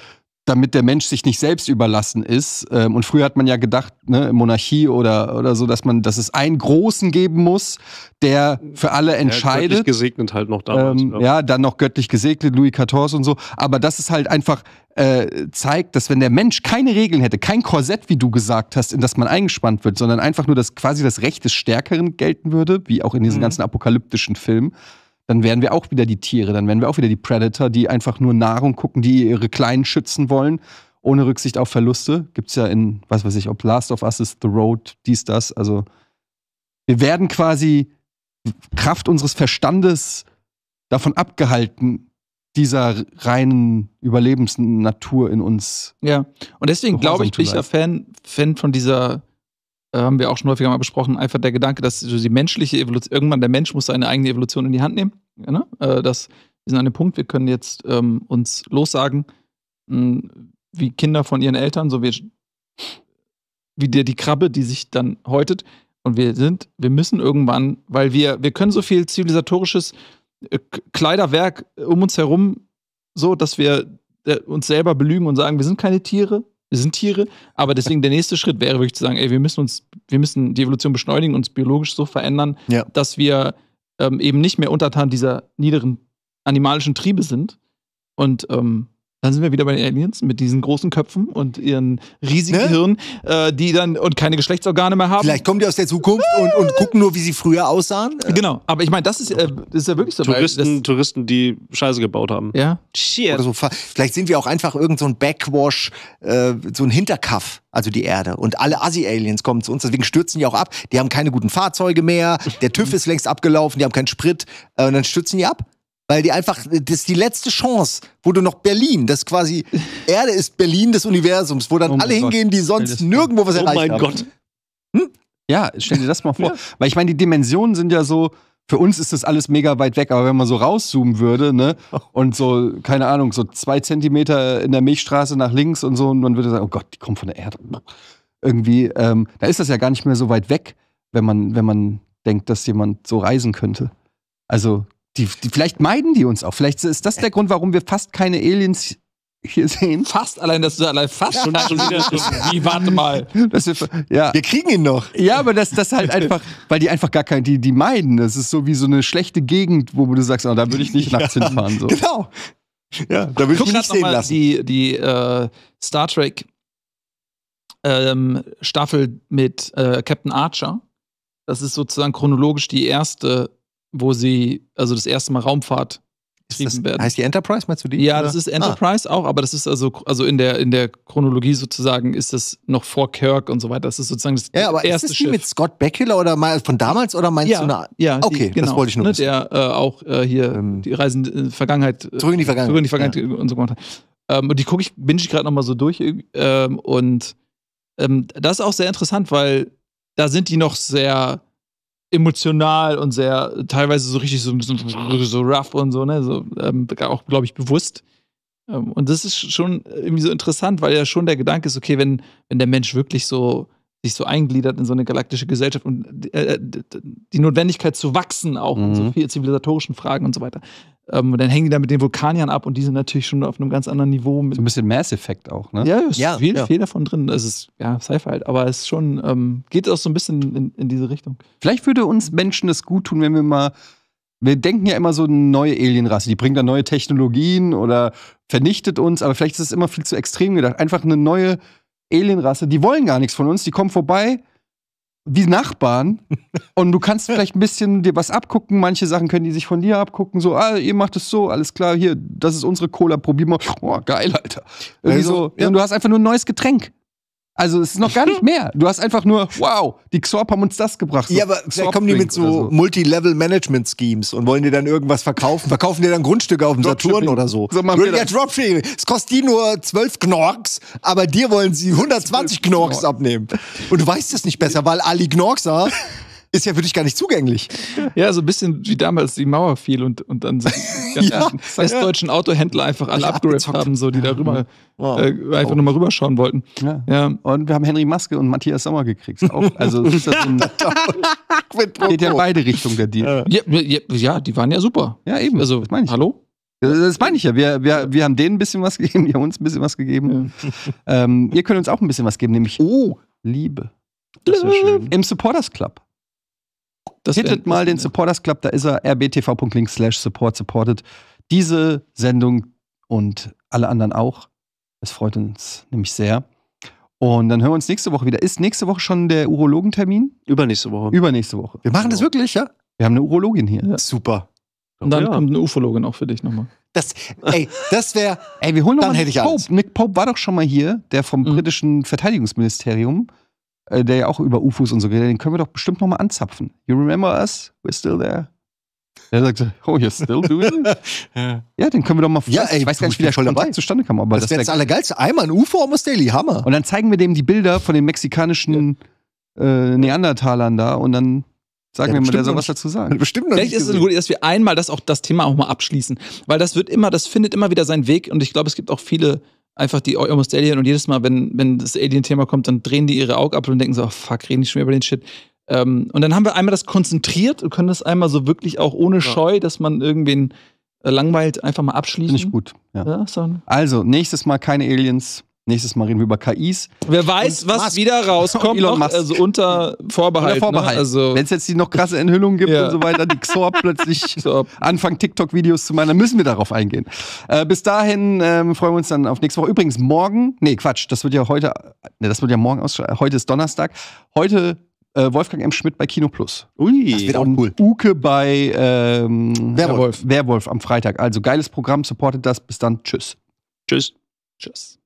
damit der Mensch sich nicht selbst überlassen ist. Ähm, und früher hat man ja gedacht, ne, Monarchie oder, oder so, dass man, dass es einen Großen geben muss, der für alle entscheidet. Ja, göttlich gesegnet halt noch damals. Ähm, ja. ja. dann noch göttlich gesegnet, Louis XIV und so. Aber das ist halt einfach äh, zeigt, dass wenn der Mensch keine Regeln hätte, kein Korsett, wie du gesagt hast, in das man eingespannt wird, sondern einfach nur das quasi das Recht des Stärkeren gelten würde, wie auch in diesen mhm. ganzen apokalyptischen Filmen, dann wären wir auch wieder die Tiere, dann wären wir auch wieder die Predator, die einfach nur Nahrung gucken, die ihre Kleinen schützen wollen, ohne Rücksicht auf Verluste. Gibt es ja in, was weiß ich, ob Last of Us ist, The Road, dies, das. Also wir werden quasi Kraft unseres Verstandes davon abgehalten, dieser reinen Überlebensnatur in uns. Ja, und deswegen glaube ich, bin ich ein Fan, Fan von dieser äh, haben wir auch schon häufiger mal besprochen, einfach der Gedanke, dass so die menschliche Evolution, irgendwann der Mensch muss seine eigene Evolution in die Hand nehmen. Ja, ne? äh, das, wir sind an dem Punkt, wir können jetzt ähm, uns lossagen, mh, hm, wie Kinder von ihren Eltern, so wie, wie dir die Krabbe, die sich dann häutet. Und wir sind, wir müssen irgendwann, weil wir, wir können so viel zivilisatorisches äh, Kleiderwerk um uns herum, so, dass wir äh, uns selber belügen und sagen, wir sind keine Tiere, wir sind Tiere. Aber deswegen der nächste Schritt wäre wirklich zu sagen, ey, wir müssen uns, wir müssen die Evolution beschleunigen, uns biologisch so verändern, ja. dass wir ähm, eben nicht mehr untertan dieser niederen animalischen Triebe sind. Und ähm, dann sind wir wieder bei den Aliens mit diesen großen Köpfen und ihren riesigen ne? Hirn, äh, die dann und keine Geschlechtsorgane mehr haben. Vielleicht kommen die aus der Zukunft und, und gucken nur, wie sie früher aussahen. Äh. Genau, aber ich meine, das ist, äh, das ist ja wirklich so. Touristen, das, Touristen, die Scheiße gebaut haben. Ja. Shit. So. Vielleicht sind wir auch einfach irgend so ein Backwash, äh, so ein Hinterkaff, also die Erde. Und alle Assi-Aliens kommen zu uns, deswegen stürzen die auch ab. Die haben keine guten Fahrzeuge mehr, der TÜV ist längst abgelaufen, die haben keinen Sprit äh, und dann stürzen die ab weil die einfach, das ist die letzte Chance, wo du noch Berlin, das quasi, Erde ist Berlin des Universums, wo dann oh alle hingehen, die sonst nirgendwo was oh erreicht haben. Oh mein Gott. Hm? Ja, stell dir das mal vor. Ja. Weil ich meine, die Dimensionen sind ja so, für uns ist das alles mega weit weg, aber wenn man so rauszoomen würde, ne, [laughs] und so, keine Ahnung, so zwei Zentimeter in der Milchstraße nach links und so, und man würde sagen, oh Gott, die kommen von der Erde. Irgendwie, ähm, da ist das ja gar nicht mehr so weit weg, wenn man, wenn man denkt, dass jemand so reisen könnte. Also die, die, vielleicht meiden die uns auch. Vielleicht ist das der Grund, warum wir fast keine Aliens hier sehen. Fast allein, dass du allein fast schon, [laughs] schon wieder so, wie, warte mal. Wir, ja. wir kriegen ihn noch. Ja, aber das, das halt einfach, weil die einfach gar keinen, die, die meiden. Das ist so wie so eine schlechte Gegend, wo du sagst, oh, da würde ich nicht [laughs] nachts ja, hinfahren. So. Genau. Ja, da würde ich mich nicht sehen lassen. Die, die äh, Star Trek ähm, Staffel mit äh, Captain Archer. Das ist sozusagen chronologisch die erste wo sie, also das erste Mal Raumfahrt geschrieben werden. Heißt die Enterprise, meinst du die? Ja, oder? das ist Enterprise ah. auch, aber das ist also, also in der, in der Chronologie sozusagen ist das noch vor Kirk und so weiter. Das ist sozusagen das ja, aber erste ist das die Schiff. mit Scott Bakula oder mal von damals oder meinst ja, du eine? Ja, okay, die, genau, das wollte ich nur. Ne, wissen. der äh, auch äh, hier ähm, die Reisen in äh, die Vergangenheit. Äh, zurück in die Vergangenheit. Zurück in die Vergangenheit ja. und so weiter. Ähm, und die gucke ich, bin ich gerade nochmal so durch ähm, und ähm, das ist auch sehr interessant, weil da sind die noch sehr emotional und sehr teilweise so richtig so, so, so rough und so, ne? So, ähm, auch, glaube ich, bewusst. Ähm, und das ist schon irgendwie so interessant, weil ja schon der Gedanke ist, okay, wenn, wenn der Mensch wirklich so sich so eingliedert in so eine galaktische Gesellschaft und äh, äh die Notwendigkeit zu wachsen, auch mhm. in so mhm. vielen zivilisatorischen Fragen und so weiter, ähm, und dann hängen die da mit den Vulkaniern ab und die sind natürlich schon auf einem ganz anderen Niveau. so ein bisschen Mass Effect auch, ne? Ja, ist ja, viel, ja. viel davon drin. Es ist ja Sci-Fi halt, aber es ist schon, ähm, geht auch so ein bisschen in, in diese Richtung. Vielleicht würde uns Menschen das gut tun, wenn wir mal wir denken ja immer so eine neue Alienrasse, die bringt da neue Technologien oder vernichtet uns, aber vielleicht ist es immer viel zu extrem gedacht. Einfach eine neue Alienrasse, die wollen gar nichts von uns, die kommen vorbei, wie Nachbarn [laughs] und du kannst vielleicht ein bisschen dir was abgucken. Manche Sachen können die sich von dir abgucken. So, ah, ihr macht es so, alles klar, hier, das ist unsere Cola, probier mal. Oh, geil, Alter. Irgendwie also, so, ja. Und du hast einfach nur ein neues Getränk. Also es ist noch gar nicht [laughs] mehr. Du hast einfach nur, wow, die XORP haben uns das gebracht. So ja, aber da kommen die mit so, so. Multi-Level-Management-Schemes und wollen dir dann irgendwas verkaufen. Verkaufen dir dann Grundstücke auf dem Saturn oder so. so wir ja Dropshipping. Es kostet die nur 12 Knorks, aber dir wollen sie 120 Knorks abnehmen. Und du weißt es nicht besser, weil Ali Knorks [laughs] ist ja für dich gar nicht zugänglich. Ja, so ein bisschen wie damals die Mauer fiel und, und dann die ganzen [laughs] ja, westdeutschen ja. Autohändler einfach alle abgerippt haben, so die ja. darüber wow. äh, einfach oh. nochmal rüberschauen wollten. Ja. ja. Und wir haben Henry Maske und Matthias Sommer gekriegt. Auch, also [laughs] ist das ein, [laughs] geht ja in beide Richtungen der Deal. Ja, die waren ja super. Ja, eben. Also, das meine ich. Hallo? Das meine ich ja. Wir, wir, wir haben denen ein bisschen was gegeben, die haben uns ein bisschen was gegeben. Ähm, ihr könnt uns auch ein bisschen was geben, nämlich oh. Liebe. Im Supporters Club. Das Hittet mal den Supporters Club, da ist er rbtv.links slash support supported. Diese Sendung und alle anderen auch. Es freut uns nämlich sehr. Und dann hören wir uns nächste Woche wieder. Ist nächste Woche schon der Urologentermin? Übernächste Woche. Übernächste Woche. Wir machen das wirklich, ja? Wir haben eine Urologin hier. Ja. Super. Und dann ja. kommt eine Ufologin auch für dich nochmal. Das, ey, das wäre. ey, wir holen noch dann mal Nick Pope. Nick Pope war doch schon mal hier, der vom mhm. britischen Verteidigungsministerium. Äh, der ja auch über UFOs und so geht, den können wir doch bestimmt nochmal anzapfen. You remember us? We're still there. Er sagte, oh, you're still doing it? [laughs] ja. den können wir doch mal ja, ey, Ich weiß gar nicht, wie der Kontakt dabei. zustande kam. Aber das, das wäre das Allergeilste. Einmal ein UFO am Daily, Hammer. Und dann zeigen wir dem die Bilder von den mexikanischen ja. äh, Neandertalern da und dann Sagen ja, wir mal, der soll was dazu sagen. Bestimmt noch Vielleicht ist es gut, dass wir einmal das auch das Thema auch mal abschließen, weil das wird immer, das findet immer wieder seinen Weg und ich glaube, es gibt auch viele einfach die Almost Alien und jedes Mal, wenn, wenn das Alien-Thema kommt, dann drehen die ihre Augen ab und denken so, oh, fuck, reden die schon über den Shit. Ähm, und dann haben wir einmal das konzentriert und können das einmal so wirklich auch ohne ja. Scheu, dass man irgendwen äh, langweilt, einfach mal abschließen. Finde ich gut. Ja. Ja, so. Also, nächstes Mal keine Aliens. Nächstes Mal reden wir über KIs. Wer weiß, und was Musk. wieder rauskommt, Elon Musk. also unter Vorbehalt. Vorbehalt. Ne? Also Wenn es jetzt die noch krasse Enthüllungen gibt ja. und so weiter, die XORP plötzlich [laughs] anfangen, TikTok-Videos zu machen, dann müssen wir darauf eingehen. Äh, bis dahin äh, freuen wir uns dann auf nächste Woche. Übrigens, morgen, nee, Quatsch, das wird ja heute, ne, das wird ja morgen aus, heute ist Donnerstag. Heute äh, Wolfgang M. Schmidt bei Kino Plus. Ui, das wird auch cool. Uke bei ähm, Werwolf. Werwolf am Freitag. Also geiles Programm, supportet das. Bis dann. Tschüss. Tschüss. Tschüss.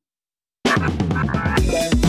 Thank you.